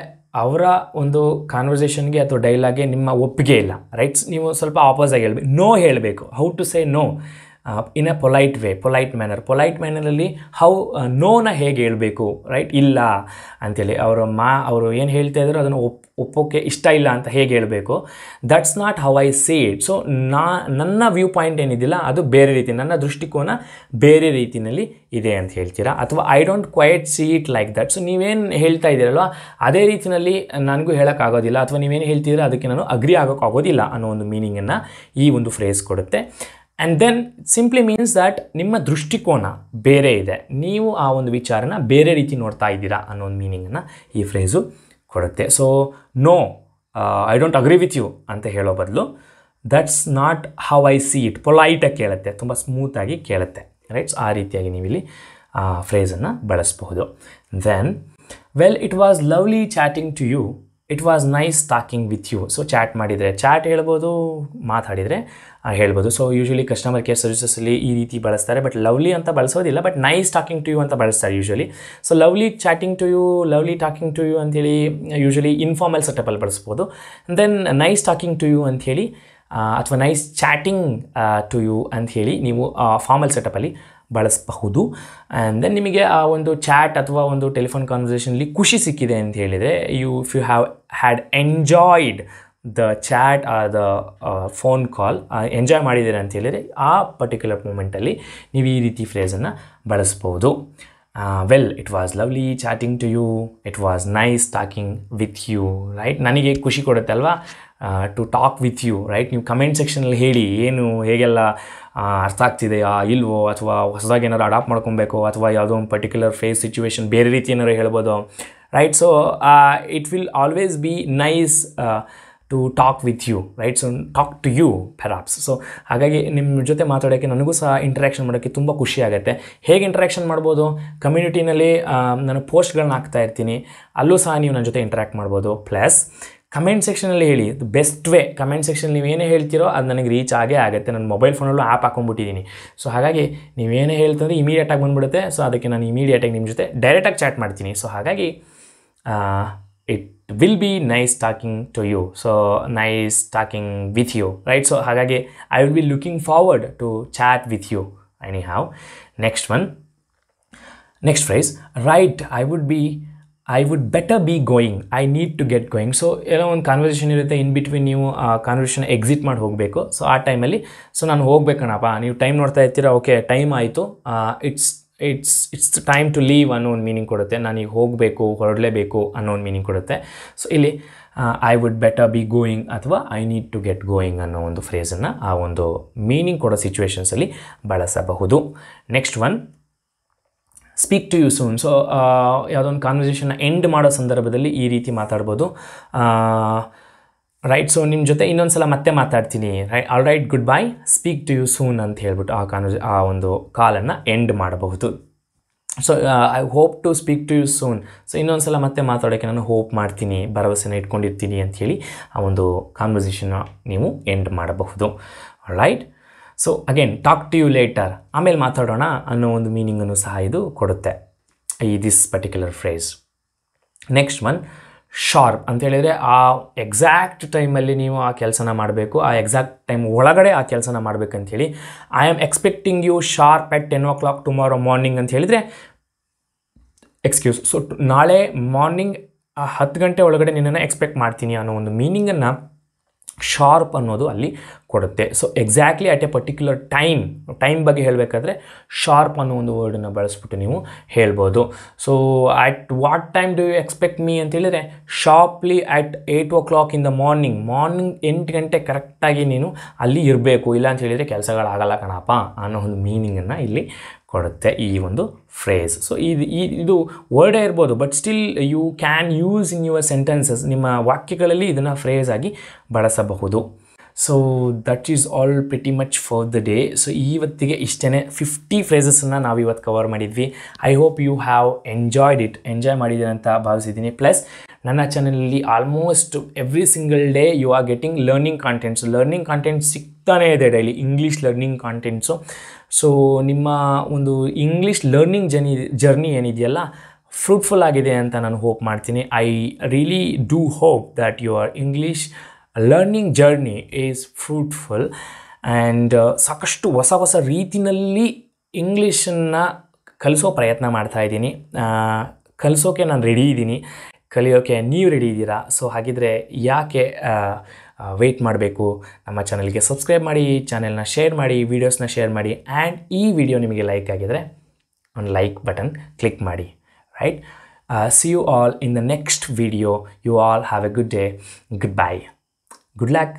ಅವರ ಒಂದು ಕಾನ್ವರ್ಸೇಷನ್ಗೆ ಅಥವಾ ಡೈಲಾಗ್ಗೆ ನಿಮ್ಮ ಒಪ್ಪಿಗೆ ಇಲ್ಲ ರೈಟ್ಸ್ ನೀವು ಸ್ವಲ್ಪ ಆಪೋಸಾಗಿ ಹೇಳಬೇಕು ನೋ ಹೇಳಬೇಕು how to say no in a polite way polite manner polite ಮ್ಯಾನರಲ್ಲಿ ಹೌ ನೋನ ಹೇಗೆ ಹೇಳಬೇಕು ರೈಟ್ ಇಲ್ಲ ಅಂಥೇಳಿ ಅವರ ಮಾ ಅವರು ಏನು ಹೇಳ್ತಾ ಇದ್ದರು ಅದನ್ನು ಒಪ್ ಒಪ್ಪೋಕ್ಕೆ ಇಷ್ಟ ಇಲ್ಲ ಅಂತ ಹೇಗೆ ಹೇಳಬೇಕು that's not how I see it so ನಾ ನನ್ನ ವ್ಯೂ ಪಾಯಿಂಟ್ ಏನಿದಿಲ್ಲ ಅದು ಬೇರೆ ರೀತಿ ನನ್ನ ದೃಷ್ಟಿಕೋನ ಬೇರೆ ರೀತಿಯಲ್ಲಿ ಇದೆ ಅಂತ ಹೇಳ್ತೀರಾ ಅಥವಾ I don't quite see it like that so ನೀವೇನು ಹೇಳ್ತಾ ಇದ್ದೀರಲ್ವ ಅದೇ ರೀತಿಯಲ್ಲಿ ನನಗೂ ಹೇಳೋಕ್ಕಾಗೋದಿಲ್ಲ ಅಥವಾ ನೀವೇನು ಹೇಳ್ತಿದ್ರೆ ಅದಕ್ಕೆ ನಾನು ಅಗ್ರಿ ಆಗೋಕ್ಕಾಗೋದಿಲ್ಲ ಅನ್ನೋ ಒಂದು ಮೀನಿಂಗನ್ನು ಈ ಒಂದು ಫ್ರೇಸ್ ಕೊಡುತ್ತೆ and then simply means that ನಿಮ್ಮ ದೃಷ್ಟಿಕೋನ ಬೇರೆ ಇದೆ ನೀವು ಆ ಒಂದು ವಿಚಾರನ ಬೇರೆ ರೀತಿ ನೋಡ್ತಾ ಇದ್ದೀರಾ ಅನ್ನೋ ಒಂದು ಮೀನಿಂಗನ್ನು ಈ ಫ್ರೇಸು ಕೊಡುತ್ತೆ so no I don't agree with you ಅಂತ ಹೇಳೋ ಬದಲು that's not how I see it ಪೊಲೈಟಾಗಿ ಕೇಳುತ್ತೆ ತುಂಬ ಸ್ಮೂತಾಗಿ ಕೇಳುತ್ತೆ ರೈಟ್ಸ್ ಆ ರೀತಿಯಾಗಿ ನೀವಿಲ್ಲಿ ಫ್ರೇಸನ್ನು ಬಳಸಬಹುದು then well it was lovely chatting to you it was nice talking with you so chat ಮಾಡಿದರೆ ಚಾಟ್ ಹೇಳ್ಬೋದು ಮಾತಾಡಿದರೆ ಹೇಳ್ಬೋದು ಸೊ ಯೂಶಲಿ ಕಸ್ಟಮರ್ ಕೇರ್ ಸರ್ವಿಸಸಲ್ಲಿ ಈ ರೀತಿ ಬಳಸ್ತಾರೆ ಬಟ್ ಲವ್ಲಿ ಅಂತ ಬಳಸೋದಿಲ್ಲ but nice talking to you ಅಂತ ಬಳಸ್ತಾರೆ usually so lovely chatting to you lovely talking to you ಅಂಥೇಳಿ ಯೂಶಲಿ ಇನ್ಫಾರ್ಮಲ್ ಸೆಟಪಲ್ಲಿ ಬಳಸ್ಬೋದು then nice talking to you ಅಂಥೇಳಿ ಅಥವಾ ನೈಸ್ ಚಾಟಿಂಗ್ ಟು ಯು ಅಂಥೇಳಿ ನೀವು ಫಾರ್ಮಲ್ ಸೆಟಪಲ್ಲಿ ಬಳಸಬಹುದು ಆ್ಯಂಡ್ ದೆನ್ ನಿಮಗೆ ಆ ಒಂದು ಚಾಟ್ ಅಥವಾ ಒಂದು ಟೆಲಿಫೋನ್ ಕಾನ್ವರ್ಸೇಷನಲ್ಲಿ ಖುಷಿ ಸಿಕ್ಕಿದೆ ಅಂತ ಹೇಳಿದರೆ you if you have had enjoyed the chat uh, ಆ ದ ಫೋನ್ ಕಾಲ್ ಎಂಜಾಯ್ ಮಾಡಿದ್ದೀರಾ ಅಂತ ಹೇಳಿದರೆ ಆ ಪರ್ಟಿಕ್ಯುಲರ್ ಮೂಮೆಂಟಲ್ಲಿ ನೀವು ಈ ರೀತಿ ಫ್ರೇಸನ್ನು ಬಳಸ್ಬೋದು well it was lovely chatting to you it was nice talking with you right ನನಗೆ ಖುಷಿ ಕೊಡುತ್ತೆ ಅಲ್ವಾ to talk with you right ನೀವು ಕಮೆಂಟ್ ಸೆಕ್ಷನಲ್ಲಿ ಹೇಳಿ ಏನು ಹೇಗೆಲ್ಲ ಅರ್ಥ ಆಗ್ತಿದೆಯಾ ಇಲ್ವೋ ಅಥವಾ ಹೊಸದಾಗಿ ಏನಾದ್ರು ಅಡಾಪ್ಟ್ ಮಾಡ್ಕೊಬೇಕು ಅಥವಾ ಯಾವುದೋ ಒಂದು ಪರ್ಟಿಕ್ಯುಲರ್ ಫೇಸ್ ಸಿಚುವೇಶನ್ ಬೇರೆ ರೀತಿ ಏನಾರು ಹೇಳ್ಬೋದು right so it will always be nice to talk with you right so talk to you perhaps so ಹಾಗಾಗಿ ನಿಮ್ಮ ಜೊತೆ ಮಾತಾಡೋಕ್ಕೆ ನನಗೂ ಸಹ ಇಂಟ್ರಾಕ್ಷನ್ ಮಾಡೋಕ್ಕೆ ತುಂಬ ಖುಷಿ ಆಗುತ್ತೆ ಹೇಗೆ ಇಂಟ್ರಾಕ್ಷನ್ ಮಾಡ್ಬೋದು ಕಮ್ಯುನಿಟಿನಲ್ಲಿ ನಾನು ಪೋಸ್ಟ್ಗಳನ್ನ ಹಾಕ್ತಾ ಇರ್ತೀನಿ ಅಲ್ಲೂ ಸಹ ನೀವು ನನ್ನ ಜೊತೆ ಇಂಟ್ರ್ಯಾಕ್ಟ್ ಮಾಡ್ಬೋದು ಪ್ಲಸ್ ಕಮೆಂಟ್ ಸೆಕ್ಷನಲ್ಲಿ ಹೇಳಿ the best way comment section ನೀವೇನೇ ಹೇಳ್ತೀರೋ ಅದು ನನಗೆ ರೀಚ್ ಆಗೇ ಆಗುತ್ತೆ ನನ್ನ ಮೊಬೈಲ್ ಫೋನಲ್ಲೂ ಆ್ಯಪ್ ಹಾಕೊಂಡ್ಬಿಟ್ಟಿದ್ದೀನಿ ಸೊ ಹಾಗಾಗಿ ನೀವೇನೇ ಹೇಳ್ತಂದ್ರೆ ಇಮಿಡಿಯೇಟಾಗಿ ಬಂದುಬಿಡುತ್ತೆ ಸೊ ಅದಕ್ಕೆ ನಾನು ಇಮಿಡಿಯೇಟಾಗಿ ನಿಮ್ಮ ಜೊತೆ ಡೈರೆಕ್ಟಾಗಿ ಚಾಟ್ ಮಾಡ್ತೀನಿ ಸೊ ಹಾಗಾಗಿ will be nice talking to you so nice talking with you right so ಹಾಗಾಗಿ I will be looking forward to chat with you ಐನಿ have next one next phrase right I would be I would better be going I need to get going so ಏನೋ ಒಂದು conversation ಇರುತ್ತೆ in between ನೀವು ಆ conversation exit ಮಾಡಿ ಹೋಗಬೇಕು so ಆ ಟೈಮಲ್ಲಿ ಸೊ ನಾನು ಹೋಗ್ಬೇಕಣಪ್ಪ ನೀವು ಟೈಮ್ ನೋಡ್ತಾ ಇರ್ತೀರ ಓಕೆ ಟೈಮ್ ಆಯಿತು it's it's it's time to leave ಅನ್ನೋ ಒಂದು ಮೀನಿಂಗ್ ಕೊಡುತ್ತೆ ನಾನೀಗ ಹೋಗಬೇಕು ಹೊರಡಲೇಬೇಕು ಅನ್ನೋ ಒಂದು ಮೀನಿಂಗ್ ಕೊಡುತ್ತೆ ಸೊ ಇಲ್ಲಿ I would better be going ಅಥವಾ I need to get going ಅನ್ನೋ ಒಂದು ಫ್ರೇಸನ್ನು ಆ ಒಂದು ಮೀನಿಂಗ್ ಕೊಡೋ ಸಿಚುವೇಶನ್ಸಲ್ಲಿ ಬಳಸಬಹುದು next one speak to you soon so ಯಾವುದೋ ಒಂದು ಕಾನ್ವರ್ಸೇಷನ್ನ ಎಂಡ್ ಮಾಡೋ ಸಂದರ್ಭದಲ್ಲಿ ಈ ರೀತಿ ಮಾತಾಡ್ಬೋದು uh, ರೈಟ್ ಸೊ ನಿಮ್ಮ ಜೊತೆ ಇನ್ನೊಂದು ಸಲ ಮತ್ತೆ ಮಾತಾಡ್ತೀನಿ right all right good bye speak to you soon ಅಂತ ಹೇಳ್ಬಿಟ್ಟು ಆ ಕಾನು ಆ ಒಂದು ಕಾಲನ್ನು ಎಂಡ್ ಮಾಡಬಹುದು so I hope to speak to you soon so ಇನ್ನೊಂದು ಸಲ ಮತ್ತೆ ಮಾತಾಡೋಕ್ಕೆ ನಾನು ಹೋಪ್ ಮಾಡ್ತೀನಿ ಭರವಸೆನ ಇಟ್ಕೊಂಡಿರ್ತೀನಿ ಅಂಥೇಳಿ ಆ ಒಂದು ಕಾನ್ವರ್ಸೇಷನ್ನ ನೀವು ಎಂಡ್ ಮಾಡಬಹುದು right so again talk to you later ಆಮೇಲೆ ಮಾತಾಡೋಣ ಅನ್ನೋ ಒಂದು ಮೀನಿಂಗನ್ನು ಸಹ ಇದು ಕೊಡುತ್ತೆ ಈ this particular phrase next one sharp ಹೇಳಿದರೆ ಆ ಎಕ್ಸಾಕ್ಟ್ ಟೈಮಲ್ಲಿ ನೀವು ಆ ಕೆಲಸನ ಮಾಡಬೇಕು ಆ ಎಕ್ಸಾಕ್ಟ್ ಟೈಮ್ ಒಳಗಡೆ ಆ ಕೆಲಸನ ಮಾಡಬೇಕಂಥೇಳಿ I am expecting you sharp at ten o'clock tomorrow morning ಅಂತ ಹೇಳಿದರೆ ಎಕ್ಸ್ಕ್ಯೂಸ್ ಸೊ ನಾಳೆ ಮಾರ್ನಿಂಗ್ ಆ ಹತ್ತು ಗಂಟೆ ಒಳಗಡೆ ನಿನ್ನನ್ನು ಎಕ್ಸ್ಪೆಕ್ಟ್ ಮಾಡ್ತೀನಿ ಅನ್ನೋ ಒಂದು ಮೀನಿಂಗನ್ನು ಶಾರ್ಪ್ ಅನ್ನೋದು ಅಲ್ಲಿ ಕೊಡುತ್ತೆ so exactly at a particular time time ಬಗ್ಗೆ ಹೇಳಬೇಕಾದ್ರೆ ಶಾರ್ಪ್ ಅನ್ನೋ ಒಂದು ವರ್ಡನ್ನು ಬಳಸ್ಬಿಟ್ಟು ನೀವು ಹೇಳ್ಬೋದು so at what time do you expect me ಅಂತೇಳಿದರೆ sharply at eight o'clock in the morning morning ಎಂಟು ಗಂಟೆ ಕರೆಕ್ಟಾಗಿ ನೀನು ಅಲ್ಲಿ ಇರಬೇಕು ಇಲ್ಲ ಅಂತ ಹೇಳಿದರೆ ಕೆಲಸಗಳಾಗಲ್ಲ ಕಣಪ್ಪ ಅನ್ನೋ ಒಂದು ಮೀನಿಂಗನ್ನು ಇಲ್ಲಿ ಕೊಡುತ್ತೆ ಈ ಒಂದು ಫ್ರೇಸ್ ಸೊ ಇದು ಇದು ವರ್ಡೇ ಇರ್ಬೋದು but still you can use in your sentences ನಿಮ್ಮ ವಾಕ್ಯಗಳಲ್ಲಿ ಇದನ್ನು ಫ್ರೇಸ್ ಆಗಿ ಬಳಸಬಹುದು so that is all pretty much for the day so ಇವತ್ತಿಗೆ ಇಷ್ಟೇ ಫಿಫ್ಟಿ ಫ್ರೇಸಸನ್ನು ನಾವು ಇವತ್ತು ಕವರ್ ಮಾಡಿದ್ವಿ I hope you have enjoyed it enjoy ಮಾಡಿದ್ದೀನಿ ಅಂತ ಭಾವಿಸಿದ್ದೀನಿ ಪ್ಲಸ್ ನನ್ನ ಚಾನಲಲ್ಲಿ almost every single day you are getting learning contents learning content ಸಿಗ್ತಾನೇ ಇದೆ daily English learning contents so ನಿಮ್ಮ ಒಂದು ಇಂಗ್ಲೀಷ್ ಲರ್ನಿಂಗ್ ಜರ್ನಿ ಜರ್ನಿ ಏನಿದೆಯಲ್ಲ ಫ್ರೂಟ್ಫುಲ್ ಆಗಿದೆ ಅಂತ ನಾನು ಹೋಪ್ ಮಾಡ್ತೀನಿ I really do hope that your English learning journey is fruitful and ಸಾಕಷ್ಟು ಹೊಸ ಹೊಸ ರೀತಿಯಲ್ಲಿ ಇಂಗ್ಲೀಷನ್ನು ಕಲಿಸೋ ಪ್ರಯತ್ನ ಮಾಡ್ತಾ ಇದ್ದೀನಿ ಕಲಿಸೋಕೆ ನಾನು ರೆಡಿ ಇದ್ದೀನಿ ಕಲಿಯೋಕೆ ನೀವು ರೆಡಿ ಇದ್ದೀರಾ ಸೊ ಹಾಗಿದ್ರೆ ಯಾಕೆ ವೆಯ್ಟ್ ಮಾಡಬೇಕು ನಮ್ಮ ಚಾನಲ್ಗೆ ಸಬ್ಸ್ಕ್ರೈಬ್ ಮಾಡಿ ಚಾನೆಲ್ನ ಶೇರ್ ಮಾಡಿ ವೀಡಿಯೋಸ್ನ ಶೇರ್ ಮಾಡಿ ಆ್ಯಂಡ್ ಈ ವಿಡಿಯೋ ನಿಮಗೆ ಲೈಕ್ ಆಗಿದರೆ ಒಂದು ಲೈಕ್ ಬಟನ್ ಕ್ಲಿಕ್ ಮಾಡಿ right see you all in the next video you all have a good day good bye good lac